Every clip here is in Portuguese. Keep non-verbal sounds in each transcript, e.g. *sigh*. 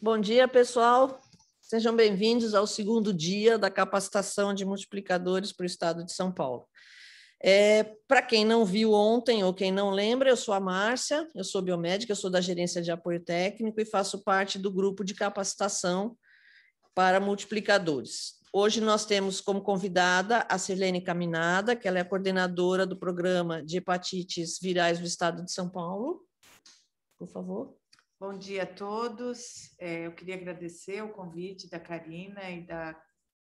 Bom dia, pessoal. Sejam bem-vindos ao segundo dia da capacitação de multiplicadores para o Estado de São Paulo. É, para quem não viu ontem ou quem não lembra, eu sou a Márcia, eu sou biomédica, eu sou da Gerência de Apoio Técnico e faço parte do grupo de capacitação para multiplicadores. Hoje nós temos como convidada a Sirlene Caminada, que ela é coordenadora do programa de hepatites virais do Estado de São Paulo. Por favor. Bom dia a todos. É, eu queria agradecer o convite da Karina e da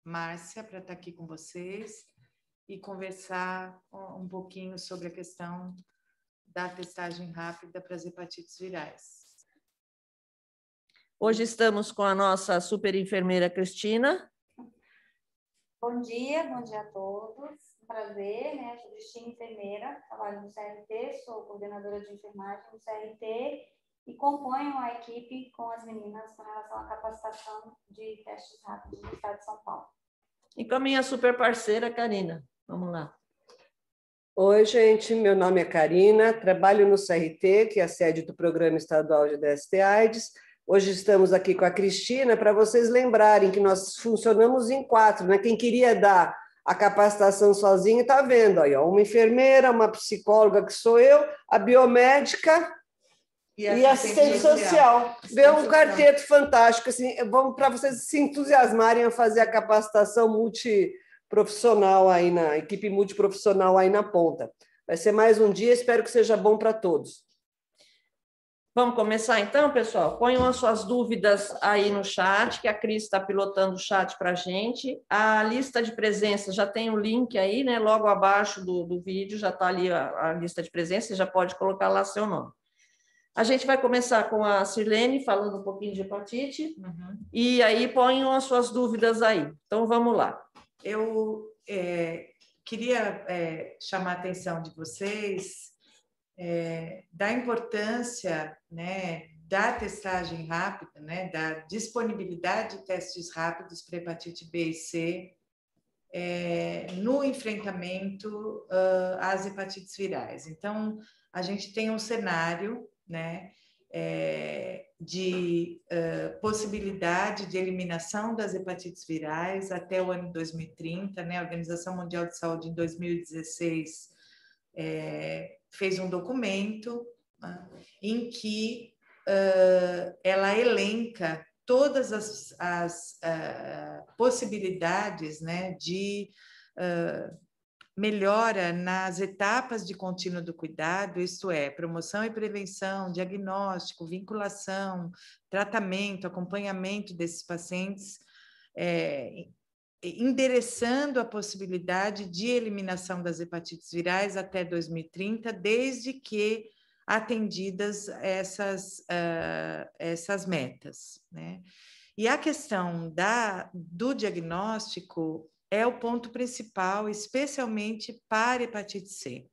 Márcia para estar aqui com vocês e conversar um pouquinho sobre a questão da testagem rápida para as hepatites virais. Hoje estamos com a nossa super enfermeira Cristina. Bom dia, bom dia a todos. Prazer, né? Sou Cristina Enfermeira, trabalho no CRT, sou coordenadora de enfermagem no CRT e compõem a equipe com as meninas com relação à capacitação de testes rápidos no estado de São Paulo. E com a minha super parceira, Karina. Vamos lá. Oi, gente. Meu nome é Karina. Trabalho no CRT, que é a sede do Programa Estadual de DST-AIDS. Hoje estamos aqui com a Cristina para vocês lembrarem que nós funcionamos em quatro. Né? Quem queria dar a capacitação sozinho está vendo. Aí, ó, uma enfermeira, uma psicóloga, que sou eu, a biomédica e, assistente social. Deu um quarteto fantástico. Assim, vamos é para vocês se entusiasmarem a fazer a capacitação multiprofissional aí na equipe multiprofissional aí na ponta. Vai ser mais um dia, espero que seja bom para todos. Vamos começar então, pessoal? Ponham as suas dúvidas aí no chat, que a Cris está pilotando o chat para a gente. A lista de presença já tem o um link aí, né? Logo abaixo do, do vídeo já está ali a, a lista de presença, você já pode colocar lá seu nome. A gente vai começar com a Sirlene falando um pouquinho de hepatite uhum. e aí ponham as suas dúvidas aí. Então vamos lá. Eu é, queria é, chamar a atenção de vocês é, da importância né, da testagem rápida, né, da disponibilidade de testes rápidos para hepatite B e C é, no enfrentamento uh, às hepatites virais. Então, a gente tem um cenário né? É, de uh, possibilidade de eliminação das hepatites virais até o ano 2030, né? A Organização Mundial de Saúde, em 2016, é, eh, fez um documento né? em que uh, ela elenca todas as, as uh, possibilidades né, de melhora nas etapas de contínuo do cuidado, isto é, promoção e prevenção, diagnóstico, vinculação, tratamento, acompanhamento desses pacientes, é, endereçando a possibilidade de eliminação das hepatites virais até 2030, desde que atendidas essas, uh, essas metas. Né? E a questão da, do diagnóstico é o ponto principal, especialmente para hepatite C.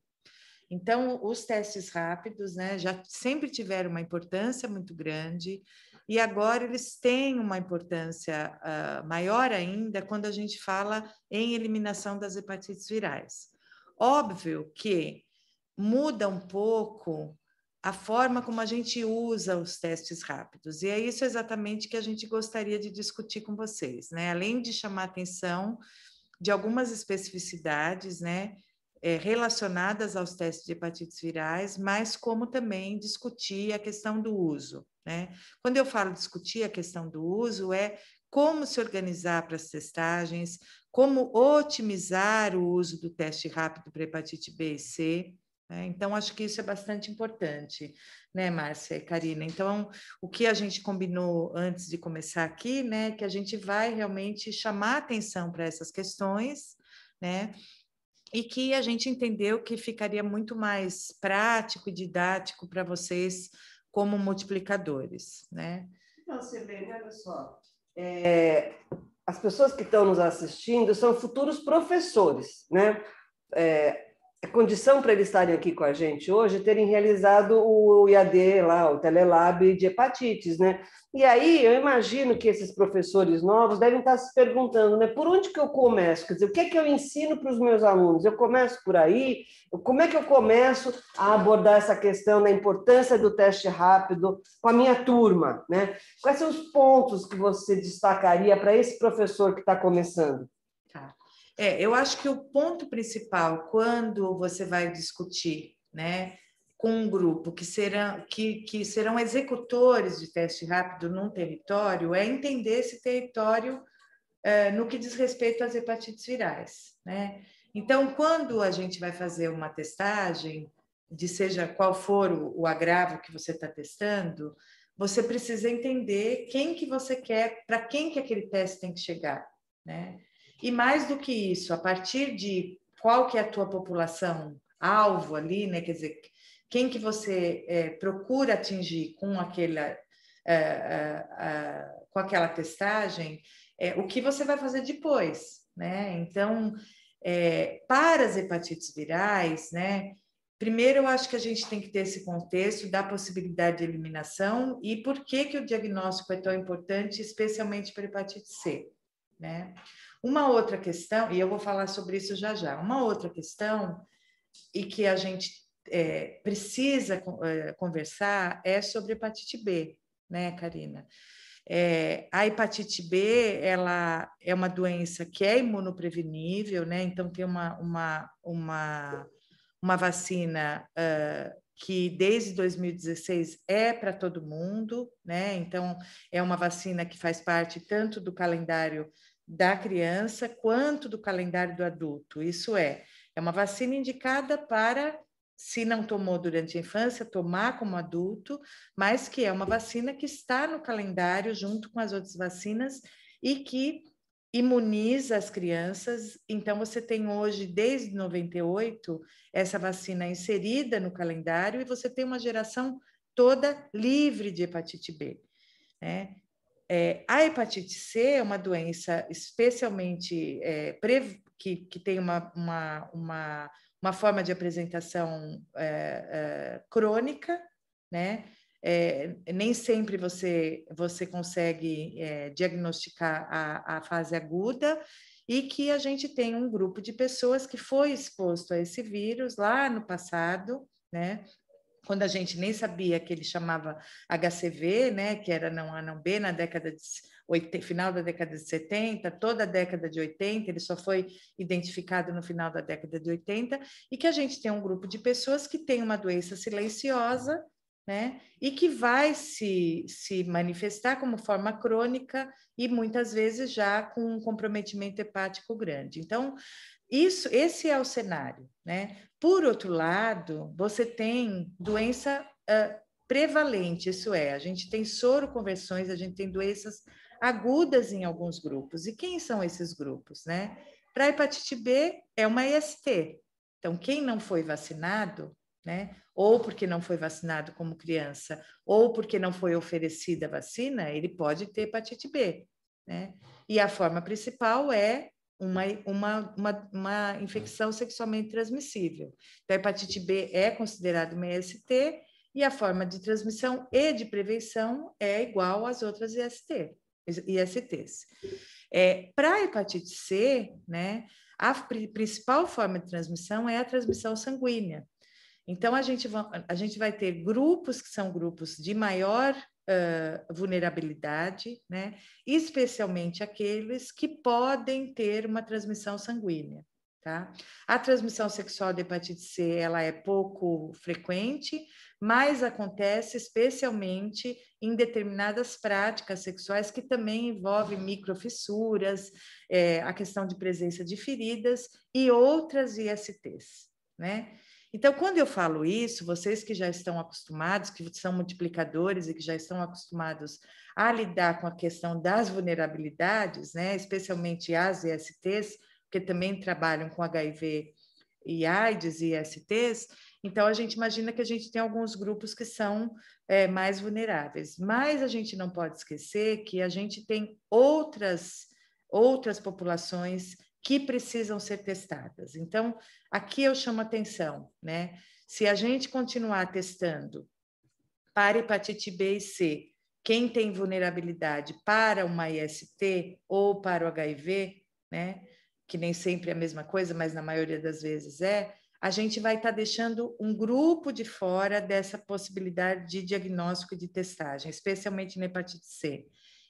Então, os testes rápidos né, já sempre tiveram uma importância muito grande, e agora eles têm uma importância uh, maior ainda quando a gente fala em eliminação das hepatites virais. Óbvio que muda um pouco a forma como a gente usa os testes rápidos. E é isso exatamente que a gente gostaria de discutir com vocês, né? Além de chamar atenção de algumas especificidades, né? É, relacionadas aos testes de hepatites virais, mas como também discutir a questão do uso. Né? Quando eu falo discutir a questão do uso, é como se organizar para as testagens, como otimizar o uso do teste rápido para hepatite B e C, é, então, acho que isso é bastante importante, né, Márcia e Karina? Então, o que a gente combinou antes de começar aqui, né, que a gente vai realmente chamar atenção para essas questões, né, e que a gente entendeu que ficaria muito mais prático e didático para vocês como multiplicadores, né? Então, você vê, né, pessoal? É, as pessoas que estão nos assistindo são futuros professores, né? É, é condição para eles estarem aqui com a gente hoje terem realizado o IAD lá, o Telelab de hepatites, né? E aí eu imagino que esses professores novos devem estar se perguntando, né? Por onde que eu começo? Quer dizer, o que é que eu ensino para os meus alunos? Eu começo por aí? Como é que eu começo a abordar essa questão da importância do teste rápido com a minha turma, né? Quais são os pontos que você destacaria para esse professor que está começando? É, eu acho que o ponto principal quando você vai discutir, né, com um grupo que serão que, que serão executores de teste rápido num território é entender esse território é, no que diz respeito às hepatites virais, né? Então, quando a gente vai fazer uma testagem, de seja qual for o, o agravo que você está testando, você precisa entender quem que você quer, para quem que aquele teste tem que chegar, né? E mais do que isso, a partir de qual que é a tua população alvo ali, né? Quer dizer, quem que você é, procura atingir com aquela é, é, é, com aquela testagem, é, o que você vai fazer depois, né? Então, é, para as hepatites virais, né? Primeiro, eu acho que a gente tem que ter esse contexto da possibilidade de eliminação e por que, que o diagnóstico é tão importante, especialmente para hepatite C, né? Uma outra questão, e eu vou falar sobre isso já já, uma outra questão e que a gente é, precisa é, conversar é sobre hepatite B, né, Karina? É, a hepatite B ela é uma doença que é imunoprevenível, né? Então tem uma, uma, uma, uma vacina uh, que desde 2016 é para todo mundo, né? Então é uma vacina que faz parte tanto do calendário da criança quanto do calendário do adulto. Isso é, é uma vacina indicada para, se não tomou durante a infância, tomar como adulto, mas que é uma vacina que está no calendário junto com as outras vacinas e que imuniza as crianças. Então, você tem hoje, desde 98, essa vacina inserida no calendário e você tem uma geração toda livre de hepatite B. Né? É, a hepatite C é uma doença especialmente é, que, que, tem uma, uma, uma, uma, forma de apresentação é, é crônica, né? É, nem sempre você, você consegue é, diagnosticar a, a fase aguda, e que a gente tem um grupo de pessoas que foi exposto a esse vírus lá no passado, né? quando a gente nem sabia que ele chamava HCV, né, que era não A, não B, na década de 80, final da década de 70, toda a década de 80, ele só foi identificado no final da década de 80, e que a gente tem um grupo de pessoas que tem uma doença silenciosa, né, e que vai se, se manifestar como forma crônica e muitas vezes já com um comprometimento hepático grande. Então, isso, esse é o cenário, né? Por outro lado, você tem doença uh, prevalente, isso é, a gente tem soro conversões, a gente tem doenças agudas em alguns grupos. E quem são esses grupos, né? Para hepatite B é uma EST. Então, quem não foi vacinado, né? Ou porque não foi vacinado como criança, ou porque não foi oferecida a vacina, ele pode ter hepatite B, né? E a forma principal é uma, uma, uma, uma infecção sexualmente transmissível. Então, a hepatite B é considerada uma EST e a forma de transmissão e de prevenção é igual às outras IST, ISTs. É, Para a hepatite C, né, a principal forma de transmissão é a transmissão sanguínea. Então, a gente, a gente vai ter grupos que são grupos de maior uh, vulnerabilidade, né? especialmente aqueles que podem ter uma transmissão sanguínea. Tá? A transmissão sexual de hepatite C ela é pouco frequente, mas acontece especialmente em determinadas práticas sexuais que também envolvem microfissuras, é, a questão de presença de feridas e outras ISTs. Né? Então, quando eu falo isso, vocês que já estão acostumados, que são multiplicadores e que já estão acostumados a lidar com a questão das vulnerabilidades, né, especialmente as ISTs, que também trabalham com HIV e AIDS e ISTs, então a gente imagina que a gente tem alguns grupos que são é, mais vulneráveis, mas a gente não pode esquecer que a gente tem outras outras populações que precisam ser testadas. Então, aqui eu chamo atenção, né? Se a gente continuar testando para hepatite B e C, quem tem vulnerabilidade para uma IST ou para o HIV, né? Que nem sempre é a mesma coisa, mas na maioria das vezes é, a gente vai estar tá deixando um grupo de fora dessa possibilidade de diagnóstico e de testagem, especialmente na hepatite C.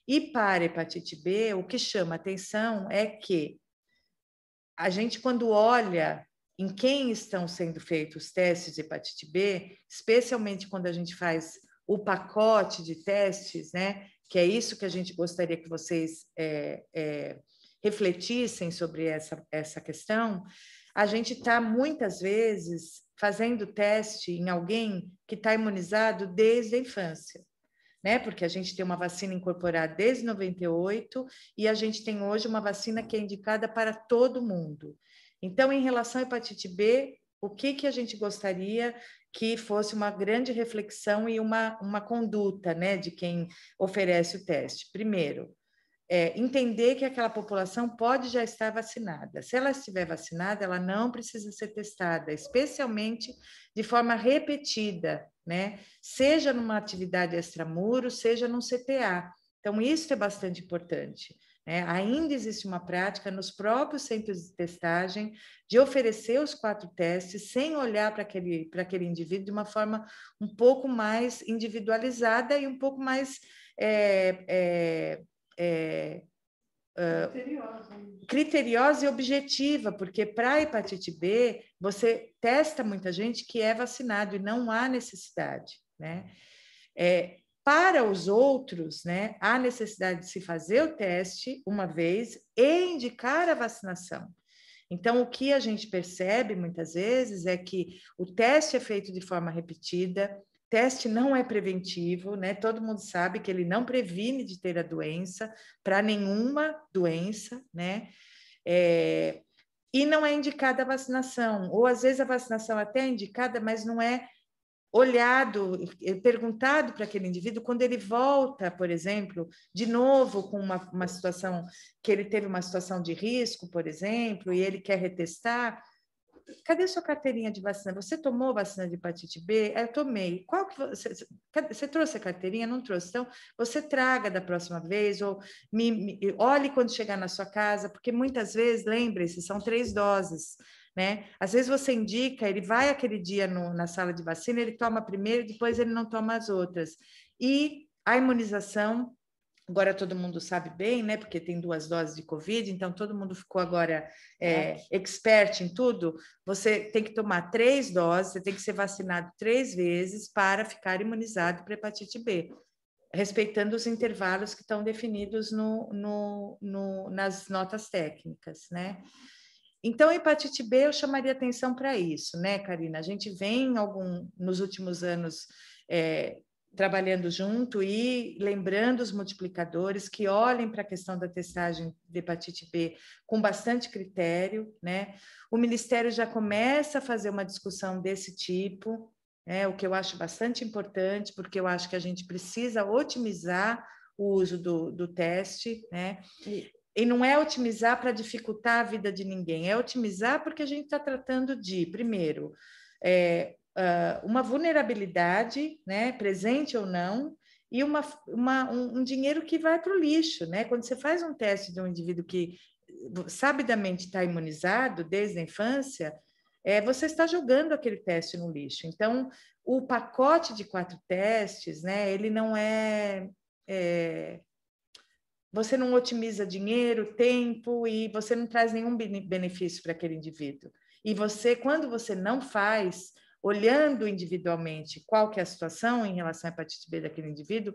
E para hepatite B, o que chama atenção é que a gente, quando olha em quem estão sendo feitos os testes de hepatite B, especialmente quando a gente faz o pacote de testes, né? Que é isso que a gente gostaria que vocês é, é, refletissem sobre essa, essa questão. A gente está muitas vezes fazendo teste em alguém que está imunizado desde a infância né? Porque a gente tem uma vacina incorporada desde 98 e a gente tem hoje uma vacina que é indicada para todo mundo. Então, em relação à hepatite B, o que, que a gente gostaria que fosse uma grande reflexão e uma, uma conduta né, de quem oferece o teste? Primeiro, é, entender que aquela população pode já estar vacinada. Se ela estiver vacinada, ela não precisa ser testada, especialmente de forma repetida, né? Seja numa atividade extramuro, seja num CTA. Então, isso é bastante importante. Né? ainda existe uma prática nos próprios centros de testagem de oferecer os quatro testes sem olhar para aquele, aquele indivíduo de uma forma um pouco mais individualizada e um pouco mais é, é, é, criteriosa. criteriosa e objetiva, porque para hepatite B você testa muita gente que é vacinado e não há necessidade, né? É, para os outros, né, há necessidade de se fazer o teste uma vez e indicar a vacinação. Então, o que a gente percebe muitas vezes é que o teste é feito de forma repetida, Teste não é preventivo, né? Todo mundo sabe que ele não previne de ter a doença para nenhuma doença, né? É, e não é indicada a vacinação, ou às vezes a vacinação até é indicada, mas não é olhado, é perguntado para aquele indivíduo quando ele volta, por exemplo, de novo com uma, uma situação que ele teve uma situação de risco, por exemplo, e ele quer retestar, cadê sua carteirinha de vacina? Você tomou vacina de hepatite B? É, eu tomei. Qual que você, você trouxe a carteirinha? Não trouxe. Então, você traga da próxima vez ou me, me, olhe quando chegar na sua casa, porque muitas vezes, lembre-se, são três doses. Né? Às vezes você indica, ele vai aquele dia no, na sala de vacina, ele toma primeiro, depois ele não toma as outras. E a imunização Agora todo mundo sabe bem, né? Porque tem duas doses de Covid, então todo mundo ficou agora é, é, expert em tudo. Você tem que tomar três doses, você tem que ser vacinado três vezes para ficar imunizado para hepatite B, respeitando os intervalos que estão definidos no, no, no, nas notas técnicas, né? Então, hepatite B, eu chamaria atenção para isso, né, Karina? A gente vem algum, nos últimos anos é, trabalhando junto e lembrando os multiplicadores que olhem para a questão da testagem de hepatite B com bastante critério, né? O Ministério já começa a fazer uma discussão desse tipo, né? o que eu acho bastante importante, porque eu acho que a gente precisa otimizar o uso do, do teste, né? E, e não é otimizar para dificultar a vida de ninguém, é otimizar porque a gente está tratando de, primeiro, é, uh, uma vulnerabilidade, né, presente ou não, e uma, uma um, um, dinheiro que vai para o lixo. Né? Quando você faz um teste de um indivíduo que sabidamente está imunizado desde a infância, é, você está jogando aquele teste no lixo. Então, o pacote de quatro testes, né, ele não é, é você não otimiza dinheiro, tempo e você não traz nenhum benefício para aquele indivíduo. E você, quando você não faz, olhando individualmente qual que é a situação em relação à hepatite B daquele indivíduo,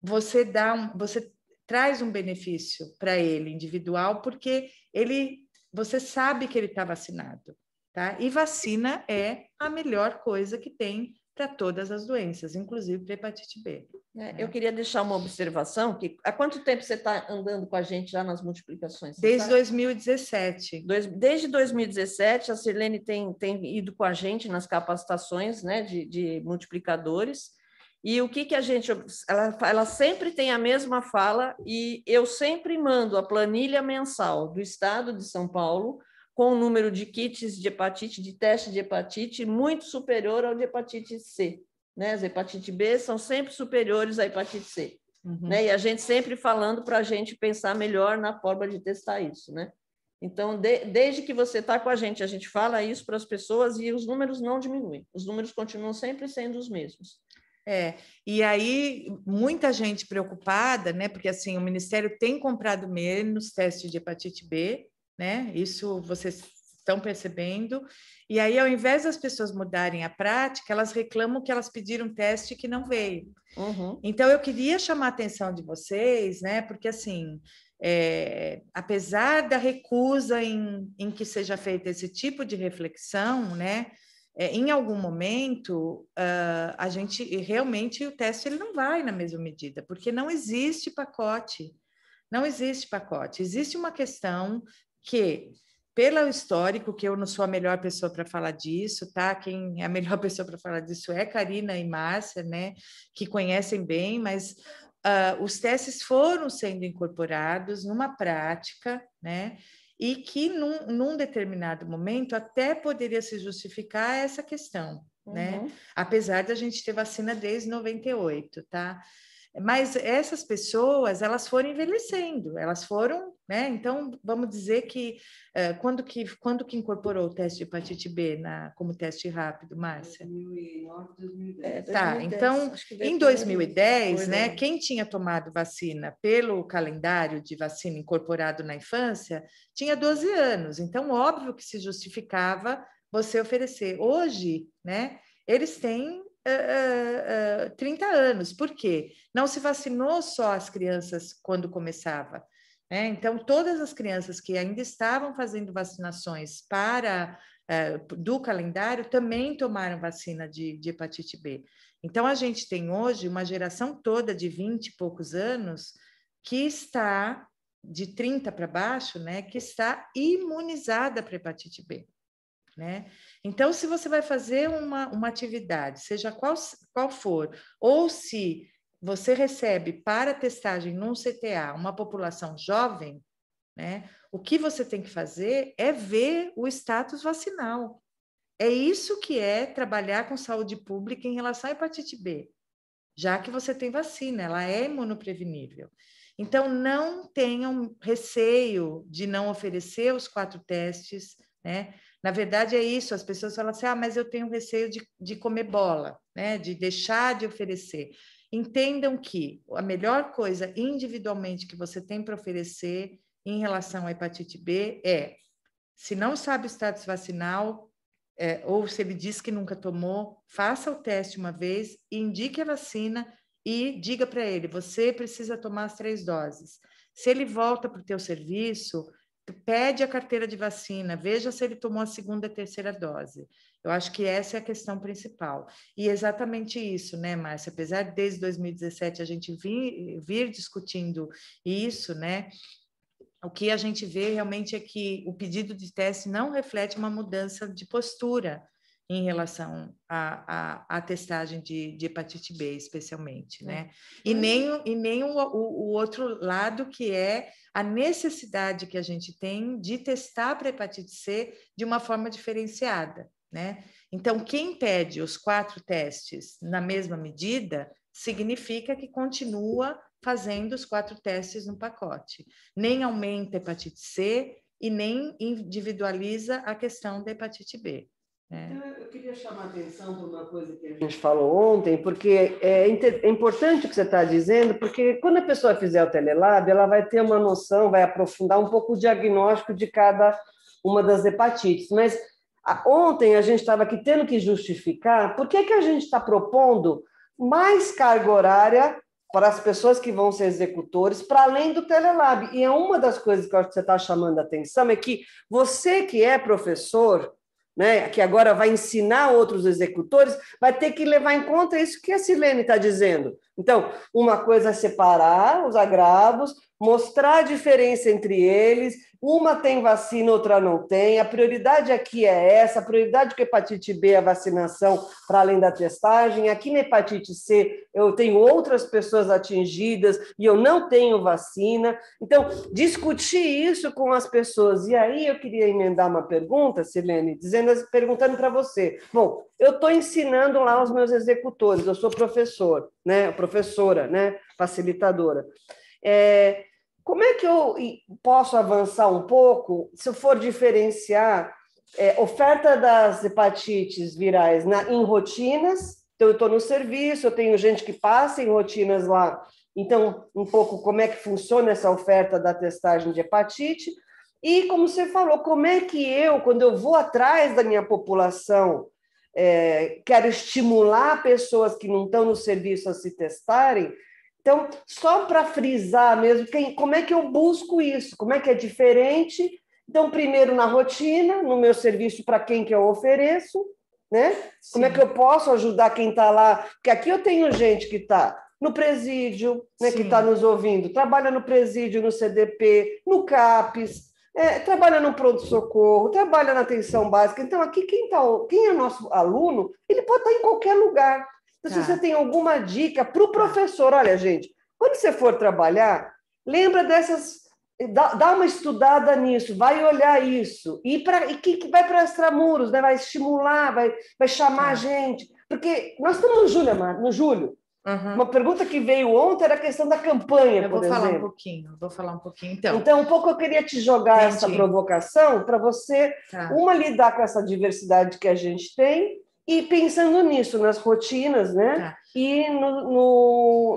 você dá um, você traz um benefício para ele individual, porque ele você sabe que ele está vacinado, tá? E vacina é a melhor coisa que tem para todas as doenças, inclusive para hepatite B. É, né? eu queria deixar uma observação que há quanto tempo você está andando com a gente já nas multiplicações? Desde sabe? 2017. Dois, desde 2017 a Sirlene tem, tem ido com a gente nas capacitações, né, de, de multiplicadores. E o que, que a gente. Ela, ela sempre tem a mesma fala, e eu sempre mando a planilha mensal do estado de São Paulo com o número de kits de hepatite, de teste de hepatite, muito superior ao de hepatite C. Né? As hepatite B são sempre superiores à hepatite C. Uhum. Né? E a gente sempre falando para a gente pensar melhor na forma de testar isso. Né? Então, de, desde que você está com a gente, a gente fala isso para as pessoas e os números não diminuem. Os números continuam sempre sendo os mesmos. É, e aí muita gente preocupada, né? Porque assim, o Ministério tem comprado menos testes de hepatite B, né? Isso vocês estão percebendo. E aí, ao invés das pessoas mudarem a prática, elas reclamam que elas pediram teste que não veio. Uhum. Então, eu queria chamar a atenção de vocês, né? Porque assim. É, apesar da recusa em, em que seja feita esse tipo de reflexão, né, é, em algum momento uh, a gente realmente o teste ele não vai na mesma medida, porque não existe pacote. Não existe pacote. Existe uma questão que, pelo histórico, que eu não sou a melhor pessoa para falar disso, tá? Quem é a melhor *laughs* pessoa para falar disso é Karina e Márcia, né? Que conhecem bem, mas uh, os testes foram sendo incorporados numa prática, né? E que num, num determinado momento até poderia se justificar essa questão, né? uhum. né? Apesar de a gente ter vacina desde 98, tá? Mas essas pessoas, elas foram envelhecendo, elas foram, né? Então, vamos dizer que eh, quando que quando que incorporou o teste de hepatite B na como teste rápido, Márcia? 2009, 2010. É, tá, 2010, então, em 2010, né, né, quem tinha tomado vacina pelo calendário de vacina incorporado na infância, tinha 12 anos. Então, óbvio que se justificava você oferecer. Hoje, né, eles têm uh, uh, 30 anos. Por quê? Não se vacinou só as crianças quando começava. Né? Então, todas as crianças que ainda estavam fazendo vacinações para uh, do calendário também tomaram vacina de, de hepatite B. Então, a gente tem hoje uma geração toda de 20 e poucos anos que está de 30 para baixo, né, que está imunizada para hepatite B. Né? Então, se você vai fazer uma, uma atividade, seja qual, qual for, ou se você recebe para testagem num CTA uma população jovem, né, o que você tem que fazer é ver o status vacinal. É isso que é trabalhar com saúde pública em relação à hepatite B, já que você tem vacina, ela é imunoprevenível. Então, não tenham receio de não oferecer os quatro testes, né? Na verdade, é isso. As pessoas falam assim: ah, mas eu tenho receio de, de comer bola, né? de deixar de oferecer. Entendam que a melhor coisa individualmente que você tem para oferecer em relação à hepatite B é: se não sabe o status vacinal, é, ou se ele diz que nunca tomou, faça o teste uma vez, indique a vacina e diga para ele: você precisa tomar as três doses. Se ele volta para o teu serviço, pede a carteira de vacina, veja se ele tomou a segunda e terceira dose. Eu acho que essa é a questão principal. E exatamente isso, né, Márcia? Apesar de desde 2017 a gente vir, vir discutindo isso, né? O que a gente vê realmente é que o pedido de teste não reflete uma mudança de postura em relação à, testagem de, de, hepatite B, especialmente, né? É. E nem, e nem o, o, o, outro lado, que é a necessidade que a gente tem de testar para hepatite C de uma forma diferenciada, né? Então, quem pede os quatro testes na mesma medida, significa que continua fazendo os quatro testes no pacote. Nem aumenta a hepatite C e nem individualiza a questão da hepatite B. É. Então, eu queria chamar a atenção para uma coisa que a gente falou ontem, porque é, é importante o que você está dizendo, porque quando a pessoa fizer o telelab, ela vai ter uma noção, vai aprofundar um pouco o diagnóstico de cada uma das hepatites. Mas ontem a gente estava aqui tendo que justificar por que, que a gente está propondo mais carga horária para as pessoas que vão ser executores, para além do Telelab. E é uma das coisas que eu acho que você está chamando a atenção, é que você que é professor né, que agora vai ensinar outros executores, vai ter que levar em conta isso que a Silene está dizendo. Então, uma coisa é separar os agravos, mostrar a diferença entre eles, uma tem vacina, outra não tem. A prioridade aqui é essa. A prioridade com hepatite B é a vacinação para além da testagem. Aqui na hepatite C, eu tenho outras pessoas atingidas e eu não tenho vacina. Então, discutir isso com as pessoas. E aí eu queria emendar uma pergunta, Silene, dizendo, perguntando para você. Bom, eu estou ensinando lá os meus executores, eu sou professor, né? Professora, né? Facilitadora. É, como é que eu posso avançar um pouco se eu for diferenciar é, oferta das hepatites virais na, em rotinas? Então, eu estou no serviço, eu tenho gente que passa em rotinas lá. Então, um pouco como é que funciona essa oferta da testagem de hepatite. E, como você falou, como é que eu, quando eu vou atrás da minha população, é, quero estimular pessoas que não estão no serviço a se testarem, então, só para frisar mesmo, quem, como é que eu busco isso? Como é que é diferente? Então, primeiro na rotina, no meu serviço para quem que eu ofereço, né? Sim. Como é que eu posso ajudar quem está lá? Porque aqui eu tenho gente que está no presídio, né, que está nos ouvindo, trabalha no presídio, no CDP, no CAPES, é, trabalha no pronto-socorro, trabalha na atenção básica. Então, aqui quem, tá, quem é nosso aluno, ele pode estar tá em qualquer lugar. Então, tá. se você tem alguma dica para o tá. professor, olha, gente, quando você for trabalhar, lembra dessas. Dá, dá uma estudada nisso, vai olhar isso. E, para e que, que vai para extramuros, né? vai estimular, vai, vai chamar tá. a gente. Porque nós estamos no julho, no julho. Uhum. Uma pergunta que veio ontem era a questão da campanha. Eu vou exemplo. falar um pouquinho, vou falar um pouquinho então. Então, um pouco eu queria te jogar Entendi. essa provocação para você, tá. uma, lidar com essa diversidade que a gente tem, e pensando nisso, nas rotinas, né? Tá. E no,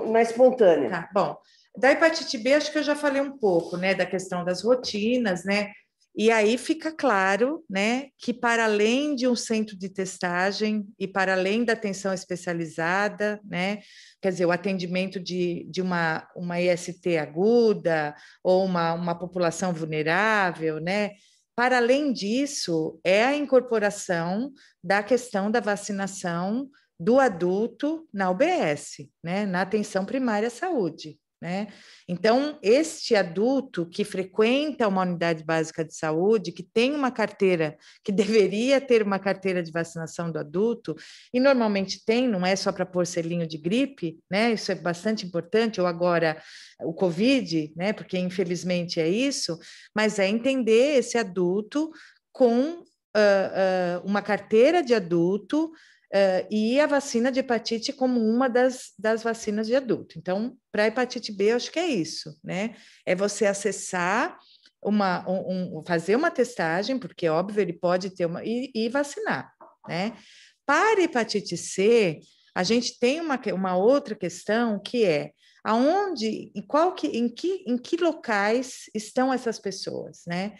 no, na espontânea. Tá, bom. Da hepatite B, acho que eu já falei um pouco, né? Da questão das rotinas, né? E aí fica claro, né, que para além de um centro de testagem e para além da atenção especializada, né, quer dizer, o atendimento de, de uma, uma IST aguda ou uma, uma população vulnerável, né, para além disso, é a incorporação da questão da vacinação do adulto na UBS, né, na atenção primária à saúde. Né? Então, este adulto que frequenta uma unidade básica de saúde, que tem uma carteira, que *laughs* deveria ter uma carteira de vacinação do adulto, e normalmente tem, não é só para porcelinho de gripe, né? Isso é bastante importante, ou agora o Covid, né? Porque infelizmente é isso, mas é entender esse adulto com uh, uh, uma carteira de adulto Uh, e a vacina de hepatite como uma das, das vacinas de adulto. Então, para hepatite B, eu acho que é isso, né? É você acessar uma, um, um, fazer uma testagem, porque óbvio ele pode ter uma e, e vacinar, né? Para hepatite C, a gente tem uma, uma outra questão que é aonde, em qual que, em que, em que locais estão essas pessoas, né?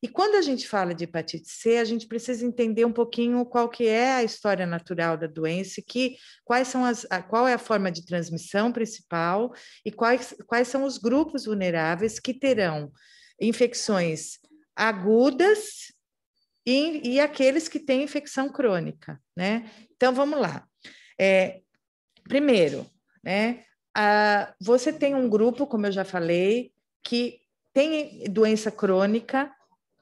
E quando a gente fala de hepatite C, a gente precisa entender um pouquinho qual que é a história natural da doença, que quais são as, a, qual é a forma de transmissão principal e quais, quais são os grupos vulneráveis que terão infecções agudas e, e aqueles que têm infecção crônica, né? Então vamos lá. É, primeiro, né? A, você tem um grupo, como eu já falei, que tem doença crônica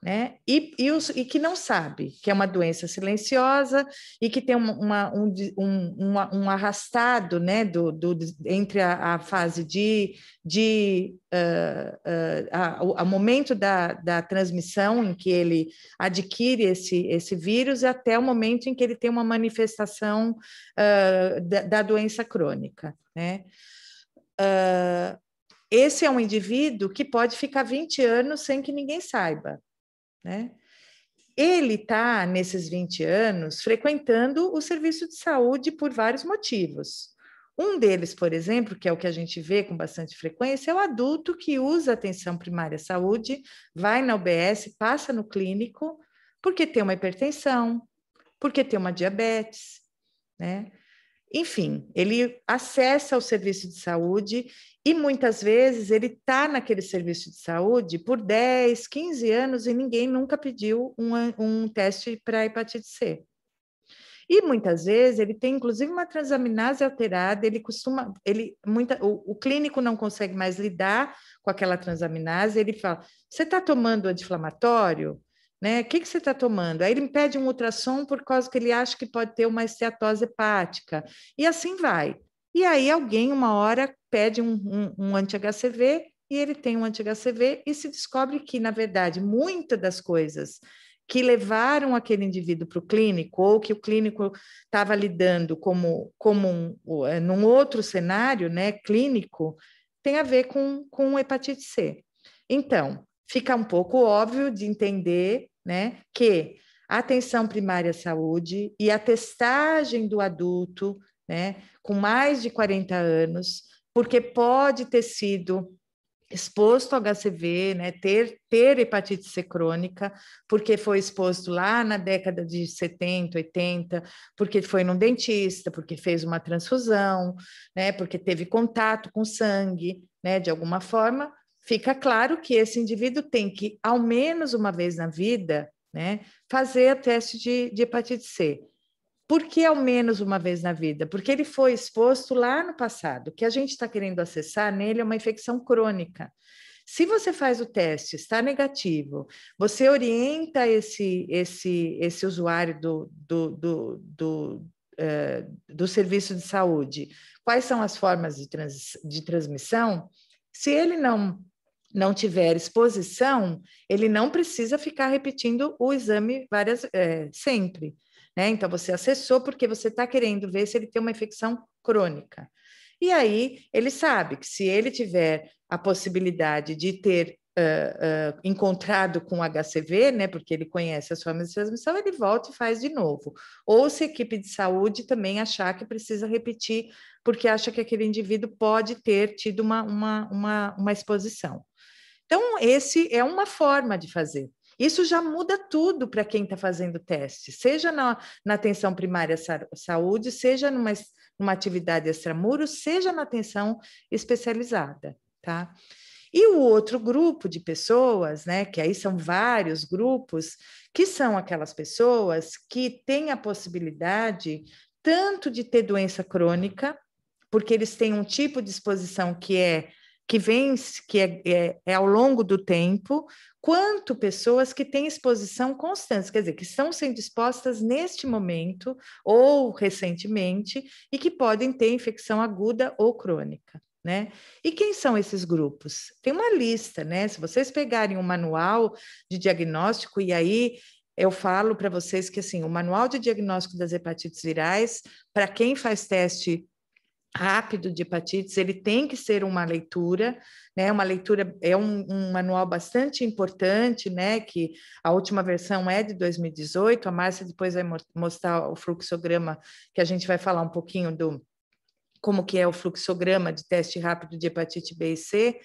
né? E, e, os, e, que não sabe que é uma doença silenciosa e que tem uma, um, um, um, um, arrastado né? do, do entre a, a, fase de, de uh, uh, a, a, momento da, da transmissão em que ele adquire esse, esse vírus até o momento em que ele tem uma manifestação uh, da, da, doença crônica. Né? esse é um indivíduo que pode ficar 20 anos sem que ninguém saiba né? Ele está, nesses 20 anos, frequentando o serviço de saúde por vários motivos. Um deles, por exemplo, que é o que a gente vê com bastante frequência, é o adulto que usa atenção primária à saúde, vai na UBS, passa no clínico, porque tem uma hipertensão, porque tem uma diabetes, né? Enfim, ele acessa o serviço de saúde e muitas vezes ele está naquele serviço de saúde por 10, 15 anos e ninguém nunca pediu um, um teste para hepatite C. E muitas vezes ele tem inclusive uma transaminase alterada, ele costuma, ele muita, o, o clínico não consegue mais lidar com aquela transaminase, ele fala: "Você está tomando anti-inflamatório?" né? O que, que você está tomando? Aí ele impede pede um ultrassom por causa que ele acha que pode ter uma esteatose hepática. E assim vai. E aí alguém, uma hora, pede um, um, um anti-HCV e ele tem um anti-HCV e se descobre que, na verdade, muitas das coisas que levaram aquele indivíduo para o clínico, ou que o clínico estava lidando como, como um, é, num outro cenário né, clínico, tem a ver com, com hepatite C. Então, fica um pouco óbvio de entender né, que a atenção primária à saúde e a testagem do adulto né, com mais de 40 anos, porque pode ter sido exposto ao HCV, né, ter, ter hepatite C crônica, porque foi exposto lá na década de 70, 80, porque foi num dentista, porque fez uma transfusão, né, porque teve contato com sangue, né, de alguma forma, fica claro que esse indivíduo tem que, ao menos uma vez na vida, né, fazer teste de, de hepatite C. Por que ao menos uma vez na vida? Porque ele foi exposto lá no passado. O que a gente está querendo acessar nele é uma infecção crônica. Se você faz o teste, está negativo, você orienta esse, esse, esse usuário do, do, do, do, uh, do serviço de saúde quais são as formas de, trans, de transmissão. Se ele não não tiver exposição, ele não precisa ficar repetindo o exame várias é, sempre. Né? Então, você acessou porque você está querendo ver se ele tem uma infecção crônica. E aí, ele sabe que se ele tiver a possibilidade de ter uh, uh, encontrado com HCV, né, porque ele conhece as formas de transmissão, ele volta e faz de novo. Ou se a equipe de saúde também achar que precisa repetir, porque acha que aquele indivíduo pode ter tido uma, uma, uma, uma exposição. Então, esse é uma forma de fazer. Isso já muda tudo para quem está fazendo teste, seja na, na, atenção primária saúde, seja numa, numa atividade extramuro, seja na atenção especializada, tá? E o outro grupo de pessoas, né, que aí são vários grupos, que são aquelas pessoas que têm a possibilidade tanto de ter doença crônica, porque eles têm um tipo de exposição que é que vem, que é, é, é, ao longo do tempo, quanto pessoas que têm exposição constante, quer dizer, que estão sendo expostas neste momento ou recentemente e que podem ter infecção aguda ou crônica. Né? E quem são esses grupos? Tem uma lista, né? Se vocês pegarem um manual de diagnóstico, e aí eu falo para vocês que assim, o manual de diagnóstico das hepatites virais, para quem faz teste rápido de hepatites, ele tem que ser uma leitura, né? Uma leitura é um, um, manual bastante importante, né? Que a última versão é de 2018. A Márcia depois vai mostrar o fluxograma que a gente vai falar um pouquinho do como que é o fluxograma de teste rápido de hepatite B e C,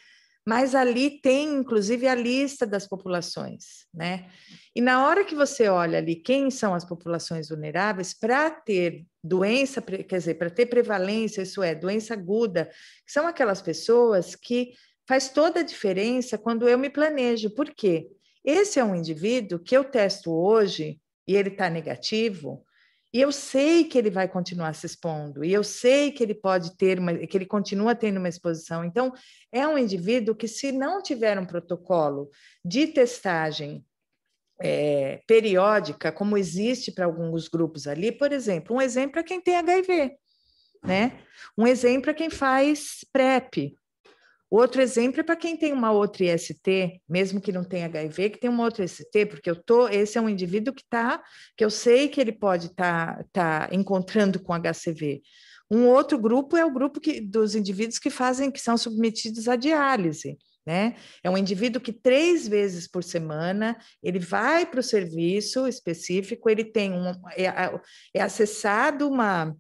mas ali tem inclusive a lista das populações, né? E na hora que você olha ali quem são as populações vulneráveis, para ter doença, quer dizer, para ter prevalência, isso é, doença aguda, são aquelas pessoas que faz toda a diferença quando eu me planejo. Por quê? Esse é um indivíduo que eu testo hoje e ele está negativo, e eu sei que ele vai continuar se expondo, e eu sei que ele pode ter uma, que ele continua tendo uma exposição. Então, é um indivíduo que, se não tiver um protocolo de testagem é, periódica, como existe para alguns grupos ali, por exemplo, um exemplo é quem tem HIV, né? Um exemplo é quem faz PrEP, Outro exemplo é para quem tem uma outra IST, mesmo que não tenha HIV, que tem uma outra IST, porque eu tô, esse é um indivíduo que tá, que eu sei que ele pode estar tá, tá encontrando com HCV. Um outro grupo é o grupo que, dos indivíduos que fazem, que são submetidos à diálise. Né? É um indivíduo que três vezes por semana ele vai para o serviço específico, ele tem um é, é acessado uma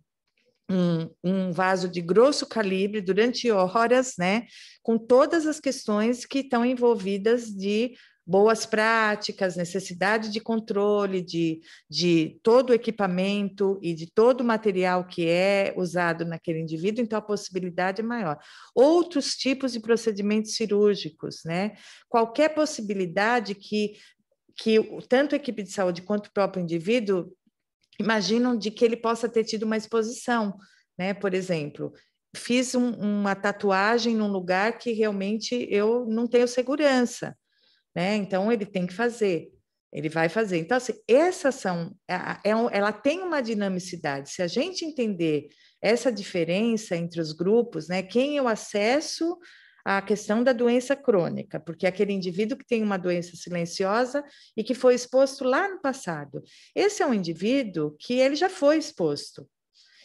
um, um, vaso de grosso calibre durante horas, né? Com todas as questões que estão envolvidas de boas práticas, necessidade de controle de, de todo o equipamento e de todo o material que é usado naquele indivíduo, então a possibilidade é maior. Outros tipos de procedimentos cirúrgicos, né? Qualquer possibilidade que que tanto a equipe de saúde quanto o próprio indivíduo imaginam de que ele possa ter tido uma exposição, né? Por exemplo, fiz um, uma tatuagem num lugar que realmente eu não tenho segurança, né? Então ele tem que fazer, ele vai fazer. Então assim, essas são, é, é ela tem uma dinamicidade. Se a gente entender essa diferença entre os grupos, né? Quem eu acesso a questão da doença crônica, porque é aquele indivíduo que tem uma doença silenciosa e que foi exposto lá no passado. Esse é um indivíduo que ele já foi exposto.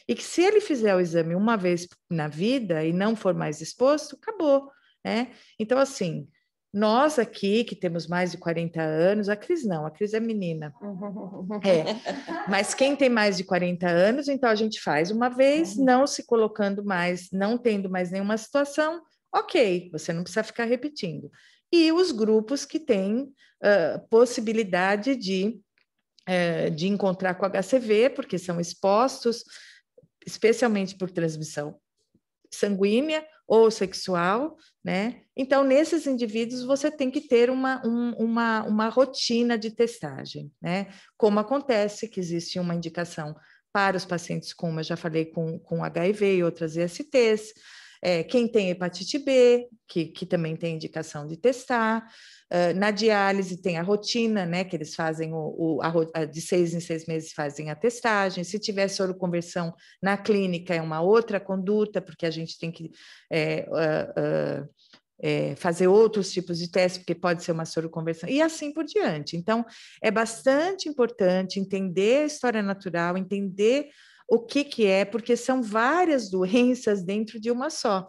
E que se ele fizer o exame uma vez na vida e não for mais exposto, acabou, né? Então assim, nós aqui, que temos mais de 40 anos, a Cris não, a Cris é menina. *laughs* É. Mas quem tem mais de 40 anos, então a gente faz uma vez, uhum. não se colocando mais, não tendo mais nenhuma situação, Ok, você não precisa ficar repetindo. E os grupos que têm uh, possibilidade de, uh, de encontrar com HCV, porque são expostos, especialmente por transmissão sanguínea ou sexual, né? Então, nesses indivíduos, você tem que ter uma, um, uma, uma rotina de testagem, né? Como acontece que existe uma indicação para os pacientes, como eu já falei, com, com HIV e outras ISTs, é, quem tem hepatite B, que, que também tem indicação de testar. Uh, na diálise tem a rotina, né? Que eles fazem o, o a, de seis em seis meses fazem a testagem. Se tiver soroconversão na clínica é uma outra conduta, porque a gente tem que é, uh, uh, é, fazer outros tipos de testes, porque pode ser uma soroconversão, e assim por diante. Então, é bastante importante entender a história natural, entender o que, que é, porque são várias *laughs* doenças dentro de uma só.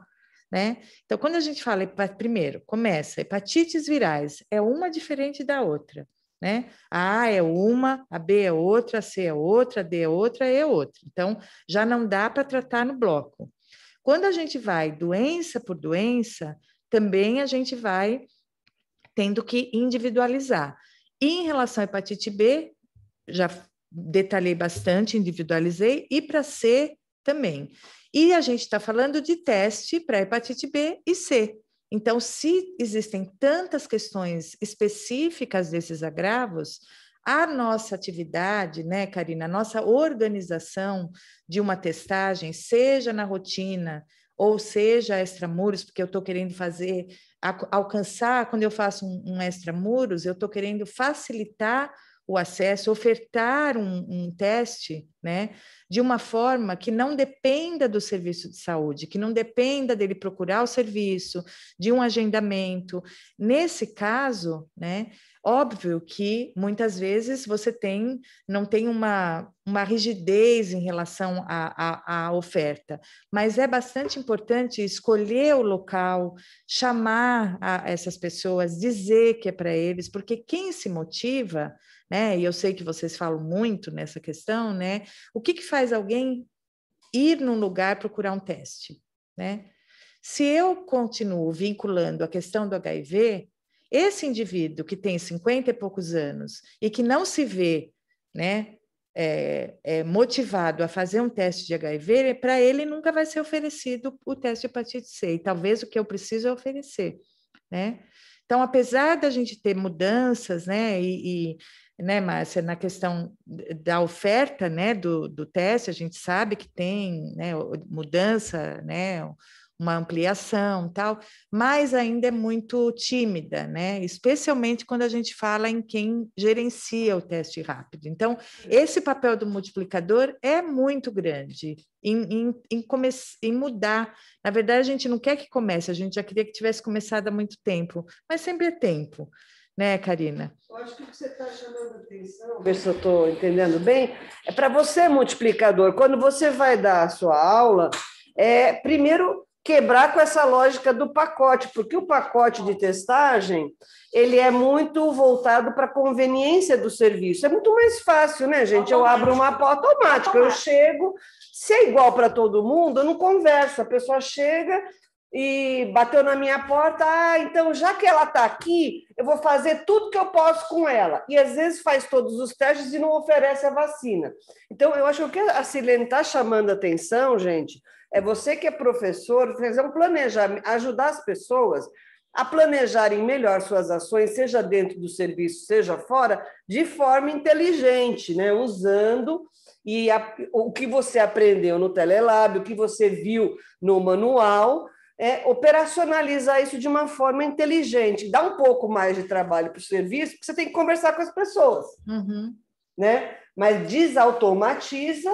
Né? Então, quando a gente fala, primeiro, começa, hepatites virais é uma diferente da outra. Né? A A é uma, a B é outra, a C é outra, a D é outra, a E é outra. Então, já não dá para tratar no bloco. Quando a gente vai doença por doença, também a gente vai tendo que individualizar. E em relação à hepatite B, já detalhei bastante, individualizei, e para C também. E a gente está falando de teste para hepatite B e C. Então, se existem tantas questões específicas desses agravos, a nossa atividade, né, Karina, a nossa organização de uma testagem, seja na rotina ou seja extramuros, porque eu estou querendo fazer, alcançar, quando eu faço um, um extramuros, eu estou querendo facilitar o acesso, ofertar um, um, teste né, de uma forma que não dependa do serviço de saúde, que não dependa dele procurar o serviço, de um agendamento. Nesse caso, né, óbvio que muitas vezes você tem, não tem uma, uma rigidez em relação à, à, à oferta, mas é bastante importante escolher o local, chamar essas pessoas, dizer que é para eles, porque quem se motiva né? E eu sei que vocês falam muito nessa questão, né? O que, que faz alguém ir num lugar procurar um teste, né? Se eu continuo vinculando a questão do HIV, esse indivíduo que tem 50 e poucos anos e que não se vê, né, é, é, motivado a fazer um teste de HIV, para ele nunca vai ser oferecido o teste de hepatite C, e talvez o que eu preciso é oferecer, né? Então, apesar da gente ter mudanças, né, e, e né, Márcia, na questão da oferta né, do, do teste, a gente sabe que tem né, mudança, né, uma ampliação tal, mas ainda é muito tímida, né? Especialmente quando a gente fala em quem gerencia o teste rápido. Então, esse papel do multiplicador é muito grande em, em, em, come... em mudar. Na verdade, a gente não quer que comece, a gente já queria que tivesse começado há muito tempo, mas sempre é tempo né, Karina? Eu acho que o que você está chamando atenção, ver se eu estou entendendo bem, é para você, multiplicador, quando você vai dar a sua aula, é primeiro quebrar com essa lógica do pacote, porque o pacote de testagem ele é muito voltado para a conveniência do serviço. É muito mais fácil, né, gente? Eu abro uma porta automática, eu chego, se é igual para todo mundo, eu não converso. A pessoa chega, e bateu na minha porta. Ah, então já que ela está aqui, eu vou fazer tudo que eu posso com ela. E às vezes faz todos os testes e não oferece a vacina. Então eu acho que a Silene está chamando atenção, gente. É você que é professor, fazer um planejamento, ajudar as pessoas a planejarem melhor suas ações, seja dentro do serviço, seja fora, de forma inteligente, né? usando e a, o que você aprendeu no Telelab, o que você viu no manual, é, operacionalizar isso de uma forma inteligente. Dá um pouco mais de trabalho para o serviço, porque você tem que conversar com as pessoas. Uhum. Né? Mas desautomatiza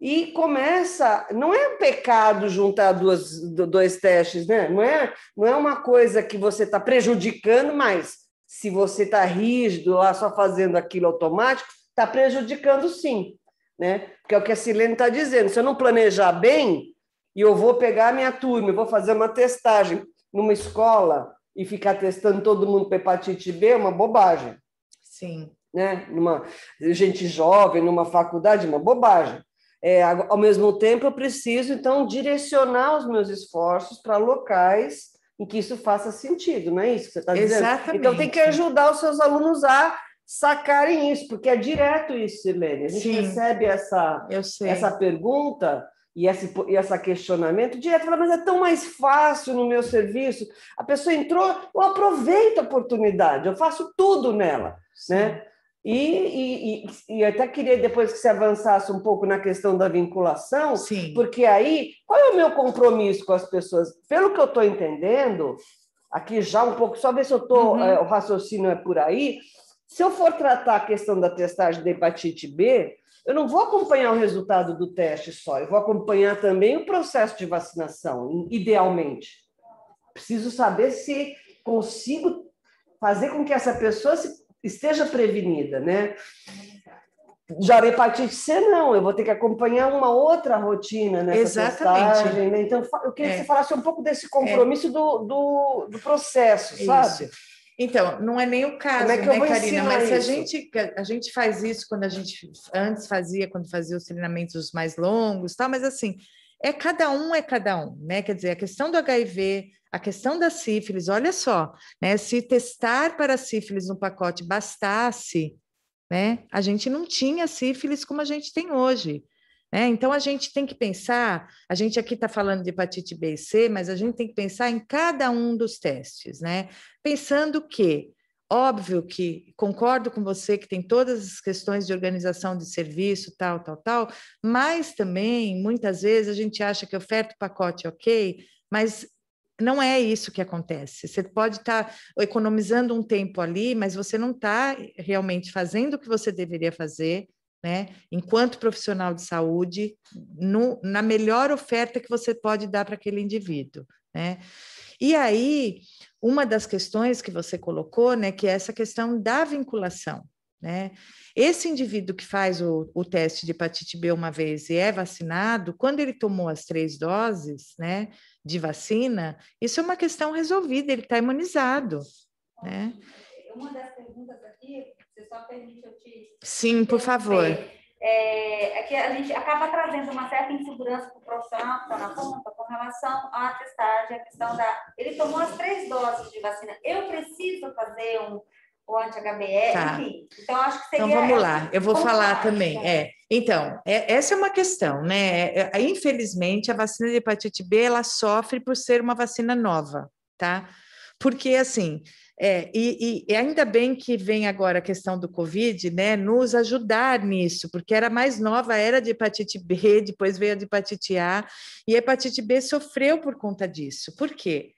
e começa. Não é um pecado juntar duas, dois testes, né? não, é, não é uma coisa que você está prejudicando, mas se você está rígido lá só fazendo aquilo automático, está prejudicando sim. Né? Porque é o que a Silene está dizendo: se eu não planejar bem, e eu vou pegar minha turma, eu vou fazer uma testagem numa escola e ficar testando todo mundo para hepatite B é uma bobagem. Sim. Né? Numa gente jovem, numa faculdade, uma bobagem. É, ao mesmo tempo, eu preciso, então, direcionar os meus esforços para locais em que isso faça sentido, não é isso que você está dizendo? Exatamente. Então, tem que ajudar os seus alunos a sacarem isso, porque é direto isso, Silene. A gente Sim, recebe essa, essa pergunta e esse, e esse questionamento direto, fala, mas é tão mais fácil no meu serviço. A pessoa entrou, eu aproveito a oportunidade, eu faço tudo nela. Né? E, e, e, e, até queria depois que você avançasse um pouco na questão da vinculação, Sim. porque aí, qual é o meu compromisso com as pessoas? Pelo que eu estou entendendo, aqui já um pouco, só ver se eu tô, uhum. é, o raciocínio é por aí, se eu for tratar a questão da testagem da hepatite B, eu não vou acompanhar o resultado do teste só, eu vou acompanhar também o processo de vacinação, idealmente. Preciso saber se consigo fazer com que essa pessoa esteja prevenida, né? Já hepatite C, não, eu vou ter que acompanhar uma outra rotina nessa Exatamente. Testagem, né? Então, eu queria é. que você falasse um pouco desse é. compromisso é. do, do, do, processo, Isso. sabe? Então, não é nem o caso, é né, Karina? Mas se a gente, a gente faz isso quando a gente antes fazia, quando fazia os treinamentos mais longos, tal, mas assim, é cada um é cada um, né? Quer dizer, a questão do HIV, a questão da sífilis, olha só, né? Se testar para sífilis no pacote bastasse, né? A gente não tinha sífilis como a gente tem hoje. Né? então, a gente tem que pensar, a gente aqui está falando de hepatite B e C, mas a gente tem que pensar em cada um dos testes, né? Pensando que, óbvio que concordo com você que tem todas as questões de organização de serviço, tal, tal, tal, mas também, muitas vezes, a gente acha que oferta o pacote ok, mas não é isso que acontece. Você pode estar tá economizando um tempo ali, mas você não está realmente fazendo o que você deveria fazer, né? Enquanto profissional de saúde, no, na melhor oferta que você pode dar para aquele indivíduo, né? E aí, uma das questões que você colocou, né, que é essa questão da vinculação, né? Esse indivíduo que faz o, o teste de hepatite B uma vez e é vacinado, quando ele tomou as três doses, né, de vacina, isso é uma questão resolvida, ele está imunizado, né? Uma das perguntas aqui você só permite eu te. Sim, por favor. É, é que a gente acaba trazendo uma certa insegurança para o profissional que está na ponta com relação à testagem, a questão da. Ele tomou as três doses de vacina. Eu preciso fazer um o anti hbr tá. enfim. Então, acho que então, seria... Então, vamos lá, eu vou falar também. Né? É. Então, é, essa é uma questão, né? É, é, infelizmente, a vacina de hepatite B, ela sofre por ser uma vacina nova, tá? porque assim, é, e, e, ainda bem que vem agora a questão do Covid, né, nos ajudar nisso, porque era mais nova, era de hepatite B, *laughs* depois veio a de hepatite A, e a hepatite B sofreu por conta disso. Por quê?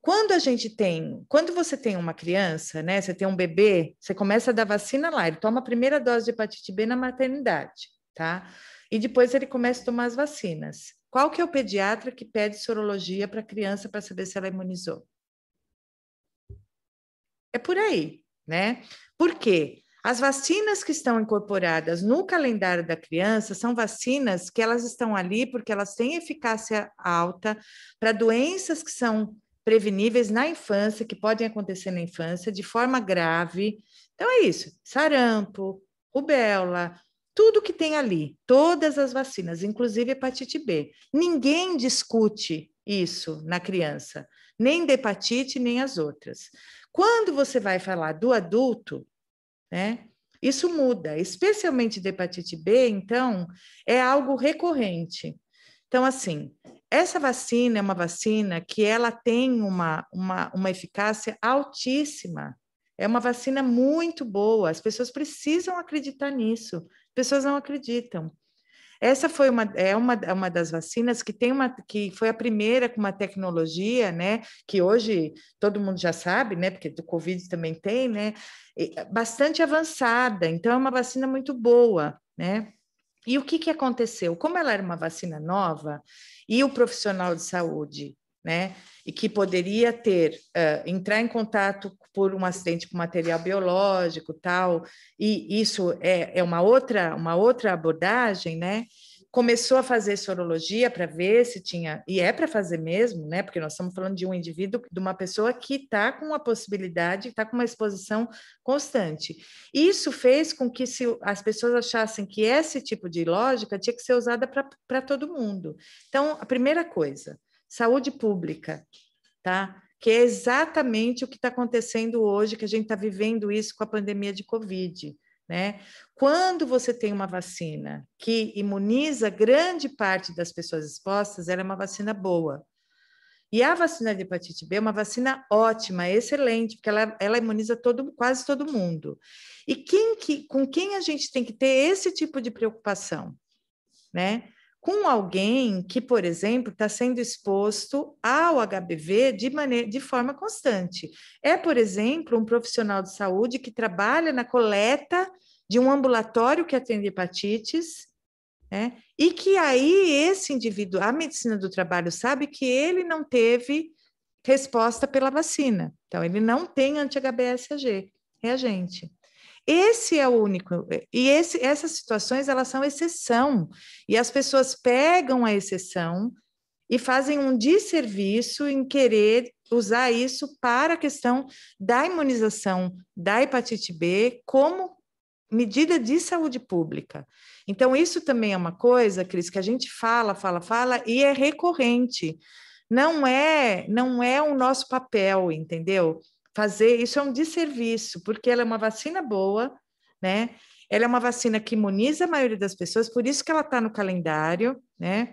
Quando a gente tem, quando você tem uma criança, né, você tem um bebê, você começa a dar vacina lá, ele toma a primeira dose de hepatite B na maternidade, tá? E depois ele começa a tomar as vacinas. Qual que é o pediatra que pede sorologia para a criança para saber se ela imunizou? É por aí, né? Por quê? As vacinas que estão incorporadas no calendário da criança são vacinas que elas estão ali porque elas têm eficácia alta para doenças que são preveníveis na infância, que podem acontecer na infância de forma grave. Então é isso, sarampo, rubéola, tudo que tem ali, todas as vacinas, inclusive hepatite B. Ninguém discute isso na criança, nem da hepatite, nem as outras. Quando você vai falar do adulto, né? Isso muda, especialmente de hepatite B, então, é algo recorrente. Então, assim, essa vacina é uma vacina que ela tem uma, uma, uma eficácia altíssima. É uma vacina muito boa, as pessoas precisam acreditar nisso, as pessoas não acreditam. Essa foi uma, é uma, é uma das vacinas que tem uma que foi a primeira com uma tecnologia, né? Que hoje todo mundo já sabe, né? Porque do Covid também tem, né? Bastante avançada, então é uma vacina muito boa, né? E o que, que aconteceu? Como ela era uma vacina nova e o profissional de saúde, né, e que poderia ter uh, entrar em contato por um acidente com material biológico tal e isso é, é uma outra uma outra abordagem né começou a fazer sorologia para ver se tinha e é para fazer mesmo né porque nós estamos falando de um indivíduo de uma pessoa que está com a possibilidade está com uma exposição constante isso fez com que se as pessoas achassem que esse tipo de lógica tinha que ser usada para todo mundo então a primeira coisa saúde pública tá que é exatamente o que está acontecendo hoje, que a gente está vivendo isso com a pandemia de Covid. Né? Quando você tem uma vacina que imuniza grande parte das pessoas expostas, ela é uma vacina boa. E a vacina de hepatite B é uma vacina ótima, excelente, porque ela, ela imuniza todo, quase todo mundo. E quem que, com quem a gente tem que ter esse tipo de preocupação? Né? com alguém que, por exemplo, está sendo exposto ao HBV de, maneira, de forma constante. É, por exemplo, um profissional de saúde que trabalha na coleta de um ambulatório que atende hepatites, né? e que aí esse indivíduo, a medicina do trabalho sabe que ele não teve resposta pela vacina. Então, ele não tem anti-HBsAg reagente. É esse é o único. Eh, e esse, essas situações elas são exceção. E as pessoas pegam a exceção e fazem um desserviço em querer usar isso para a questão da imunização da hepatite B como medida de saúde pública. Então, isso também é uma coisa, Cris, que a gente fala, fala, fala e é recorrente. Não é, não é o nosso papel, entendeu? fazer isso é um desserviço, porque ela é uma vacina boa, né? Ela é uma vacina que imuniza a maioria das pessoas, por isso que ela está no calendário, né?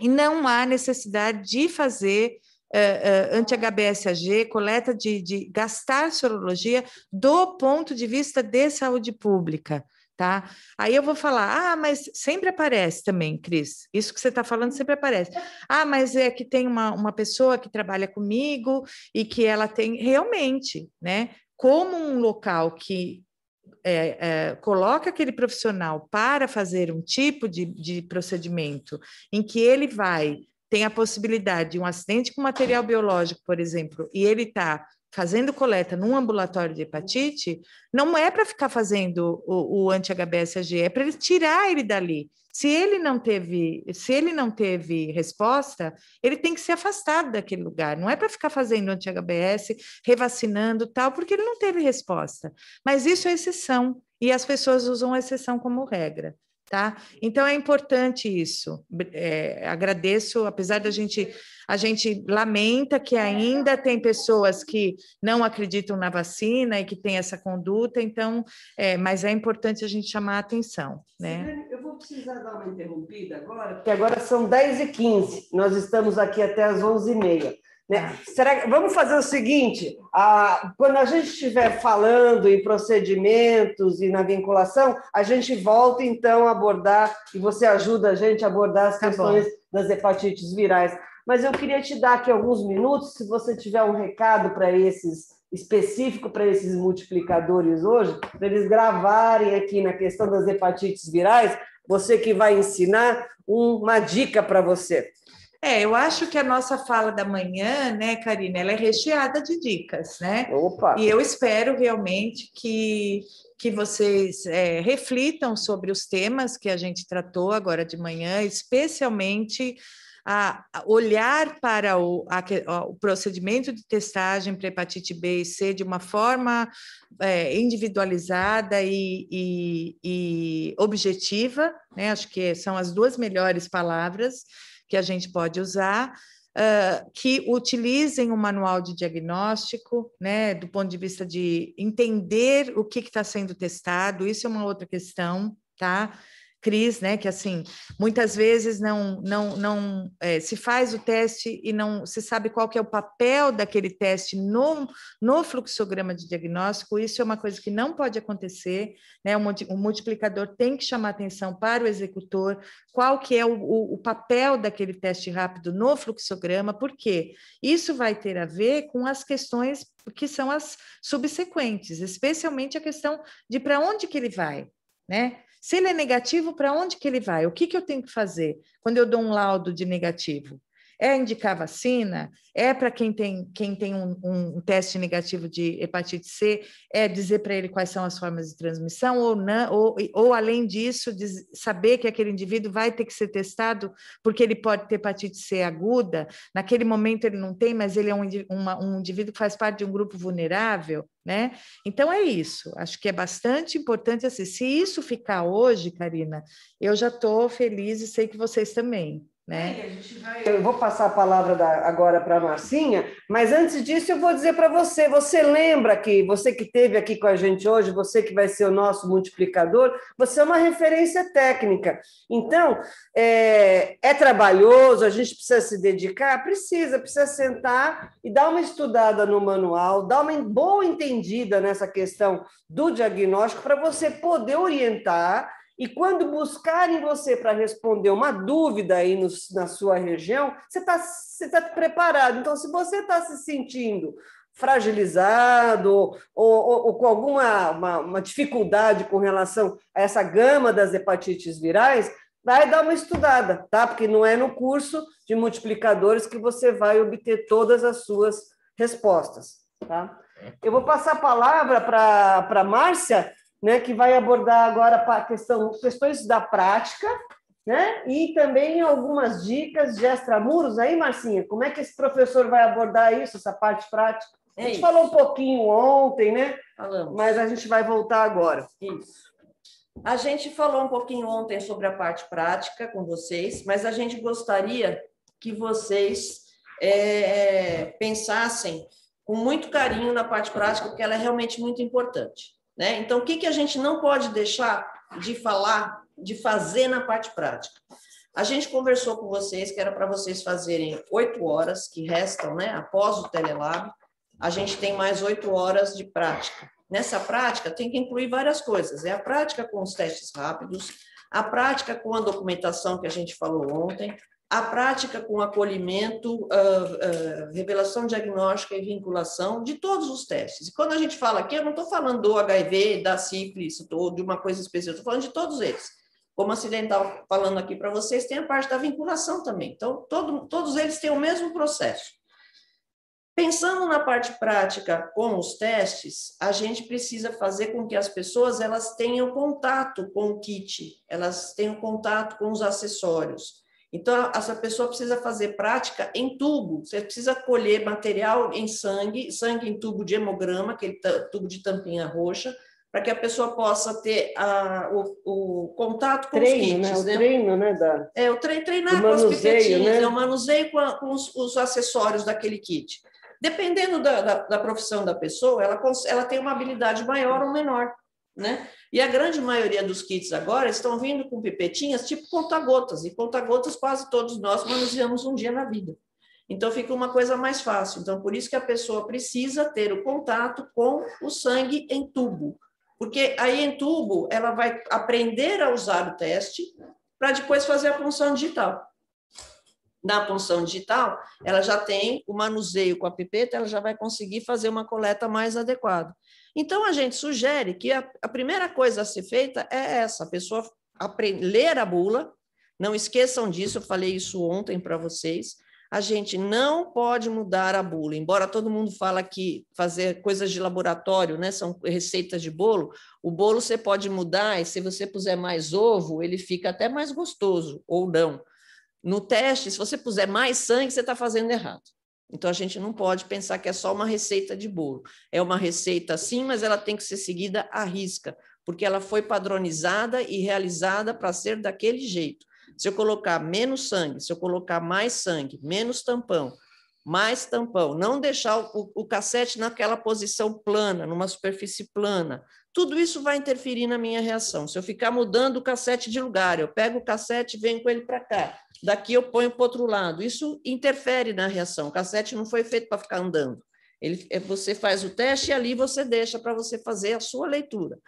E não há necessidade de fazer uh, eh, uh, eh, anti-HBSAG, coleta de, de gastar sorologia do ponto de vista de saúde pública tá? Aí eu vou falar, ah, mas sempre aparece também, Cris. Isso que você está falando sempre aparece. Ah, mas é que tem uma, uma pessoa que trabalha comigo e que ela tem realmente, né? Como um local que é, é, coloca aquele profissional para fazer um tipo de, de procedimento em que ele vai tem a possibilidade de um acidente com material biológico, por exemplo, e ele está fazendo coleta num ambulatório de hepatite, não é para ficar fazendo o, o anti-HBsAg, é para ele tirar ele dali. Se ele não teve, se ele não teve resposta, ele tem que ser afastado daquele lugar. Não é para ficar fazendo anti-HBs, revacinando tal, porque ele não teve resposta. Mas isso é exceção e as pessoas usam exceção como regra tá? Então é importante isso. É, agradeço, apesar da gente a gente lamenta que ainda tem pessoas que não acreditam na vacina e que têm essa conduta, então, é, mas é importante a gente chamar a atenção, né? Eu vou precisar dar uma interrompida agora, porque agora são 10h15, nós estamos aqui até as 11h30. Né? Tá. Será que, vamos fazer o seguinte: a, quando a gente estiver falando em procedimentos e na vinculação, a gente volta então a abordar e você ajuda a gente a abordar as tá questões das hepatites virais. Mas eu queria te dar aqui alguns minutos, se você tiver um recado para esses específico para esses multiplicadores hoje, para eles gravarem aqui na questão das hepatites virais, você que vai ensinar uma dica para você. É, eu acho que a nossa fala da manhã, né, Karina, ela é recheada de dicas, né? Opa. E eu espero realmente que, que vocês é, reflitam sobre os temas que a gente tratou agora de manhã, especialmente a olhar para o, a, o procedimento de testagem para hepatite B e C de uma forma é, individualizada e, e, e objetiva, né? Acho que são as duas melhores palavras que a gente pode usar, uh, que utilizem o manual de diagnóstico, né, do ponto de vista de entender o que está sendo testado, isso é uma outra questão, tá? Cris, né? Que assim, muitas vezes não, não, não é, se faz o teste e não se sabe qual que é o papel daquele teste no, no fluxograma de diagnóstico. Isso é uma coisa que não pode acontecer, né? O, multiplicador tem que chamar atenção para o executor, qual que é o, o, o papel daquele teste rápido no fluxograma, porque isso vai ter a ver com as questões que são as subsequentes, especialmente a questão de para onde que ele vai, né? Se ele é negativo, para onde que ele vai? O que, que eu tenho que fazer quando eu dou um laudo de negativo? É indicar vacina? É para quem tem, quem tem um, um, teste negativo de hepatite C? É dizer para ele quais são as formas de transmissão ou não? Ou, ou além disso, diz, saber que aquele indivíduo vai ter que ser testado porque ele pode ter hepatite C aguda? Naquele momento ele não tem, mas ele é um, uma, um indivíduo que faz parte de um grupo vulnerável? Né? Então é isso. Acho que é bastante importante assim. Se isso ficar hoje, Karina, eu já estou feliz e sei que vocês também. Né? Vai... Eu vou passar a palavra da, agora para a Marcinha, mas antes disso eu vou dizer para você, você lembra que você que esteve aqui com a gente hoje, você que vai ser o nosso multiplicador, você é uma referência técnica. Então, é, é trabalhoso, a gente precisa se dedicar? Precisa, precisa sentar e dar uma estudada no manual, dar uma boa entendida nessa questão do diagnóstico para você poder orientar e quando buscarem você para responder uma dúvida aí no, na sua região, você está você tá preparado. Então, se você está se sentindo fragilizado ou, ou, ou com alguma uma, uma dificuldade com relação a essa gama das hepatites virais, vai dar uma estudada, tá? Porque não é no curso de multiplicadores que você vai obter todas as suas respostas, tá? Eu vou passar a palavra para a Márcia, né, que vai abordar agora a questão, questões da prática, né? E também algumas dicas de extramuros aí, Marcinha. Como é que esse professor vai abordar isso, essa parte prática? É a gente isso. É falou um pouquinho ontem, né? Falamos. Mas a gente vai voltar agora. Isso. A gente falou um pouquinho ontem sobre a parte prática com vocês, mas a gente gostaria que vocês é, é pensassem com muito carinho na parte prática, porque ela é realmente muito importante. Né? Então, o que, que a gente não pode deixar de falar, de fazer na parte prática? A gente conversou com vocês que era para vocês fazerem oito horas que restam, né? Após o Telelab, a gente tem mais oito horas de prática. Nessa prática, tem que incluir várias coisas: é a prática com os testes rápidos, a prática com a documentação que a gente falou ontem, a prática com acolhimento, uh, uh, revelação diagnóstica e vinculação de todos os testes. E quando a gente fala aqui, eu não estou falando do HIV, da sífilis, ou de uma coisa específica, estou falando de todos eles. Como acidental falando aqui para vocês, tem a parte da vinculação também. Então, todo, todos eles têm o mesmo processo. Pensando na parte prática com os testes, a gente precisa fazer com que as pessoas elas tenham contato com o kit, elas tenham contato com os acessórios então, essa pessoa precisa fazer prática em tubo, você precisa colher material em sangue, sangue em tubo de hemograma, aquele tubo de tampinha roxa, para que a pessoa possa ter a, o, o, contato com treino, os kits. Né? O né? treino, né? Da... É, o tre treinar com as pipetinhas, né? é o manuseio com, a, com os, os, acessórios daquele kit. Dependendo da, da, da profissão da pessoa, ela, ela tem uma habilidade maior ou menor, né? E a grande maioria dos kits agora estão vindo com pipetinhas tipo conta-gotas, e conta-gotas quase todos nós manuseamos um dia na vida. Então fica uma coisa mais fácil. Então por isso que a pessoa precisa ter o contato com o sangue em tubo, porque aí em tubo ela vai aprender a usar o teste para depois fazer a punção digital. Na punção digital, ela já tem o manuseio com a pipeta, ela já vai conseguir fazer uma coleta mais adequada. Então, a gente sugere que a, a primeira coisa a ser feita é essa: a pessoa aprender, ler a bula. Não esqueçam disso, eu falei isso ontem para vocês. A gente não pode mudar a bula. Embora todo mundo fala que fazer coisas de laboratório, né, são receitas de bolo, o bolo você pode mudar e se você puser mais ovo, ele fica até mais gostoso ou não. No teste, se você puser mais sangue, você está fazendo errado. Então, a gente não pode pensar que é só uma receita de bolo. É uma receita, sim, mas ela tem que ser seguida à risca, porque ela foi padronizada e realizada para ser daquele jeito. Se eu colocar menos sangue, se eu colocar mais sangue, menos tampão, mais tampão, não deixar o, o, o cassete naquela posição plana, numa superfície plana, tudo isso vai interferir na minha reação. Se eu ficar mudando o cassete de lugar, eu pego o cassete e venho com ele para cá, daqui eu ponho para o outro lado. Isso interfere na reação. O cassete não foi feito para ficar andando. Ele, é, você faz o teste e ali você deixa para você fazer a sua leitura.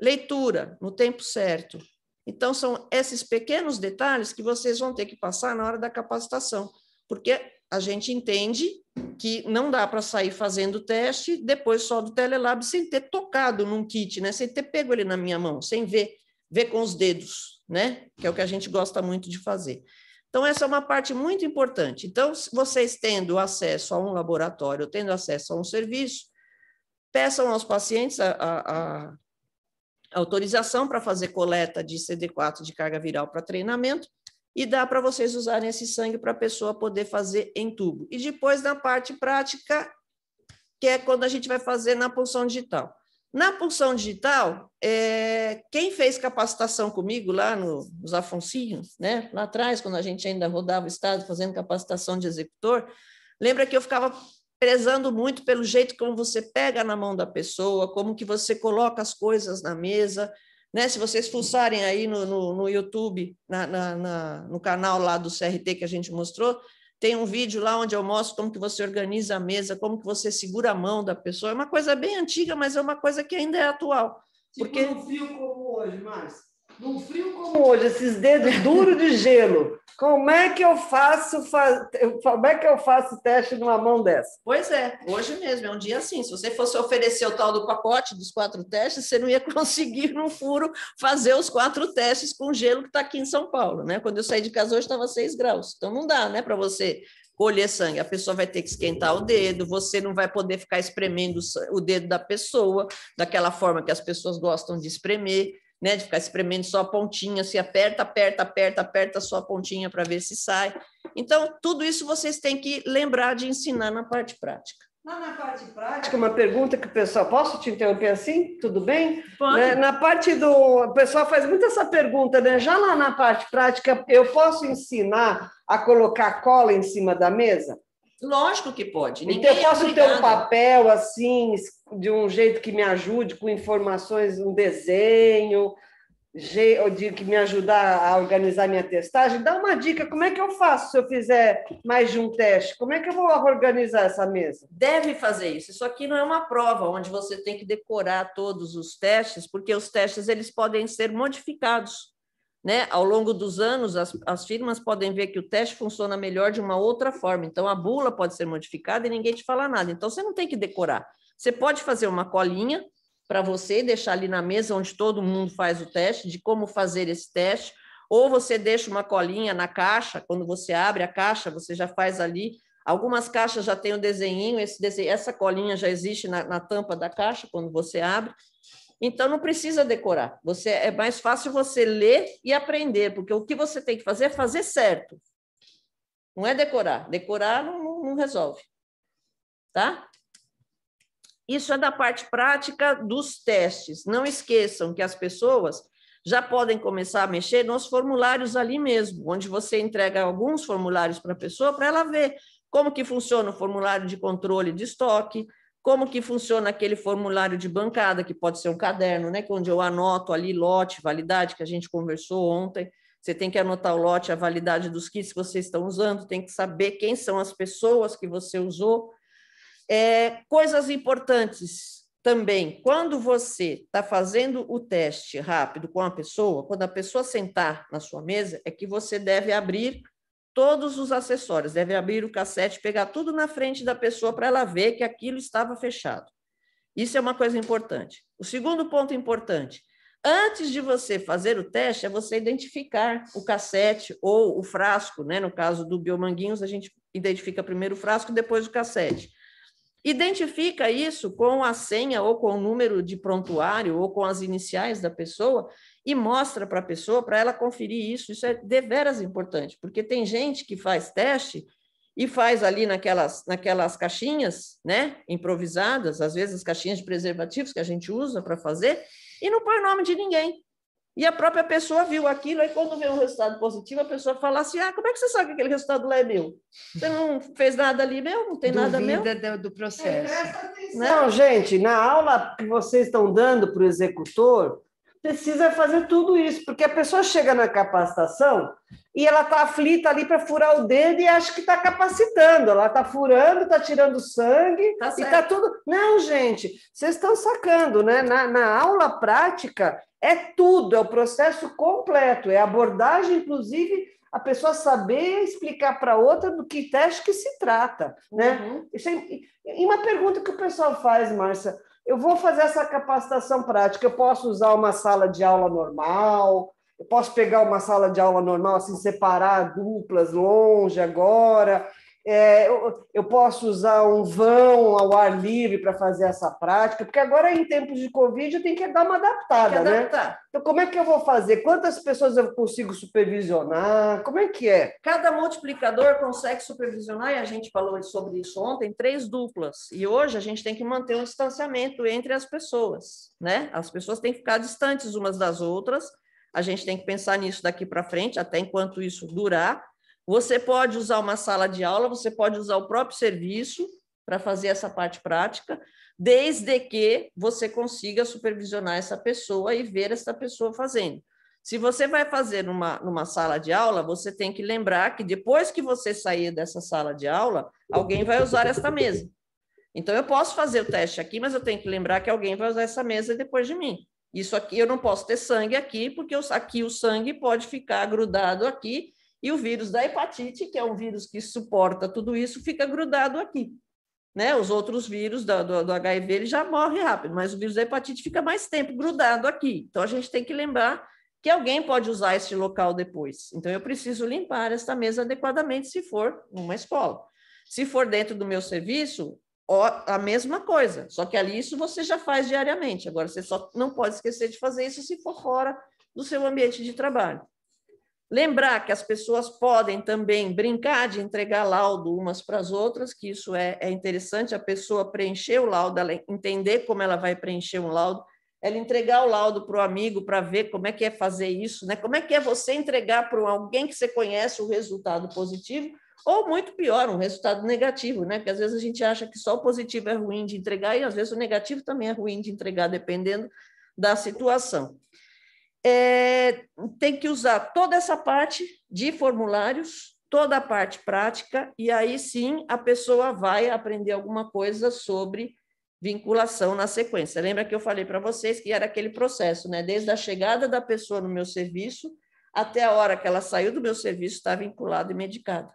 Leitura no tempo certo. Então, são esses pequenos detalhes que vocês vão ter que passar na hora da capacitação, porque a gente entende que não dá para sair fazendo teste depois só do Telelab sem ter tocado num kit, né? sem ter pego ele na minha mão, sem ver, ver com os dedos, né? que é o que a gente gosta muito de fazer. Então, essa é uma parte muito importante. Então, vocês tendo acesso a um laboratório, tendo acesso a um serviço, peçam aos pacientes a, a, a autorização para fazer coleta de CD4 de carga viral para treinamento e dá para vocês usarem esse sangue para a pessoa poder fazer em tubo. E depois, na parte prática, que é quando a gente vai fazer na pulsão digital. Na pulsão digital, é, quem fez capacitação comigo lá no, nos Afonsinhos, né? lá atrás, quando a gente ainda rodava o estado fazendo capacitação de executor, lembra que eu ficava prezando muito pelo jeito como você pega na mão da pessoa, como que você coloca as coisas na mesa, né? Se vocês pulsarem aí no, no, no YouTube, na, na, na, no canal lá do CRT que a gente mostrou, tem um vídeo lá onde eu mostro como que você organiza a mesa, como que você segura a mão da pessoa. É uma coisa bem antiga, mas é uma coisa que ainda é atual. Tipo porque não viu como hoje, Márcio num frio como hoje, esses dedos duros de gelo. Como é que eu faço fa... como é que eu faço teste numa mão dessa? Pois é, hoje mesmo, é um dia assim. Se você fosse oferecer o tal do pacote dos quatro testes, você não ia *laughs* conseguir, no furo, fazer os quatro testes com gelo que está aqui em São Paulo. Né? Quando eu saí de casa hoje estava 6 graus. Então não dá né, para você colher sangue. A pessoa vai ter que esquentar o dedo, você não vai poder ficar espremendo o dedo da pessoa, daquela forma que as pessoas gostam de espremer né? De ficar espremendo só a pontinha, se aperta, aperta, aperta, aperta só a pontinha para ver se sai. Então, tudo isso vocês têm que lembrar de ensinar na parte prática. Lá na parte prática, uma pergunta que o pessoal. Posso te interromper assim? Tudo bem? Pode. Né, na parte do. O pessoal faz muito essa pergunta, né? Já lá na parte prática, eu posso ensinar a colocar cola em cima da mesa? Lógico que pode. Ninguém então, eu é posso é ter um papel assim, de um jeito que me ajude, com informações, um desenho, de que me ajudar a organizar minha testagem. Dá uma dica, como é que eu faço se eu fizer mais de um teste? Como é que eu vou organizar essa mesa? Deve fazer isso. Isso aqui não é uma prova onde você tem que decorar todos os testes, porque os testes eles podem ser modificados né? Ao longo dos anos, as, as firmas podem ver que o teste funciona melhor de uma outra forma. Então, a bula pode ser modificada e ninguém te fala nada. Então, você não tem que decorar. Você pode fazer uma colinha para você deixar ali na mesa onde todo mundo faz o teste, de como fazer esse teste, ou você deixa uma colinha na caixa, quando você abre a caixa, você já faz ali. Algumas caixas já têm o desenho, esse desenho, essa colinha já existe na, na tampa da caixa quando você abre. Então não precisa decorar. Você é mais fácil você ler e aprender, porque o que você tem que fazer é fazer certo. Não é decorar. Decorar não, não, não resolve, tá? Isso é da parte prática dos testes. Não esqueçam que as pessoas já podem começar a mexer nos formulários ali mesmo, onde você entrega alguns formulários para a pessoa para ela ver como que funciona o formulário de controle de estoque, como que funciona aquele formulário de bancada, que pode ser um caderno, né? É onde eu anoto ali lote, validade, que a gente conversou ontem. Você tem que anotar o lote, a validade dos kits que vocês estão usando, tem que saber quem são as pessoas que você usou. É, coisas importantes também, quando você está fazendo o teste rápido com a pessoa, quando a pessoa sentar na sua mesa, é que você deve abrir todos os acessórios, deve abrir o cassete, pegar tudo na frente da pessoa para ela ver que aquilo estava fechado. Isso é uma coisa importante. O segundo ponto importante, antes de você fazer o teste, é você identificar o cassete ou o frasco, né? No caso do Biomanguinhos, a gente identifica primeiro o frasco, depois o cassete. Identifica isso com a senha ou com o número de prontuário ou com as iniciais da pessoa e mostra para a pessoa, para ela conferir isso. Isso é deveras importante, porque tem gente que faz teste e faz ali naquelas, naquelas caixinhas, né, improvisadas, às vezes as caixinhas de preservativos que a gente usa para fazer, e não põe o nome de ninguém. E a própria pessoa viu aquilo, e quando vê um resultado positivo, a pessoa fala assim: ah, como é que você sabe que aquele resultado lá é meu? Você não fez nada ali meu? Não tem Duvida nada meu? Do, do processo. É, não, gente, na aula que vocês estão dando para o executor, precisa fazer tudo isso, porque a pessoa chega na capacitação e ela está aflita ali para furar o dedo e acha que está capacitando, ela está furando, está tirando sangue tá e está tudo. Não, gente, vocês estão sacando, né? Na, na aula prática é tudo, é o processo completo, é abordagem, inclusive a pessoa saber explicar para outra do que teste que se trata, né? Uhum. É e uma pergunta que o pessoal faz, Márcia, eu vou fazer essa capacitação prática, eu posso usar uma sala de aula normal, eu posso pegar uma sala de aula normal, assim, separar duplas longe agora, é, eu, eu, posso usar um vão ao ar livre para fazer essa prática, porque agora em tempos de Covid eu tenho que dar uma adaptada, né? Então, como é que eu vou fazer? Quantas pessoas eu consigo supervisionar? Como é que é? Cada multiplicador consegue supervisionar, e a gente falou sobre isso ontem, três duplas. E hoje a gente tem que manter um distanciamento entre as pessoas, né? As pessoas têm que ficar distantes umas das outras. A gente tem que pensar nisso daqui para frente, até enquanto isso durar você pode usar uma sala de aula, você pode usar o próprio serviço para fazer essa parte prática, desde que você consiga supervisionar essa pessoa e ver essa pessoa fazendo. Se você vai fazer numa, numa sala de aula, você tem que lembrar que depois que você sair dessa sala de aula, alguém vai usar esta mesa. Então, eu posso fazer o teste aqui, mas eu tenho que lembrar que alguém vai usar essa mesa depois de mim. Isso aqui, eu não posso ter sangue aqui, porque aqui o sangue pode ficar grudado aqui e o vírus da hepatite, que é um vírus que suporta tudo isso, fica grudado aqui. Né? Os outros vírus do, do, do HIV ele já morre rápido, mas o vírus da hepatite fica mais tempo grudado aqui. Então a gente tem que lembrar que alguém pode usar este local depois. Então eu preciso limpar esta mesa adequadamente se for numa escola. Se for dentro do meu serviço, a mesma coisa, só que ali isso você já faz diariamente. Agora você só não pode esquecer de fazer isso se for fora do seu ambiente de trabalho. Lembrar que as pessoas podem também brincar de entregar laudo umas para as outras, que isso é, é interessante, a pessoa preencher o laudo, ela entender como ela vai preencher um laudo, ela entregar o laudo para o amigo para ver como é que é fazer isso, né? Como é que é você entregar para alguém que você conhece o resultado positivo, ou muito pior, um resultado negativo, né? Porque às vezes a gente acha que só o positivo é ruim de entregar, e às vezes o negativo também é ruim de entregar, dependendo da situação é, tem que usar toda essa parte de formulários, toda a parte prática, e aí sim a pessoa vai aprender alguma coisa sobre vinculação na sequência. Lembra que eu falei para vocês que era aquele processo, né? Desde a chegada da pessoa no meu serviço até a hora que ela saiu do meu serviço, está vinculada e medicada.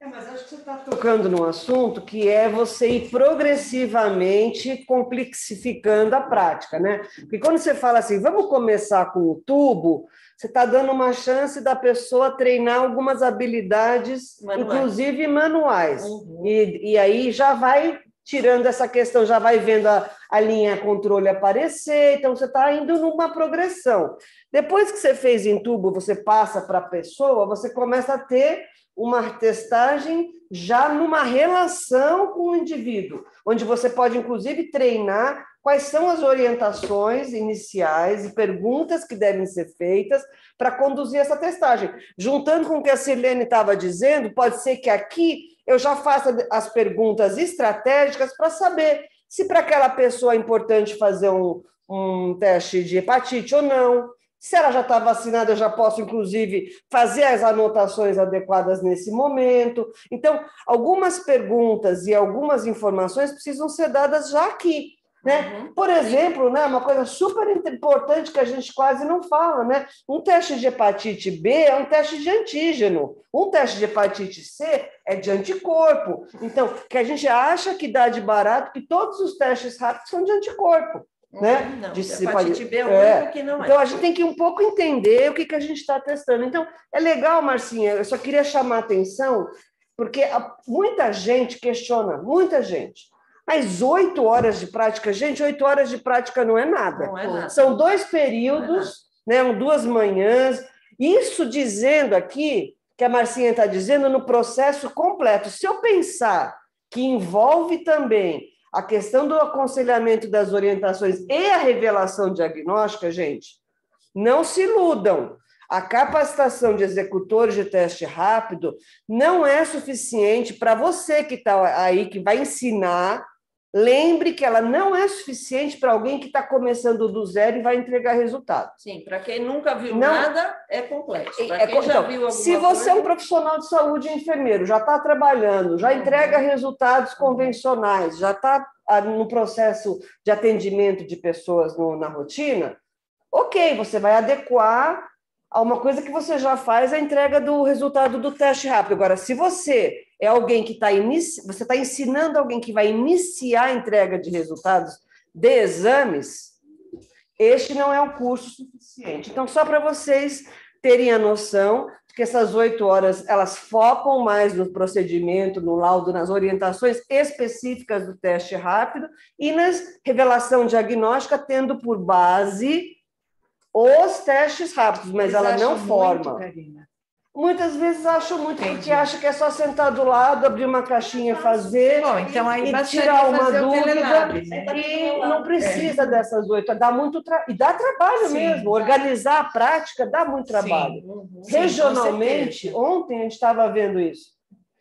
É, mas acho que você está tocando num assunto que é você ir progressivamente complexificando a prática, né? Porque quando você fala assim, vamos começar com o tubo, você está dando uma chance da pessoa treinar algumas habilidades, manuais. inclusive manuais. Uhum. E, e aí já vai tirando essa questão, já vai vendo a, a linha controle aparecer, então você está indo numa progressão. Depois que você fez em tubo, você passa para a pessoa, você começa a ter uma testagem já numa relação com o indivíduo, onde você pode, inclusive, treinar quais são as orientações iniciais e perguntas que devem ser feitas para conduzir essa testagem. Juntando com o que a Sirlene estava dizendo, pode ser que aqui eu já faça as perguntas estratégicas para saber se para aquela pessoa é importante fazer um, um teste de hepatite ou não, se ela já está vacinada, eu já posso, inclusive, fazer as anotações adequadas nesse momento. Então, algumas perguntas e algumas informações precisam ser dadas já aqui. Né? Uhum. Por exemplo, né, uma coisa super importante que a gente quase não fala, né? Um teste de hepatite B é um teste de antígeno, um teste de hepatite C é de anticorpo. Então, que a gente acha que dá de barato que todos os testes rápidos são de anticorpo né? Uhum, não, de é se hepatite B é, é que não é. Então, a gente tem que um pouco entender o que, que a gente está testando. Então, é legal, Marcinha, eu só queria chamar a atenção, porque muita gente questiona, muita gente. Mas oito horas de prática, gente, oito horas de prática não é nada. Não é nada. São dois é períodos, é né? duas manhãs. Isso dizendo aqui, que a Marcinha está dizendo, no processo completo. Se eu pensar que envolve também a questão do aconselhamento das orientações e a revelação diagnóstica, gente, não se iludam. A capacitação de executores de teste rápido não é suficiente para você que está aí, que vai ensinar Lembre que ela não é suficiente para alguém que está começando do zero e vai entregar resultado. Sim, para quem nunca viu não, nada, é complexo. É, é então, se você coisa... é um profissional de saúde enfermeiro, já está trabalhando, já uhum. entrega uhum. resultados convencionais, já está ah, no processo de atendimento de pessoas no, na rotina, ok, você vai adequar uma coisa que você já faz é a entrega do resultado do teste rápido. Agora, se você é alguém que está inici... você está ensinando alguém que vai iniciar a entrega de resultados de exames, este não é um curso suficiente. Então, só para vocês terem a noção que essas oito horas elas focam mais no procedimento, no laudo, nas orientações específicas do teste rápido e na revelação diagnóstica, tendo por base os testes rápidos, mas Eles ela não forma. Muito, Muitas vezes acho muito, Entendi. porque acha que é só sentar do lado, abrir uma caixinha, fazer Bom, então aí e tirar é uma dúvida. Né? E não precisa é. dessas oito. Dá muito tra... E dá trabalho Sim, mesmo. Tá. Organizar a prática dá muito trabalho. Uhum. Sim. Regionalmente, Sim, ontem a gente estava vendo isso.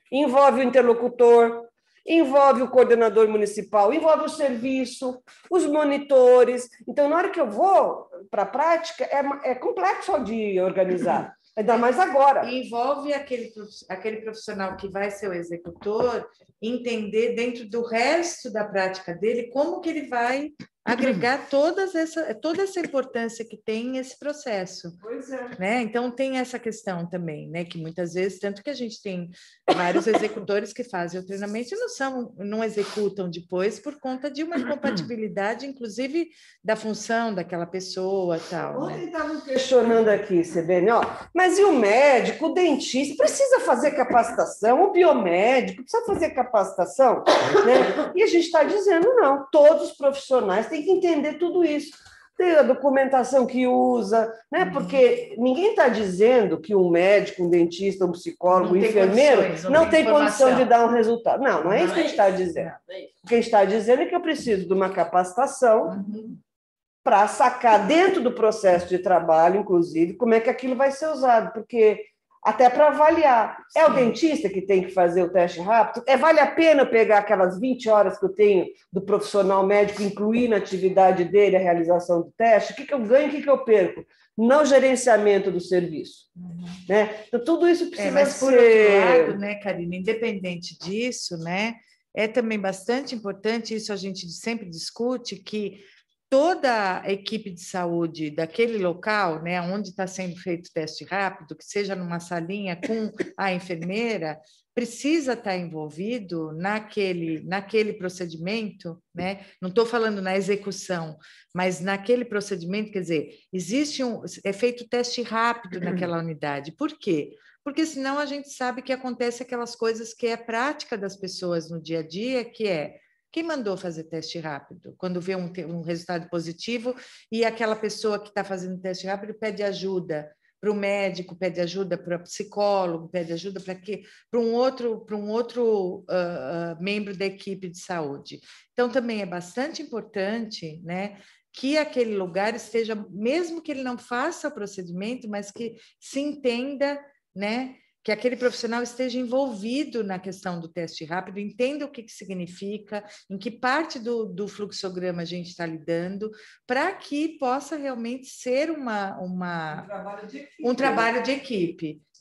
Envolve o interlocutor, envolve o coordenador municipal, envolve o serviço, os monitores. Então, na hora que eu vou para a prática, é, é complexo de organizar. *clears throat* Ainda mais agora. Envolve aquele, aquele profissional que vai ser o executor entender dentro do resto da prática dele como que ele vai agregar todas essa, toda essa importância que tem esse processo. Pois é. Né? Então, tem essa questão também, né? que muitas vezes, tanto que a gente tem vários executores que fazem o treinamento e não, são, não executam depois por conta de uma incompatibilidade, inclusive, da função daquela pessoa tal. Né? Ontem estavam né? questionando aqui, CBN, ó, mas e o médico, o dentista, precisa fazer capacitação? O biomédico precisa fazer capacitação? *laughs* né? E a gente está dizendo, não, todos os profissionais têm tem que entender tudo isso. Tem a documentação que usa, né? Uhum. Porque ninguém está dizendo que um médico, um dentista, um psicólogo, um enfermeiro não tem, condição de dar um resultado. Não, não é não isso que a gente está é dizendo. É o que a gente está dizendo é que eu preciso de uma capacitação uhum. para sacar dentro do processo de trabalho, inclusive, como é que aquilo vai ser usado, porque até para avaliar. Sim. É o dentista que tem que fazer o teste rápido? É, vale a pena pegar aquelas 20 horas que eu tenho do profissional médico, incluir na atividade dele a realização do teste? O que, que eu ganho, o que, que eu perco? Não gerenciamento do serviço. Uhum. Né? Então, tudo isso é, precisa é, mas por ser... outro lado, né, Karina, independente disso, né, é também bastante importante, isso a gente sempre discute, que toda a equipe de saúde daquele local, né, onde está sendo feito o teste rápido, que seja numa salinha com a enfermeira, precisa estar tá envolvido naquele, naquele procedimento, né? Não estou falando na execução, mas naquele procedimento, quer dizer, existe um é feito teste rápido naquela unidade. Por quê? Porque senão a gente sabe que acontece aquelas coisas que é prática das pessoas no dia a dia, que é quem mandou fazer teste rápido? Quando vê um, um resultado positivo e aquela pessoa que está fazendo teste rápido pede ajuda para o médico, pede ajuda para o psicólogo, pede ajuda para quê? Para um outro, para um outro uh, uh, membro da equipe de saúde. Então também é bastante importante, né? que aquele lugar esteja, mesmo que ele não faça o procedimento, mas que se entenda, né, que aquele profissional esteja envolvido na questão do teste rápido, entenda o que, que significa, em que parte do, do fluxograma a gente está lidando, para que possa realmente ser uma, uma um trabalho de equipe. Um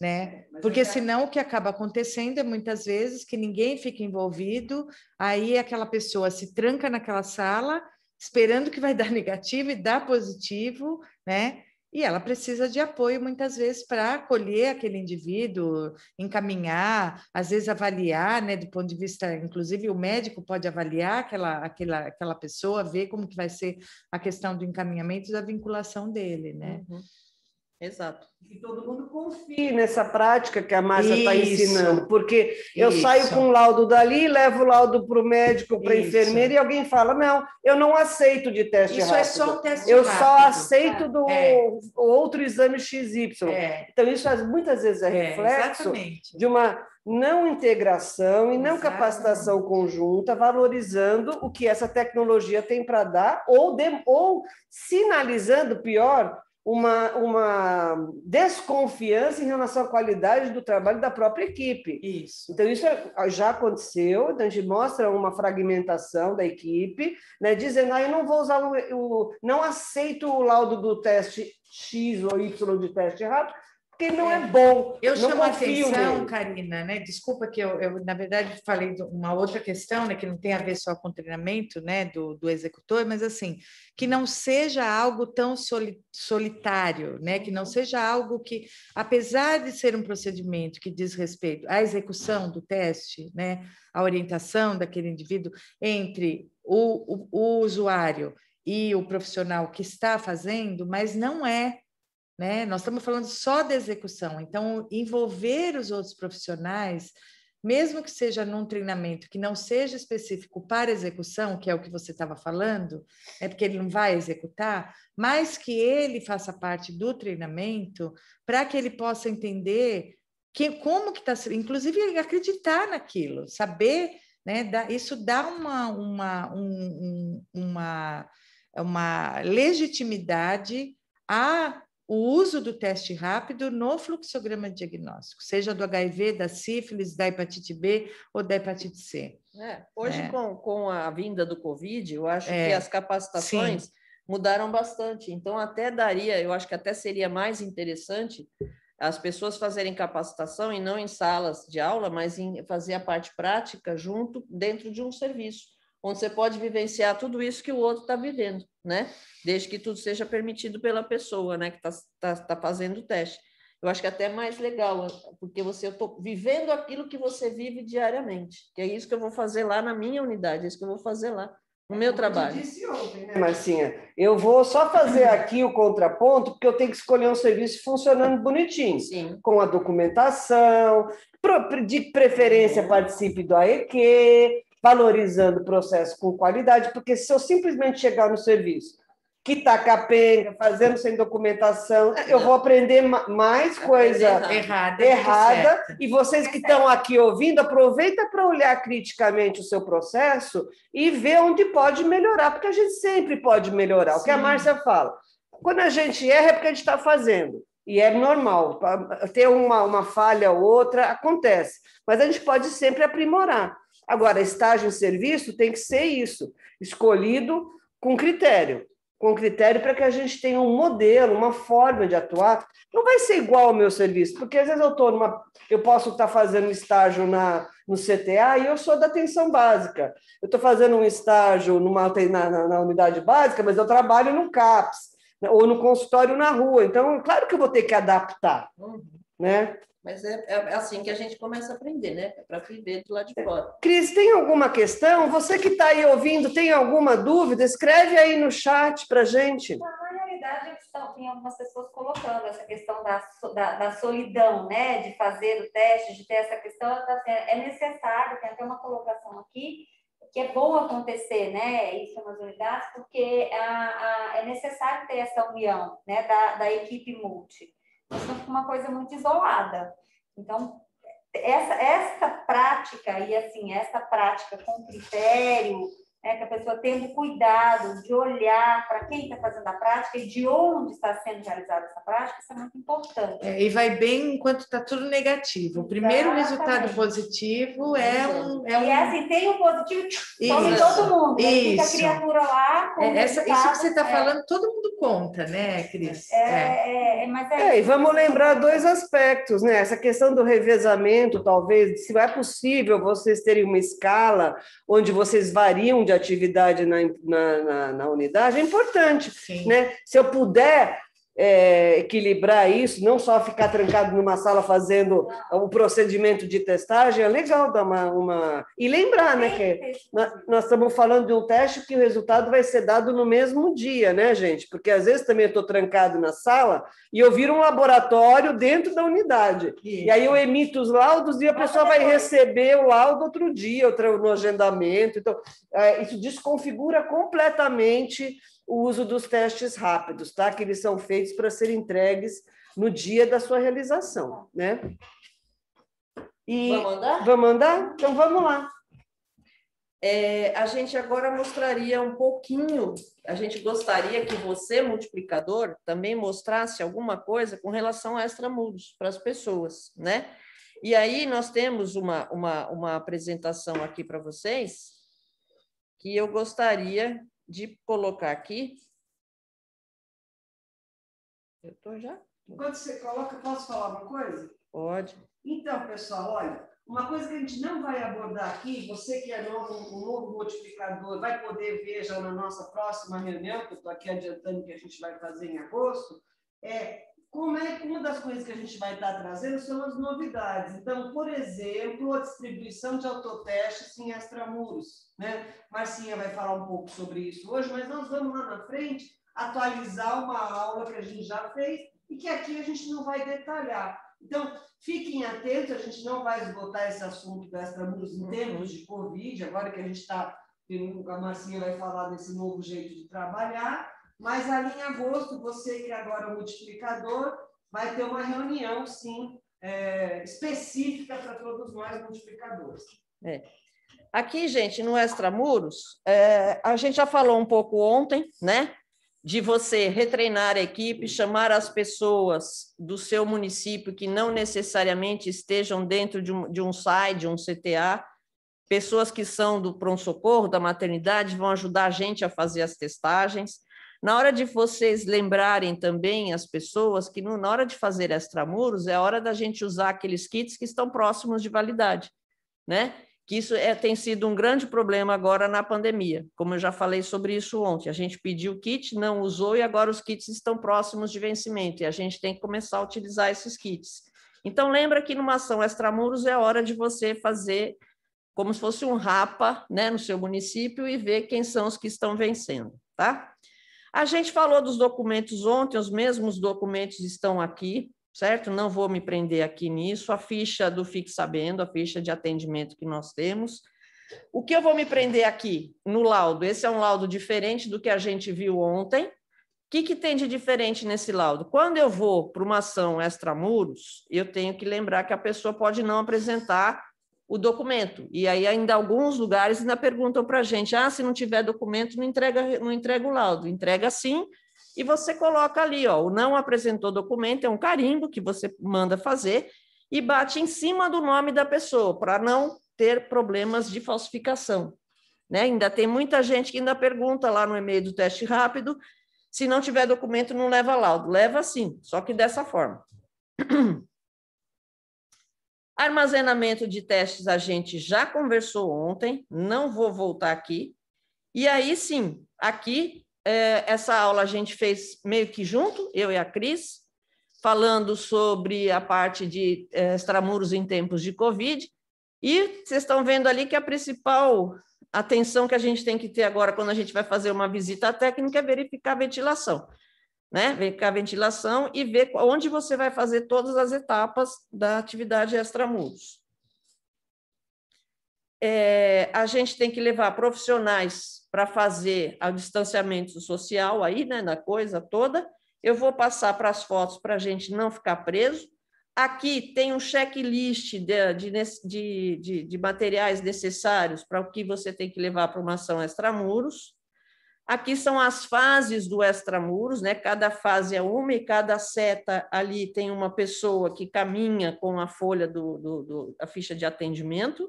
né? trabalho né? É, Porque é senão o que acaba acontecendo é muitas vezes que ninguém fica envolvido, aí aquela pessoa se tranca naquela sala esperando que vai *laughs* dar negativo e dá positivo, né? e ela precisa de apoio muitas vezes para acolher aquele indivíduo, encaminhar, às vezes avaliar, né, do ponto de vista, inclusive o médico pode avaliar aquela, aquela, aquela pessoa, ver como que vai ser a questão do encaminhamento e da vinculação dele, né? Uhum. Exato. Que todo mundo confie nessa prática que a Márcia está ensinando, porque eu Isso. saio com o laudo dali, levo o laudo para o médico, para a enfermeira, e alguém fala: não, eu não aceito de teste Isso é rápido. é só o teste Eu rápido. só aceito do é. outro exame XY. É. Então, isso muitas vezes é, é reflexo de uma não integração e não Exatamente. capacitação conjunta, valorizando o que essa tecnologia tem para dar, ou, de, ou sinalizando, pior, uma, uma desconfiança em relação à qualidade do trabalho da própria equipe. Isso. Então, isso é, já aconteceu, então a gente mostra uma fragmentação da equipe, né, dizendo, ah, eu não vou usar o, o não aceito o laudo do teste X ou Y de teste errado, que não é, é bom. Eu chamo é a atenção, nele. Karina, né? Desculpa que eu, eu, na verdade, falei de uma outra questão, né? Que não tem a ver só com treinamento, né? Do, do executor, mas assim, que não seja algo tão soli, solitário, né? Que não seja algo que, apesar de ser um procedimento que diz respeito à execução do teste, né? A orientação daquele indivíduo entre o, o, o usuário e o profissional que está fazendo, mas não é né? Nós estamos falando só da execução, então envolver os outros profissionais, mesmo que seja num treinamento que não seja específico para execução, que é o que você estava falando, é porque ele não vai executar, mas que ele faça parte do treinamento para que ele possa entender que, como que está, inclusive acreditar naquilo, saber, né? Dá, isso dá uma, uma, um, um, uma, uma legitimidade a o uso do teste rápido no fluxograma diagnóstico, seja do HIV, da sífilis, da hepatite B ou da hepatite C. É, hoje, é. Com, com a vinda do Covid, eu acho é. que as capacitações Sim. mudaram bastante. Então, até daria, eu acho que até seria mais interessante as pessoas fazerem capacitação e não em salas de aula, mas em fazer a parte prática junto dentro de um serviço onde você pode vivenciar tudo isso que o outro está vivendo, né? Desde que tudo seja permitido pela pessoa, né? Que está tá, tá fazendo o teste. Eu acho que é até mais legal, porque você estou vivendo aquilo que você vive diariamente, que é isso que eu vou fazer lá na minha unidade, é isso que eu vou fazer lá no meu é trabalho. Eu disse ontem, né, Marcinha? Eu vou só fazer aqui o contraponto, porque eu tenho que escolher um serviço funcionando bonitinho, Sim. com a documentação, de preferência uhum. participe do AEQ, valorizando o processo com qualidade, porque se eu simplesmente chegar no serviço que tá capenga, fazendo sem documentação, é, eu vou aprender mais coisa é errada, errada e vocês que é estão aqui ouvindo, aproveita para olhar criticamente o seu processo e ver onde pode melhorar, porque a gente sempre pode melhorar. Sim. O que a Márcia fala, quando a gente erra é porque a gente está fazendo, e é normal, ter uma, uma falha ou outra acontece, mas a gente pode sempre aprimorar. Agora, estágio em serviço tem que ser isso, escolhido com critério com critério para que a gente tenha um modelo, uma forma de atuar. Não vai ser igual ao meu serviço, porque às vezes eu estou numa. Eu posso estar tá fazendo um estágio na, no CTA e eu sou da atenção básica. Eu estou fazendo um estágio numa, na, na, na, unidade básica, mas eu trabalho no CAPS né, ou no consultório na rua. Então, claro que eu vou ter que adaptar. Uhum. Né? Mas é, é, é, assim que a gente começa a aprender, né? É para viver do lado de é. fora. Cris, tem alguma questão? Você que está aí ouvindo, tem alguma dúvida? Escreve aí no chat para gente. Na realidade, estão, tem algumas pessoas colocando essa questão da, da, da, solidão, né? De fazer o teste, de ter essa questão. Então, assim, é necessário, tem até uma colocação aqui, que é bom acontecer, né? Isso nas unidades, porque a, a, é necessário ter essa união né? da, da equipe multi. Isso uma coisa muito isolada. Então, essa, essa prática e assim, essa prática com critério, né, que a pessoa tenha o cuidado de olhar para quem está fazendo a prática e de onde está sendo realizada essa prática, isso é muito importante. É, e vai bem enquanto está tudo negativo. O primeiro Exatamente. resultado positivo é um, é um. E é assim, tem um positivo, come todo mundo. Isso. fica a criatura lá. É, essa, isso que você está é... falando, todo mundo conta, né, Cris? É, é. mas é, e vamos lembrar dois aspectos, né? Essa questão do revezamento, talvez, se é possível vocês terem uma escala onde vocês variam de atividade na, na, na, na unidade é importante. Né? Se eu puder é, equilibrar isso, não só ficar trancado numa sala fazendo o procedimento de testagem, é legal dar uma. uma... E lembrar, né, que nós estamos falando de um teste que o resultado vai ser dado no mesmo dia, né, gente? Porque às vezes também eu estou trancado na sala e eu viro um laboratório dentro da unidade. E aí eu emito os laudos e a pessoa vai receber o laudo outro dia, outro, no agendamento. Então, é, isso desconfigura completamente o uso dos testes rápidos, tá? Que eles são feitos para serem entregues no dia da sua realização, né? E vamos andar? Vamos andar? Então vamos lá. É, a gente agora mostraria um pouquinho, a gente gostaria que você, multiplicador, também mostrasse alguma coisa com relação a extramuros para as pessoas, né? E aí nós temos uma, uma, uma apresentação aqui para vocês que eu gostaria de colocar aqui. Eu estou já? Enquanto você coloca, posso falar uma coisa? Pode. Então, pessoal, olha, uma coisa que a gente não vai abordar aqui, você que é novo, um novo multiplicador, vai poder ver já na nossa próxima reunião, que eu estou aqui adiantando que a gente vai fazer em agosto, é como é uma das coisas que a gente vai estar tá trazendo são as novidades. Então, por exemplo, a distribuição de autotestes em extramuros. Né? Marcinha vai falar um pouco sobre isso hoje, mas nós vamos lá na frente atualizar uma aula que a gente já fez e que aqui a gente não vai detalhar. Então, fiquem atentos, a gente não vai esgotar esse assunto do extramuros em termos de Covid, agora que a gente está, a Marcinha vai falar desse novo jeito de trabalhar, mas ali em agosto, você ir agora o multiplicador, vai ter uma reunião, sim, é, específica para todos nós multiplicadores. É. Aqui, gente, no Extramuros, é, a gente já falou um pouco ontem, né? De você retreinar a equipe, chamar as pessoas do seu município que não necessariamente estejam dentro de um, de um SAI, de um CTA, pessoas que são do pronto-socorro, da maternidade, vão ajudar a gente a fazer as testagens. Na hora de vocês lembrarem também as pessoas que no, na hora de fazer extramuros é hora da gente usar aqueles kits que estão próximos de validade, né? Que isso é, tem sido um grande problema agora na pandemia. Como eu já falei sobre isso ontem, a gente pediu kit, não usou e agora os kits estão próximos de vencimento e a gente tem que começar a utilizar esses kits. Então lembra que numa ação extramuros é hora de você fazer como se fosse um rapa, né, no seu município e ver quem são os que estão vencendo, tá? A gente falou dos documentos ontem, os mesmos documentos estão aqui, certo? Não vou me prender aqui nisso. A ficha do Fique Sabendo, a ficha de atendimento que nós temos. O que eu vou me prender aqui no laudo? Esse é um laudo diferente do que a gente viu ontem. O que, que tem de diferente nesse laudo? Quando eu vou para uma ação extramuros, eu tenho que lembrar que a pessoa pode não apresentar o documento. E aí, ainda alguns lugares ainda perguntam para a gente: ah, se não tiver documento, não entrega, não entrega o laudo. Entrega sim, e você coloca ali, ó, o não apresentou documento, é um carimbo que você manda fazer e bate em cima do nome da pessoa, para não ter problemas de falsificação. Né? Ainda tem muita gente que ainda pergunta lá no e-mail do teste rápido: se não tiver documento, não leva laudo. Leva sim, só que dessa forma. *clears throat* Armazenamento de testes a gente já conversou ontem, não vou voltar aqui. E aí sim, aqui é, essa aula a gente fez meio que junto, eu e a Cris, falando sobre a parte de é, extramuros em tempos de Covid. E vocês estão vendo ali que a principal atenção que a gente tem que ter agora quando a gente vai fazer uma visita técnica é verificar a ventilação né? com a ventilação e ver onde você vai fazer todas as etapas da atividade extramuros. É, a gente tem que levar profissionais para fazer o distanciamento social aí, né, na coisa toda. Eu vou passar para as fotos para a gente não ficar preso. Aqui tem um checklist de, de, de, de materiais necessários para o que você tem que levar para uma ação extramuros. Aqui são as fases do extramuros, né? Cada fase é uma e cada seta ali tem uma pessoa que caminha com a folha do, do, do a ficha de atendimento.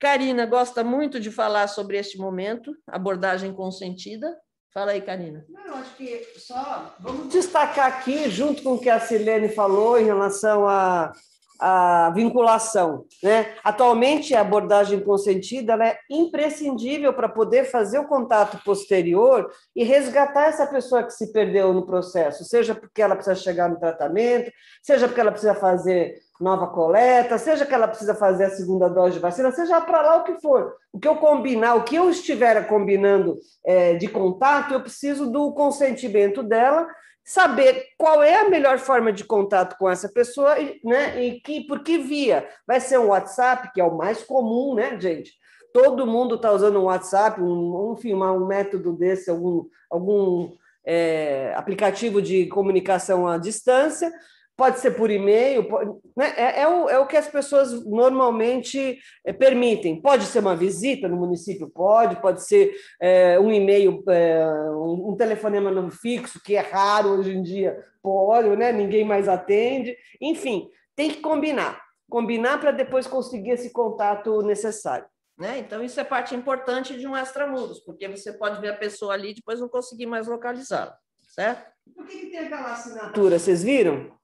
Karina gosta muito de falar sobre este momento, abordagem consentida. Fala aí, Karina. Não, acho que só vamos destacar aqui, junto com o que a Silene falou em relação a a vinculação. Né? Atualmente, a abordagem consentida é imprescindível para poder fazer o contato posterior e resgatar essa pessoa que se perdeu no processo, seja porque ela precisa chegar no tratamento, seja porque ela precisa fazer nova coleta, seja que ela precisa fazer a segunda dose de vacina, seja para lá o que for. O que eu combinar, o que eu estiver combinando é, de contato, eu preciso do consentimento dela saber qual é a melhor forma de contato com essa pessoa, né? E que por que via? Vai ser um WhatsApp, que é o mais comum, né, gente? Todo mundo está usando um WhatsApp, um, enfim, um método desse, algum, algum é, aplicativo de comunicação à distância pode ser por e-mail, pode, né? é, é, o, é o que as pessoas normalmente é, permitem. Pode ser uma visita no município, pode, pode ser é, um e-mail, eh, um, um telefonema não fixo, que é raro hoje em dia, pode, né? ninguém mais atende. Enfim, tem que combinar. Combinar para depois conseguir esse contato necessário. Né? Então, isso é parte importante de um extramuros, porque você pode ver a pessoa ali e depois não conseguir mais localizá-la, certo? Por que, que tem aquela assinatura? Vocês viram?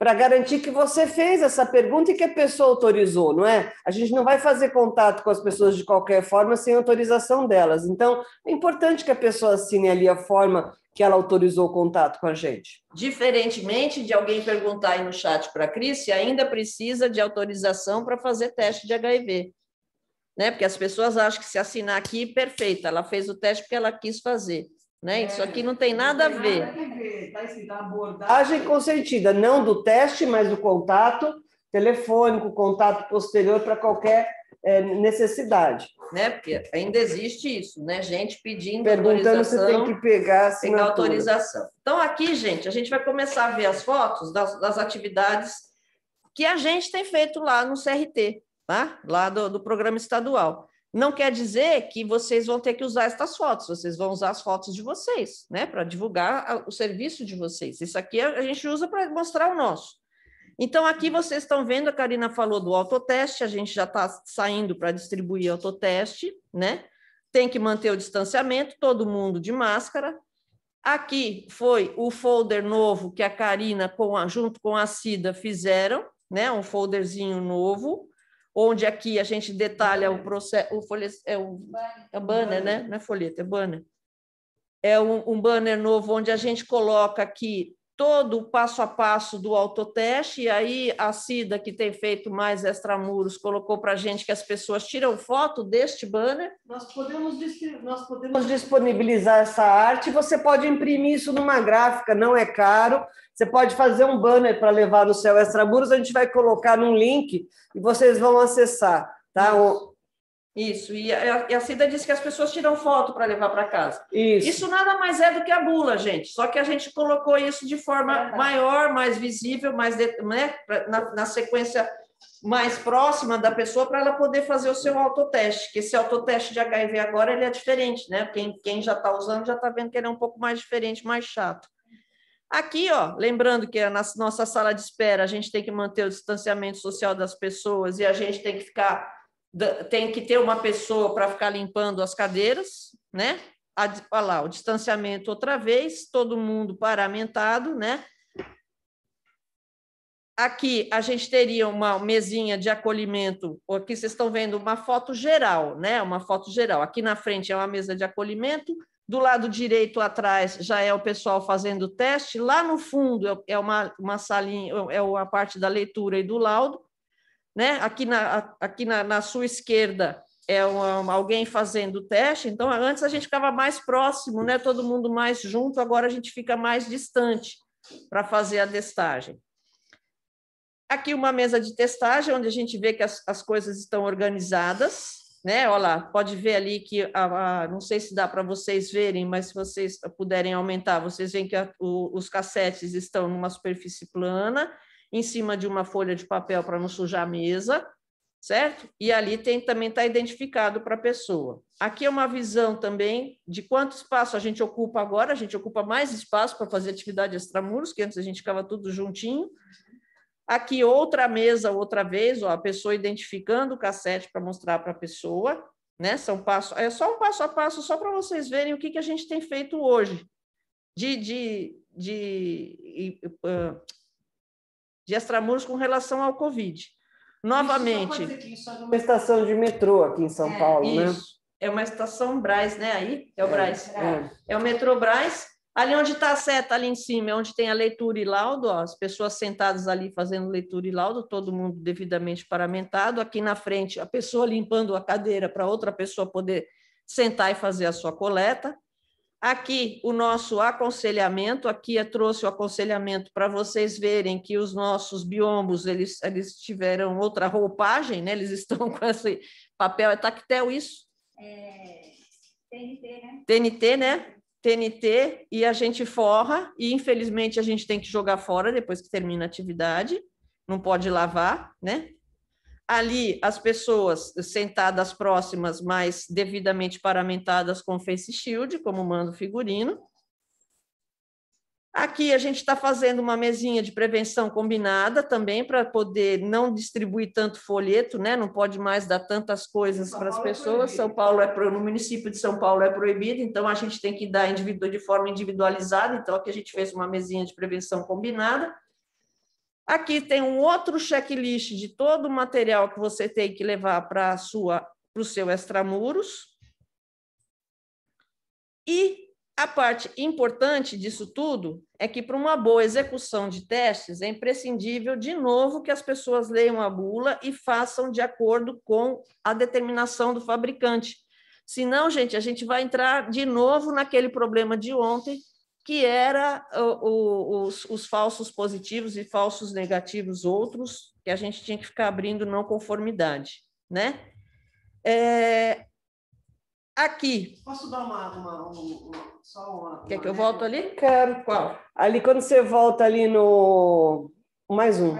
para garantir que você fez essa pergunta e que a pessoa autorizou, não é? A gente não vai fazer contato com as pessoas de qualquer forma sem autorização delas. Então, é importante que a pessoa assine ali a forma que ela autorizou o contato com a gente. Diferentemente de alguém perguntar aí no chat para a Cris se ainda precisa de autorização para fazer teste de HIV. Né? Porque as pessoas acham que se assinar aqui, perfeita, ela fez o teste porque ela quis fazer. Né? Isso é, aqui não tem nada não tem a ver. Nada ver. Tá, tá abordagem consentida, não do teste, mas do contato telefônico, contato posterior para qualquer é, necessidade. Né? Porque ainda existe isso, né? Gente pedindo Perguntando autorização. Perguntando se tem que pegar a autorização. Então, aqui, gente, a gente vai começar a ver as fotos das, das atividades que a gente tem feito lá no CRT, tá? lá do, do programa estadual. Não quer dizer que vocês vão ter que usar estas fotos, vocês vão usar as fotos de vocês, né, para divulgar o serviço de vocês. Isso aqui a gente usa para mostrar o nosso. Então, aqui vocês estão vendo, a Karina falou do autoteste, a gente já está saindo para distribuir autoteste, né? Tem que manter o distanciamento, todo mundo de máscara. Aqui foi o folder novo que a Karina, com a, junto com a Cida, fizeram, né? Um folderzinho novo onde aqui a gente detalha o processo, o folhe, é um é banner, né? Não é folheto, é banner. É um, um banner novo onde a gente coloca aqui todo o passo a passo do autoteste, e aí a Cida, que tem feito mais extramuros, colocou para a gente que as pessoas tiram foto deste banner. Nós podemos, nós podemos disponibilizar essa arte, você pode imprimir isso numa gráfica, não é caro, você pode fazer um banner para levar no Céu Extramuros, a gente vai colocar num link e vocês vão acessar, tá? Isso. Isso, e a, Cida disse que as pessoas tiram foto para levar para casa. Isso. isso nada mais é do que a bula, gente, só que a gente colocou isso de forma maior, mais visível, mais né, na, na sequência mais próxima da pessoa para ela poder fazer o seu autoteste, que esse autoteste de HIV agora ele é diferente, né? Quem, quem já está usando já está vendo que ele é um pouco mais diferente, mais chato. Aqui, ó, lembrando que na nossa sala de espera a gente tem que manter o distanciamento social das pessoas e a gente tem que ficar tem que ter uma pessoa para ficar limpando as cadeiras, né? Olha lá, o distanciamento outra vez, todo mundo paramentado, né? Aqui a gente teria uma mesinha de acolhimento. Aqui vocês estão vendo uma foto geral, né? Uma foto geral. Aqui na frente é uma mesa de acolhimento do lado direito atrás já é o pessoal fazendo teste, lá no fundo é, é uma, uma salinha, é a parte da leitura e do laudo, né? Aqui na, aqui na, na sua esquerda é uma, alguém fazendo o teste, então antes a gente ficava mais próximo, né? Todo mundo mais junto, agora a gente fica mais distante para fazer a testagem. Aqui uma mesa de testagem, onde a gente vê que as, as coisas estão organizadas, né? Olha lá, pode ver ali que, a, a não sei se dá para vocês verem, mas se vocês puderem aumentar, vocês veem que a, o, os cassetes estão numa superfície plana, em cima de uma folha de papel para não sujar a mesa, certo? E ali tem também está identificado para a pessoa. Aqui é uma visão também de quanto espaço a gente ocupa agora, a gente ocupa mais espaço para fazer atividade extramuros, que antes a gente ficava tudo juntinho, Aqui, outra mesa, outra vez, ó, a pessoa identificando o cassete para mostrar para a pessoa. Né? São passo, é só um passo a passo, só para vocês verem o que, que a gente tem feito hoje de, de, de, de extramuros com relação ao Covid. Novamente. uma estação de metrô aqui em São é, Paulo, né? isso. né? É uma estação Braz, né? Aí é o é, Braz. É. é o metrô Braz. Ali onde está a seta, ali em cima, é onde tem a leitura e laudo, ó, as pessoas sentadas ali fazendo leitura e laudo, todo mundo devidamente paramentado. Aqui na frente, a pessoa limpando a cadeira para outra pessoa poder sentar e fazer a sua coleta. Aqui, o nosso aconselhamento. Aqui eu trouxe o aconselhamento para vocês verem que os nossos biombos eles, eles tiveram outra roupagem, né? eles *laughs* estão com esse papel. É tactel isso? É... TNT, né? TNT, né? TNT e a gente forra, e infelizmente a gente tem que jogar fora depois que termina a atividade, não pode lavar, né? Ali, as pessoas sentadas próximas, mas devidamente paramentadas com face shield, como manda o figurino. Aqui a gente está fazendo uma mesinha de prevenção combinada também para poder não distribuir tanto folheto, né? Não pode mais dar tantas coisas para as é pessoas. É São Paulo é pro... no município de São Paulo é proibido, então a gente tem que dar individu... de forma individualizada. Então aqui a gente fez uma mesinha de prevenção combinada. Aqui tem um outro checklist de todo o material que você tem que levar para sua para o seu extramuros. E a parte importante disso tudo é que, para uma boa execução de testes, é imprescindível, de novo, que as pessoas leiam a bula e façam de acordo com a determinação do fabricante. Senão, gente, a gente vai entrar de novo naquele problema de ontem, que era o, o, os, os falsos positivos e falsos negativos outros, que a gente tinha que ficar abrindo não conformidade, né? É, Aqui. Posso dar uma. uma, uma, uma só uma. Quer que eu volto ali? Quero. Qual? Ali, quando você volta ali no. Mais um.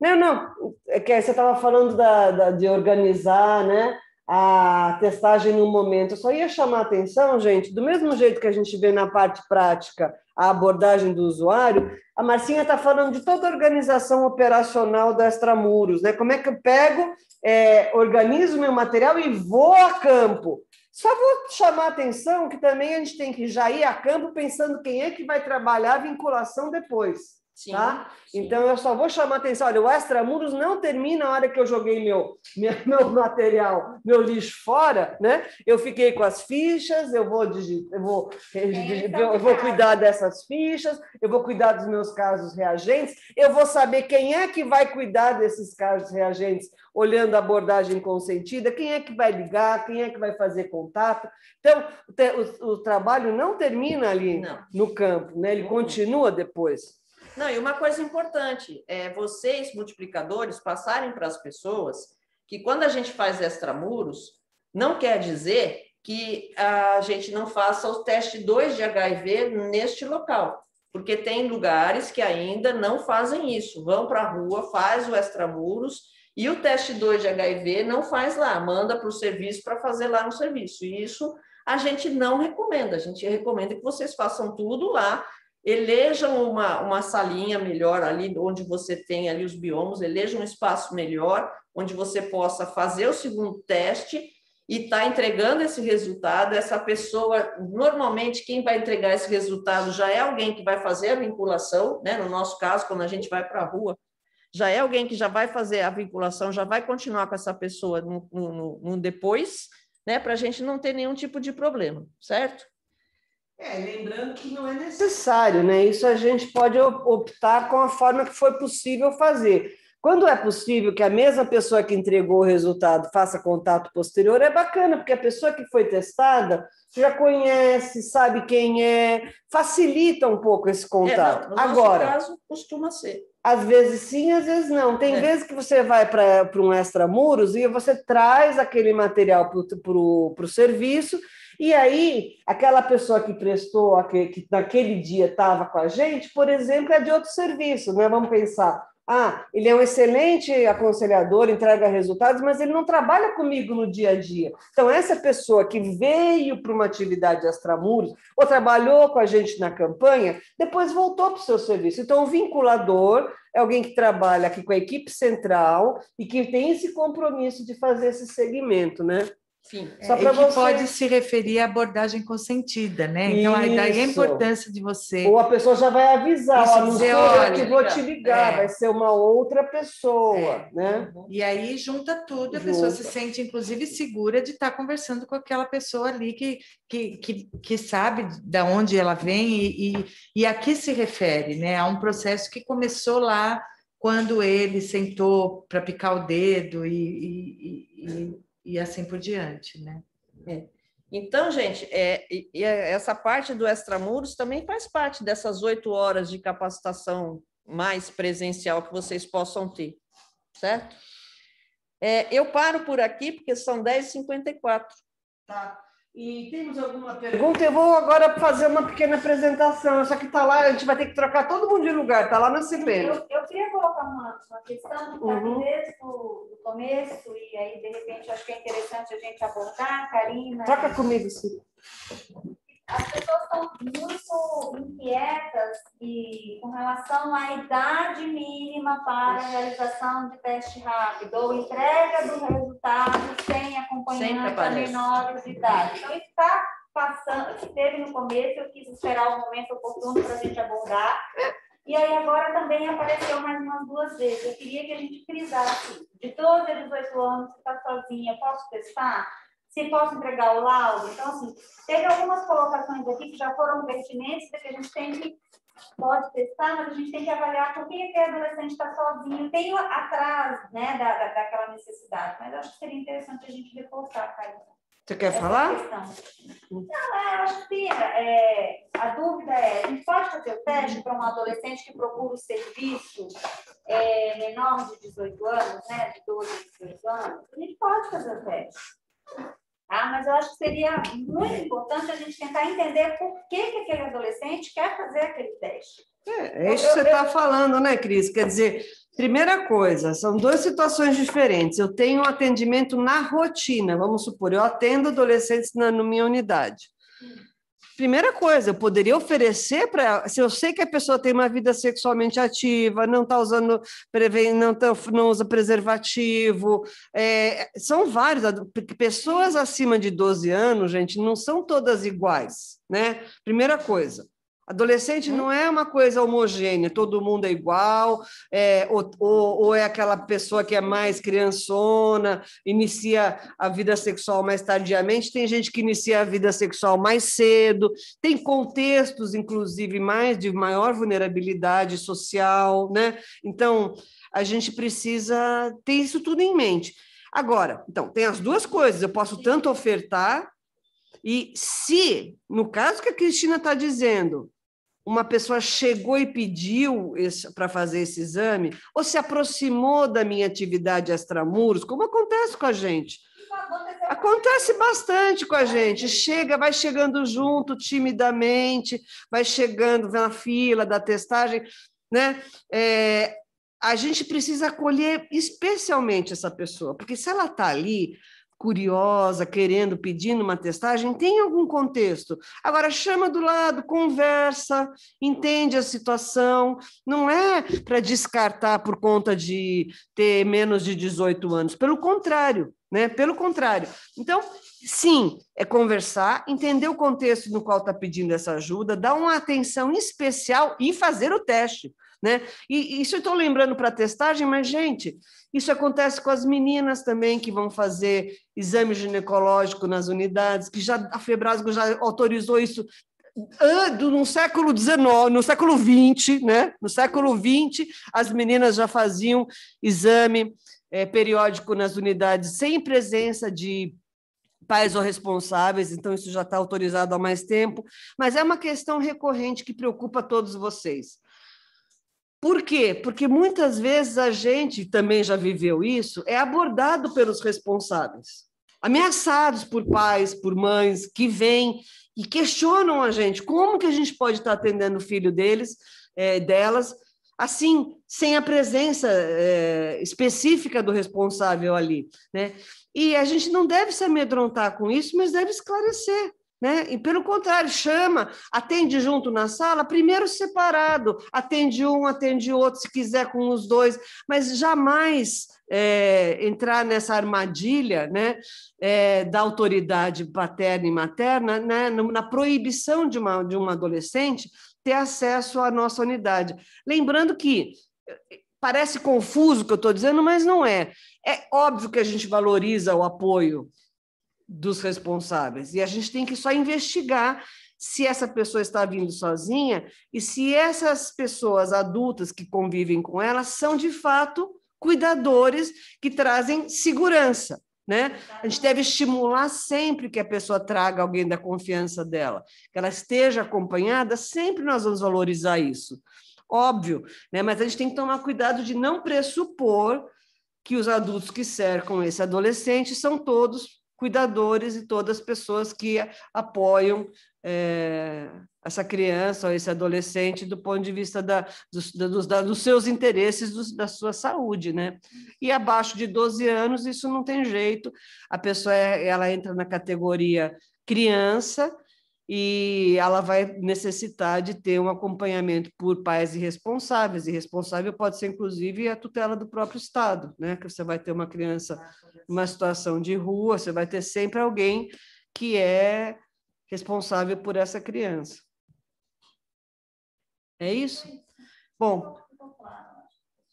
Não, não. É que você estava falando da, da, de organizar, né? a testagem no momento. Eu só ia chamar a atenção, gente, do mesmo jeito que a gente vê na parte prática a abordagem do usuário, a Marcinha está falando de toda a organização operacional da Extramuros, né? Como é que eu pego, é, organizo meu material e vou a campo. Só vou chamar a atenção que também a gente tem que já ir a campo pensando quem é que vai trabalhar a vinculação depois. Sim, tá? Sim. Então eu só vou chamar atenção. Olha, o extramuros não termina a hora que eu joguei meu, *laughs* meu material, meu lixo fora, né? Eu fiquei com as fichas, eu vou digitar, eu vou, é, eh, então, eu, vou tá. cuidar dessas fichas, eu vou cuidar dos meus casos reagentes, eu vou saber quem é que vai cuidar desses casos reagentes, olhando a abordagem consentida, quem é que vai ligar, quem é que vai fazer contato. Então, o, o, trabalho não termina ali não. no campo, né? Ele continua depois. Não, e uma coisa importante é vocês, multiplicadores, passarem para as pessoas que quando a gente faz extramuros, não quer dizer que a gente não faça o teste 2 de HIV neste local, porque tem lugares que ainda não fazem isso, vão para a rua, faz o extramuros e o teste 2 de HIV não faz lá, manda para o serviço para fazer lá no serviço. E isso a gente não recomenda, a gente recomenda que vocês façam tudo lá elejam uma, uma salinha melhor ali, onde você tem ali os biomos, elejam um espaço melhor, onde você possa fazer o segundo teste e está entregando esse resultado. Essa pessoa, normalmente, quem vai entregar esse resultado já é alguém que vai fazer a vinculação, né? no nosso caso, quando a gente vai para a rua, já é alguém que já vai fazer a vinculação, já vai continuar com essa pessoa no, no, no depois, né? para a gente não ter nenhum tipo de problema, certo? É, lembrando que não é necessário, né? Isso a gente pode optar com a forma que foi possível fazer. Quando é possível que a mesma pessoa que entregou o resultado faça contato posterior, é bacana, porque a pessoa que foi testada já conhece, sabe quem é, facilita um pouco esse é, contato. É, no Agora, caso, costuma ser. Às vezes sim, às vezes não. Tem é. vezes que você vai para um extramuros e você traz aquele material para o serviço e aí, aquela pessoa que prestou, que naquele dia estava com a gente, por exemplo, é de outro serviço, né? Vamos pensar. Ah, ele é um excelente aconselhador, entrega resultados, mas ele não trabalha comigo no dia a dia. Então, essa pessoa que veio para uma atividade extramuros ou trabalhou com a gente na campanha, depois voltou para o seu serviço. Então, o vinculador é alguém que trabalha aqui com a equipe central e que tem esse compromisso de fazer esse segmento, né? Sim, só para é, você. pode se referir à abordagem consentida, né? Então, é Isso. Então, aí daí a importância de você. Ou a pessoa já vai avisar, Isso, não dizer, olha, que vou te ligar, é. vai ser uma outra pessoa, é. né? E aí junta tudo, a pessoa se sente, inclusive, segura de estar tá conversando com aquela pessoa ali que, que, que, que sabe de onde ela vem e, e, e a que se refere, né? A um processo que começou lá quando ele sentou para picar o dedo e, e e assim por diante, né? É. Então, gente, é, e, e é, essa parte do extramuros também faz parte dessas oito horas de capacitação mais presencial que vocês possam ter, certo? É, eu paro por aqui, porque são 10h54. Tá. E temos alguma pergunta? Eu vou agora fazer uma pequena apresentação, só que está lá, a gente vai ter que trocar todo mundo de lugar, está lá no CPN. Eu, eu, queria colocar uma, uma questão que está uhum. desde o começo, e aí, de repente, acho que é interessante a gente abordar, Karina. Troca comigo, Ciro. As pessoas estão muito e com relação à idade mínima para a realização de teste rápido ou entrega do resultado sem acompanhamento a menores de idade. Então, está passando, esteve no começo, eu quis esperar o momento oportuno para a gente abordar. E aí agora também apareceu mais umas duas vezes. Eu queria que a gente frisasse. De 12 a 18 anos, você está sozinha, posso testar? Se posso entregar o laudo? Então, assim, teve algumas colocações aqui que já foram pertinentes, porque a gente tem que pode testar, mas a gente tem que avaliar por que aquele adolescente está sozinho, tem atrás, né, da, da, daquela necessidade. Mas acho que seria interessante a gente reforçar, Karina. Você quer falar? Questão. Não, é, acho que é, a dúvida é, a gente pode fazer o teste para um adolescente que procura o um serviço é, menor de 18 anos, né, de 12 a 18 anos? A gente pode fazer o teste. Ah, Mas eu acho que seria muito importante a gente tentar entender por que, que aquele adolescente quer fazer aquele teste. É, é isso que você está falando, né, Cris? Quer dizer, primeira coisa, são duas situações diferentes. Eu tenho um atendimento na rotina, vamos supor, eu atendo adolescentes na, na minha unidade primeira coisa, eu poderia oferecer para. Se eu sei que a pessoa tem uma vida sexualmente ativa, não está usando, não, tá, não usa preservativo, é, são vários. Pessoas acima de 12 anos, gente, não são todas iguais, né? Primeira coisa. Adolescente não é uma coisa homogênea, todo mundo é igual, é, ou, ou, ou, é aquela pessoa que é mais criançona, inicia a vida sexual mais tardiamente, tem gente que inicia a vida sexual mais cedo, tem contextos, inclusive, mais de maior vulnerabilidade social, né? Então, a gente precisa ter isso tudo em mente. Agora, então, tem as duas coisas, eu posso tanto ofertar e se, no caso que a Cristina está dizendo, uma pessoa chegou e pediu para fazer esse exame, ou se aproximou da minha atividade extramuros, como acontece com a gente. Acontece bastante com a gente. Chega, vai chegando junto, timidamente, vai chegando na fila da testagem, né? É, a gente precisa acolher especialmente essa pessoa, porque se ela está ali, curiosa, querendo, pedindo uma testagem, tem algum contexto. Agora, chama do lado, conversa, entende a situação. Não é para descartar por conta de ter menos de 18 anos. Pelo contrário, né? Pelo contrário. Então, sim, é conversar, entender o contexto no qual está pedindo essa ajuda, dar uma atenção especial e fazer o teste. Né? E isso eu estou lembrando para testagem, mas, gente, isso acontece com as meninas também que vão fazer exame ginecológico nas unidades, que já a Febrasgo já autorizou isso no século XIX, no século XX, né? No século XX, as meninas já faziam exame é, periódico nas unidades sem presença de pais ou responsáveis, então isso já está autorizado há mais tempo, mas é uma questão recorrente que preocupa todos vocês. Por quê? Porque muitas vezes a gente também já viveu isso, é abordado pelos responsáveis, ameaçados por pais, por mães que vêm e questionam a gente como que a gente pode estar atendendo o filho deles, é, delas, assim, sem a presença é, específica do responsável ali. Né? E a gente não deve se amedrontar com isso, mas deve esclarecer. Né? E, pelo contrário, chama, atende junto na sala, primeiro separado, atende um, atende outro, se quiser com os dois, mas jamais é, entrar nessa armadilha né? É, da autoridade paterna e materna, né? na proibição de uma, de uma adolescente ter acesso à nossa unidade. Lembrando que parece confuso o que eu estou dizendo, mas não é. É óbvio que a gente valoriza o apoio dos responsáveis. E a gente tem que só investigar se essa pessoa está vindo sozinha e se essas pessoas adultas que convivem com ela são de fato cuidadores que trazem segurança. Né? A gente deve estimular sempre que a pessoa traga alguém da confiança dela, que ela esteja acompanhada, sempre nós vamos valorizar isso. Óbvio, né? mas a gente tem que tomar cuidado de não pressupor que os adultos que cercam esse adolescente são todos cuidadores e todas as pessoas que apoiam é, essa criança ou esse adolescente do ponto de vista da, dos, da, dos seus interesses, dos, da sua saúde, né? E abaixo de 12 anos, isso não tem jeito, a pessoa é, ela entra na categoria criança, e ela vai necessitar de ter um acompanhamento por pais irresponsáveis. responsável pode ser, inclusive, a tutela do próprio Estado, né? Que você vai ter uma criança numa situação de rua, você vai ter sempre alguém que é responsável por essa criança. É isso? Bom,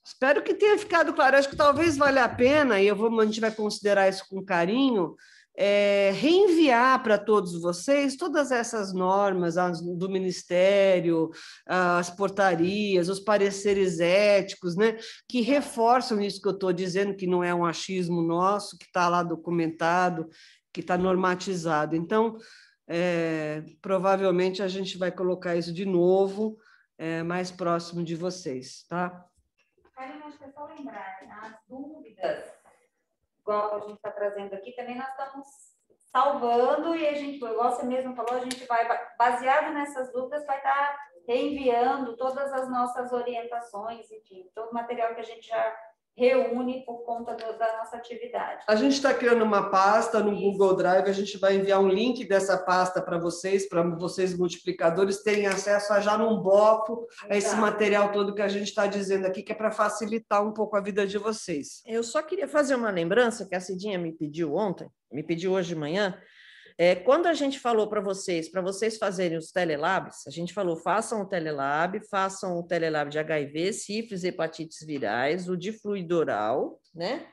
espero que tenha ficado claro. Acho que talvez valha a pena, e eu vou, a gente vai considerar isso com carinho, é, reenviar para todos vocês todas essas normas as, do Ministério, as portarias, os pareceres éticos, né, que reforçam isso que eu estou dizendo, que não é um achismo nosso, que está lá documentado, que está normatizado. Então, é, provavelmente a gente vai colocar isso de novo é, mais próximo de vocês, tá? Karina, acho que é só lembrar, as dúvidas igual que a gente está trazendo aqui, também nós estamos salvando e a gente, igual você mesmo falou, a gente vai, baseado nessas dúvidas, vai estar tá reenviando todas as nossas orientações, enfim, todo o material que a gente já reúne por conta do, da nossa atividade. A gente está criando uma pasta no Isso. Google Drive, a gente vai enviar um link dessa pasta para vocês, para vocês multiplicadores terem acesso a já num bloco Exato. a esse material todo que a gente está dizendo aqui, que é para facilitar um pouco a vida de vocês. Eu só queria fazer uma lembrança que a Cidinha me pediu ontem, me pediu hoje de manhã, é, quando a gente falou para vocês, para vocês fazerem os telelabs, a gente falou façam o telelab, façam o telelab de HIV, sífilis, hepatites virais, o de fluido oral, né?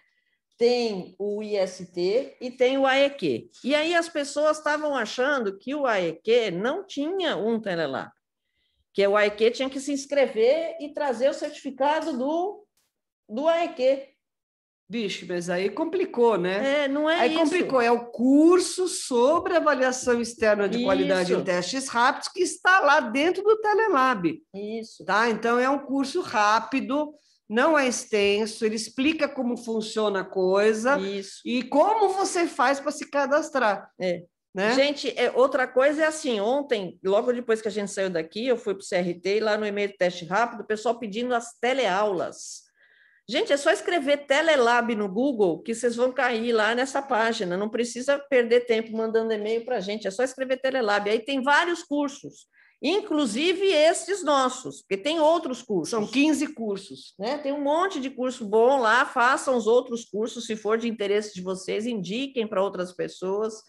Tem o IST e tem o AEQ. E aí as pessoas estavam achando que o AEQ não tinha um telelab, que o AEQ tinha que se inscrever e trazer o certificado do, do AEQ. Bicho, mas aí complicou, né? É, não é aí isso. Aí complicou, é o curso sobre avaliação externa de isso. qualidade em testes rápidos que está lá dentro do Telelab. Isso. Tá? Então é um curso rápido, não é extenso, ele explica como funciona a coisa isso. e como você faz para se cadastrar. É. Né? Gente, é, outra coisa é assim, ontem, logo depois que a gente saiu daqui, eu fui para o CRT lá no e-mail teste rápido, o pessoal pedindo as teleaulas. Gente, é só escrever Telelab no Google que vocês vão cair lá nessa página. Não precisa perder tempo mandando e-mail para a gente. É só escrever Telelab. Aí tem vários cursos, inclusive esses nossos, porque tem outros cursos. São 15 cursos, né? Tem um monte de curso bom lá. Façam os outros cursos, se for de interesse de vocês, indiquem para outras pessoas.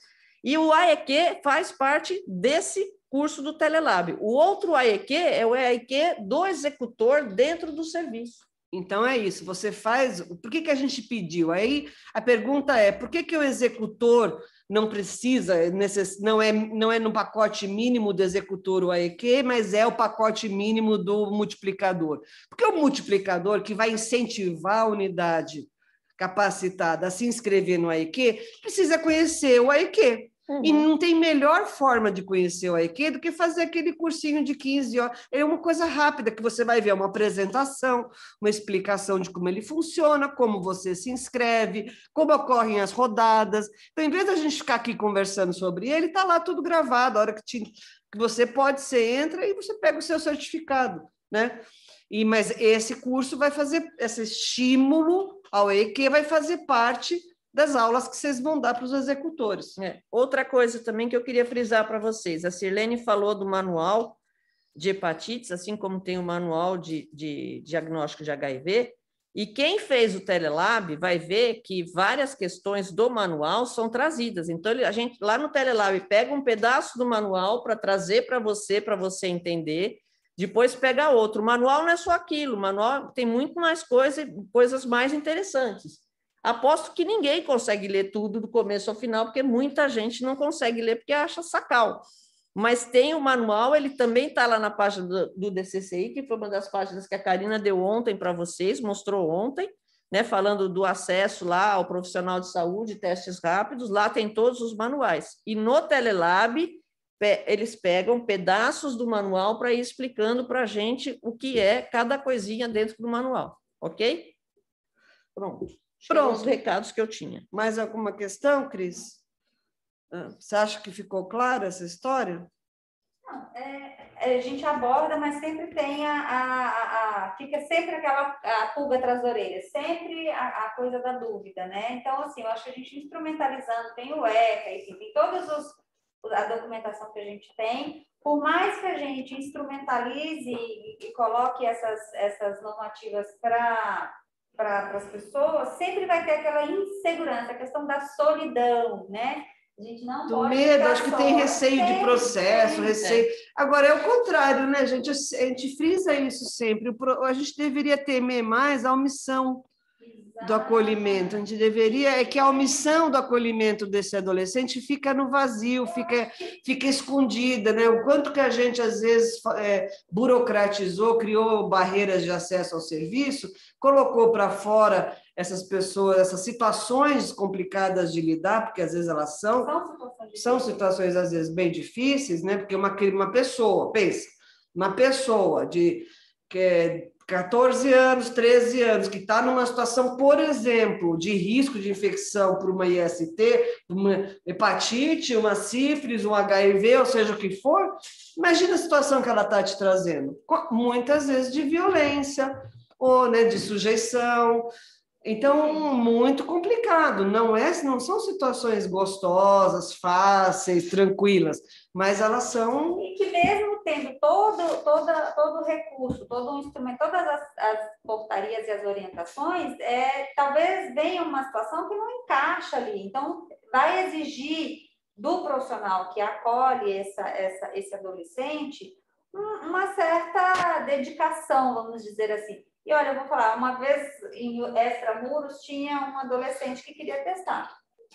E o AEQ faz parte desse curso do Telelab. O outro AEQ é o AEQ do executor dentro do serviço. Então é isso, você faz. Por que, que a gente pediu? Aí a pergunta é: por que, que o executor não precisa, não é, não é no pacote mínimo do executor o AEQ, mas é o pacote mínimo do multiplicador? Porque o multiplicador que vai incentivar a unidade capacitada a se inscrever no AEQ precisa conhecer o AEQ. Uhum. E não tem melhor forma de conhecer o AEQ do que fazer aquele cursinho de 15 horas. É uma coisa rápida que você vai ver uma apresentação, uma explicação de como ele funciona, como você se inscreve, como ocorrem as rodadas. Então, em vez da gente ficar aqui conversando sobre ele, está lá tudo gravado. A hora que, te, que você pode, você entra e você pega o seu certificado. Né? E, mas esse curso vai fazer esse estímulo ao EQ vai fazer parte das aulas que vocês vão dar para os executores. É. Outra coisa também que eu queria frisar para vocês: a Sirlene falou do manual de hepatites, assim como tem o manual de, de diagnóstico de HIV. E quem fez o Telelab vai ver que várias questões do manual são trazidas. Então, a gente lá no Telelab pega um pedaço do manual para trazer para você, para você entender, depois pega outro. O manual não é só aquilo, o manual tem muito mais coisa, coisas mais interessantes. Aposto que ninguém consegue ler tudo do começo ao final, porque muita gente não consegue ler porque acha sacal. Mas tem o manual, ele também está lá na página do, do, DCCI, que foi uma das páginas que a Karina deu ontem para vocês, mostrou ontem, né, falando do acesso lá ao profissional de saúde, testes rápidos, lá tem todos os manuais. E no Telelab, pe eles pegam pedaços do manual para ir explicando para a gente o que é cada coisinha dentro do manual, ok? Pronto. Pronto, os recados que eu tinha. Mais alguma questão, Cris? Ah, você acha que ficou clara essa história? Não, é, é a gente aborda, mas sempre tem a, a, a, fica sempre aquela a pulga atrás da orelha, sempre a, a, coisa da dúvida, né? Então, assim, eu acho que a gente instrumentalizando, tem o ECA, enfim, tem todos os a documentação que a gente tem, por mais que a gente instrumentalize e, e coloque essas, essas normativas para para as pessoas, sempre vai ter aquela insegurança, a questão da solidão, né? A gente não Do pode medo, acho só. que tem receio de processo, receio. Agora, é o contrário, né, gente? A gente frisa isso sempre. A gente deveria temer mais a omissão do acolhimento. A gente deveria é que a omissão do acolhimento desse adolescente fica no vazio, fica fica escondida, né? O quanto que a gente às vezes é, burocratizou, criou barreiras de acesso ao serviço, colocou para fora essas pessoas, essas situações complicadas de lidar, porque às vezes elas são são situações, às vezes bem difíceis, né? Porque uma uma pessoa pensa, uma pessoa de que é, 14 anos, 13 anos, que está numa situação, por exemplo, de risco de infecção por uma IST, uma hepatite, uma sífilis, um HIV, ou seja o que for, imagina a situação que ela está te trazendo. Muitas vezes de violência, ou né, de sujeição. Então, muito complicado. Não, é, não são situações gostosas, fáceis, tranquilas mas elas são. E que mesmo tendo todo, todo todo o recurso, todo o instrumento, todas as, as, portarias e as orientações, é, talvez venha uma situação que não encaixa ali. Então, vai exigir do profissional que acolhe essa, essa, esse adolescente uma certa dedicação, vamos dizer assim. E olha, eu vou falar, uma vez em Extramuros tinha um adolescente que queria testar.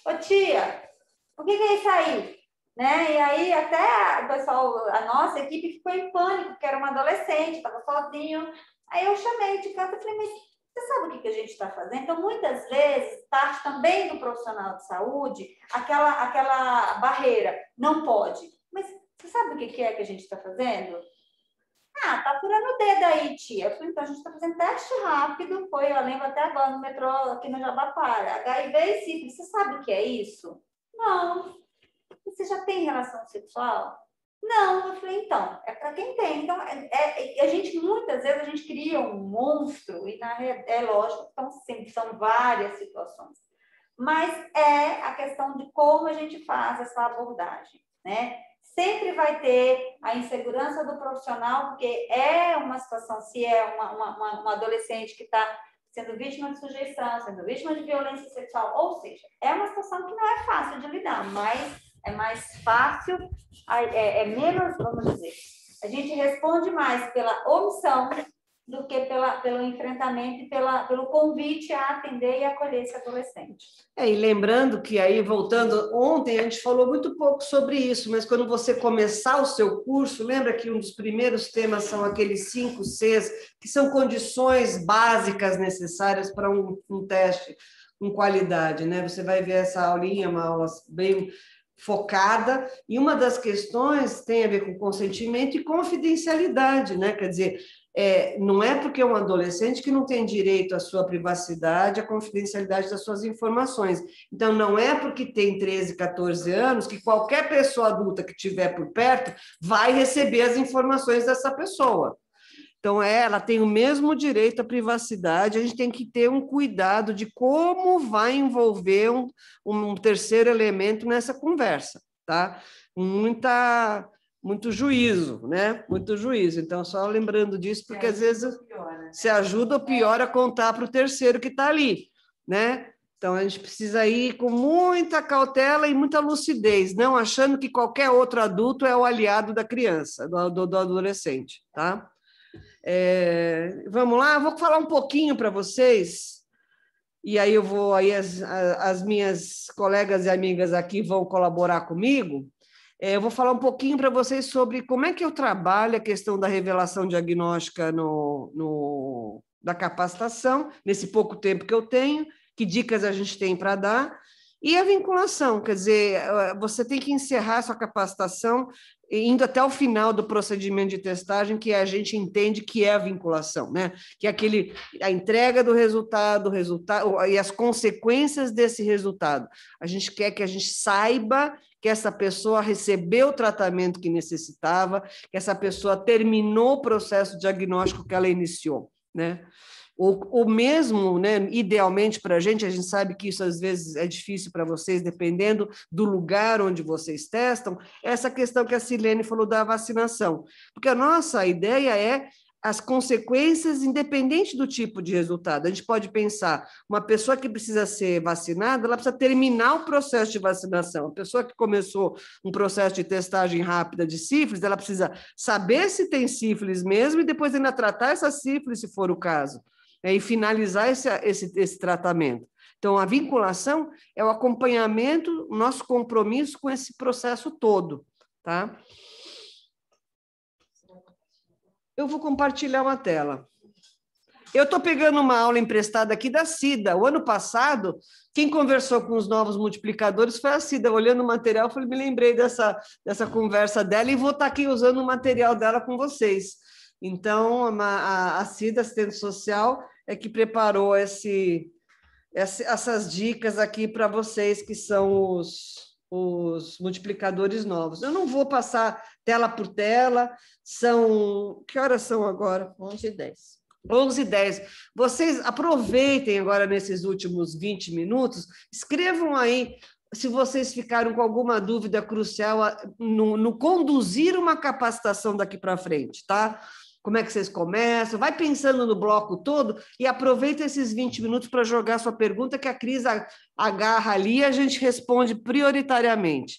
Ô tia, o que, que é isso aí? Né? E aí até o pessoal, a nossa equipe ficou em pânico, porque era uma adolescente, estava sozinho. Aí eu chamei de canto e falei, mas você sabe o que, que a gente está fazendo? Então, muitas vezes, parte também do profissional de saúde, aquela, aquela barreira, não pode. Mas você sabe o que, que é que a gente está fazendo? Ah, tá furando o dedo aí, tia. Falei, então, a gente está fazendo teste rápido, foi, eu lembro até agora, no metrô aqui no Jabapara. HIV e sífilis, você sabe o que é isso? Não você já tem relação sexual? Não, eu falei, então, é para quem tem. Então, é, é, a gente, muitas vezes, a gente cria um monstro, e na, é lógico, então, sim, são várias situações. Mas é a questão de como a gente faz essa abordagem, né? Sempre vai ter a insegurança do profissional, porque é uma situação, se é uma, uma, uma adolescente que está sendo vítima de sujeição, sendo vítima de violência sexual, ou seja, é uma situação que não é fácil de lidar, mas é mais fácil, é, é menos, vamos dizer, a gente responde mais pela omissão do que pela, pelo enfrentamento e pela, pelo convite a atender e acolher esse adolescente. É, e lembrando que aí, voltando, ontem a gente falou muito pouco sobre isso, mas quando você começar o seu curso, lembra que um dos primeiros temas são aqueles cinco Cs, que são condições básicas necessárias para um, um teste com qualidade, né? Você vai ver essa aulinha, uma aula bem focada, e uma das questões tem a ver com consentimento e confidencialidade, né? Quer dizer, é, não é porque é um adolescente que não tem direito à sua privacidade, à confidencialidade das suas informações. Então, não é porque tem 13, 14 anos que qualquer pessoa adulta que tiver por perto vai receber as informações dessa pessoa. Então, é, ela tem o mesmo direito à privacidade, a gente tem que ter um cuidado de como vai envolver um, um terceiro elemento nessa conversa, tá? Muita, muito juízo, né? Muito juízo. Então, só lembrando disso, porque é, às vezes né? se ajuda ou piora a é. contar para o terceiro que está ali, né? Então, a gente precisa ir com muita cautela e muita lucidez, não achando que qualquer outro adulto é o aliado da criança, do, do, do adolescente, tá? É, vamos lá, vou falar um pouquinho para vocês, e aí eu vou, aí as, as, minhas colegas e amigas aqui vão colaborar comigo. É, eu vou falar um pouquinho para vocês sobre como é que eu trabalho a questão da revelação diagnóstica no, no, da capacitação, nesse pouco tempo que eu tenho, que dicas a gente tem para dar, e a vinculação, quer dizer, eh, você tem que encerrar sua capacitação eh, indo até o final do procedimento de testagem, que a gente entende que é a vinculação, né? Que é aquele a entrega do resultado, resultado e as consequências desse resultado. A gente quer que a gente saiba que essa pessoa recebeu o tratamento que necessitava, que essa pessoa terminou o processo diagnóstico que ela iniciou, né? ou, ou mesmo, né, idealmente para a gente, a gente sabe que isso às vezes é difícil para vocês, dependendo do lugar onde vocês testam, essa questão que a Silene falou da vacinação. Porque a nossa ideia é as consequências, independente do tipo de resultado. A gente pode pensar, uma pessoa que precisa ser vacinada, ela precisa terminar o processo de vacinação. A pessoa que começou um processo de testagem rápida de sífilis, ela precisa saber se tem sífilis mesmo e depois ainda tratar essa sífilis, se for o caso né, e finalizar esse, esse, esse tratamento. Então, a vinculação é o acompanhamento, nosso compromisso com esse processo todo, tá? Eu vou compartilhar uma tela. Eu estou pegando uma aula emprestada aqui da Cida. O ano passado, quem conversou com os novos multiplicadores foi a Cida. Olhando o material, eu falei, me lembrei dessa, dessa conversa dela e vou estar tá aqui usando o material dela com vocês. Então, a, a CIDA, assistente social, é que preparou esse, essas dicas aqui para vocês que são os, os multiplicadores novos. Eu não vou passar tela por tela, são. Que horas são agora? 11 e 10. 11 e 10. Vocês aproveitem agora nesses últimos 20 minutos, escrevam aí se vocês ficaram com alguma dúvida crucial no, no conduzir uma capacitação daqui para frente, tá? como é que vocês começam, vai pensando no bloco todo e aproveita esses 20 minutos para jogar sua pergunta que a Cris agarra ali e a gente responde prioritariamente.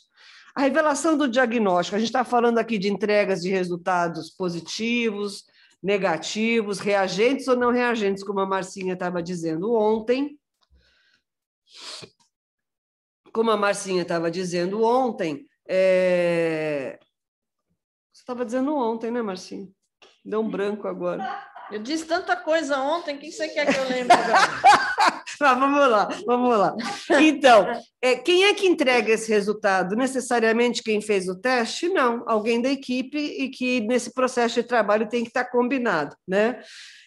A revelação do diagnóstico, a gente está falando aqui de entregas de resultados positivos, negativos, reagentes ou não reagentes, como a Marcinha estava dizendo ontem. Como a Marcinha estava dizendo ontem, é... você estava dizendo ontem, né, Marcinha? Deu um branco agora. *laughs* Eu disse tanta coisa ontem, quem você quer que eu lembre agora? *laughs* vamos lá, vamos lá. Então, é, quem é que entrega esse resultado? Necessariamente quem fez o teste? Não, alguém da equipe e que nesse processo de trabalho tem que estar combinado, né?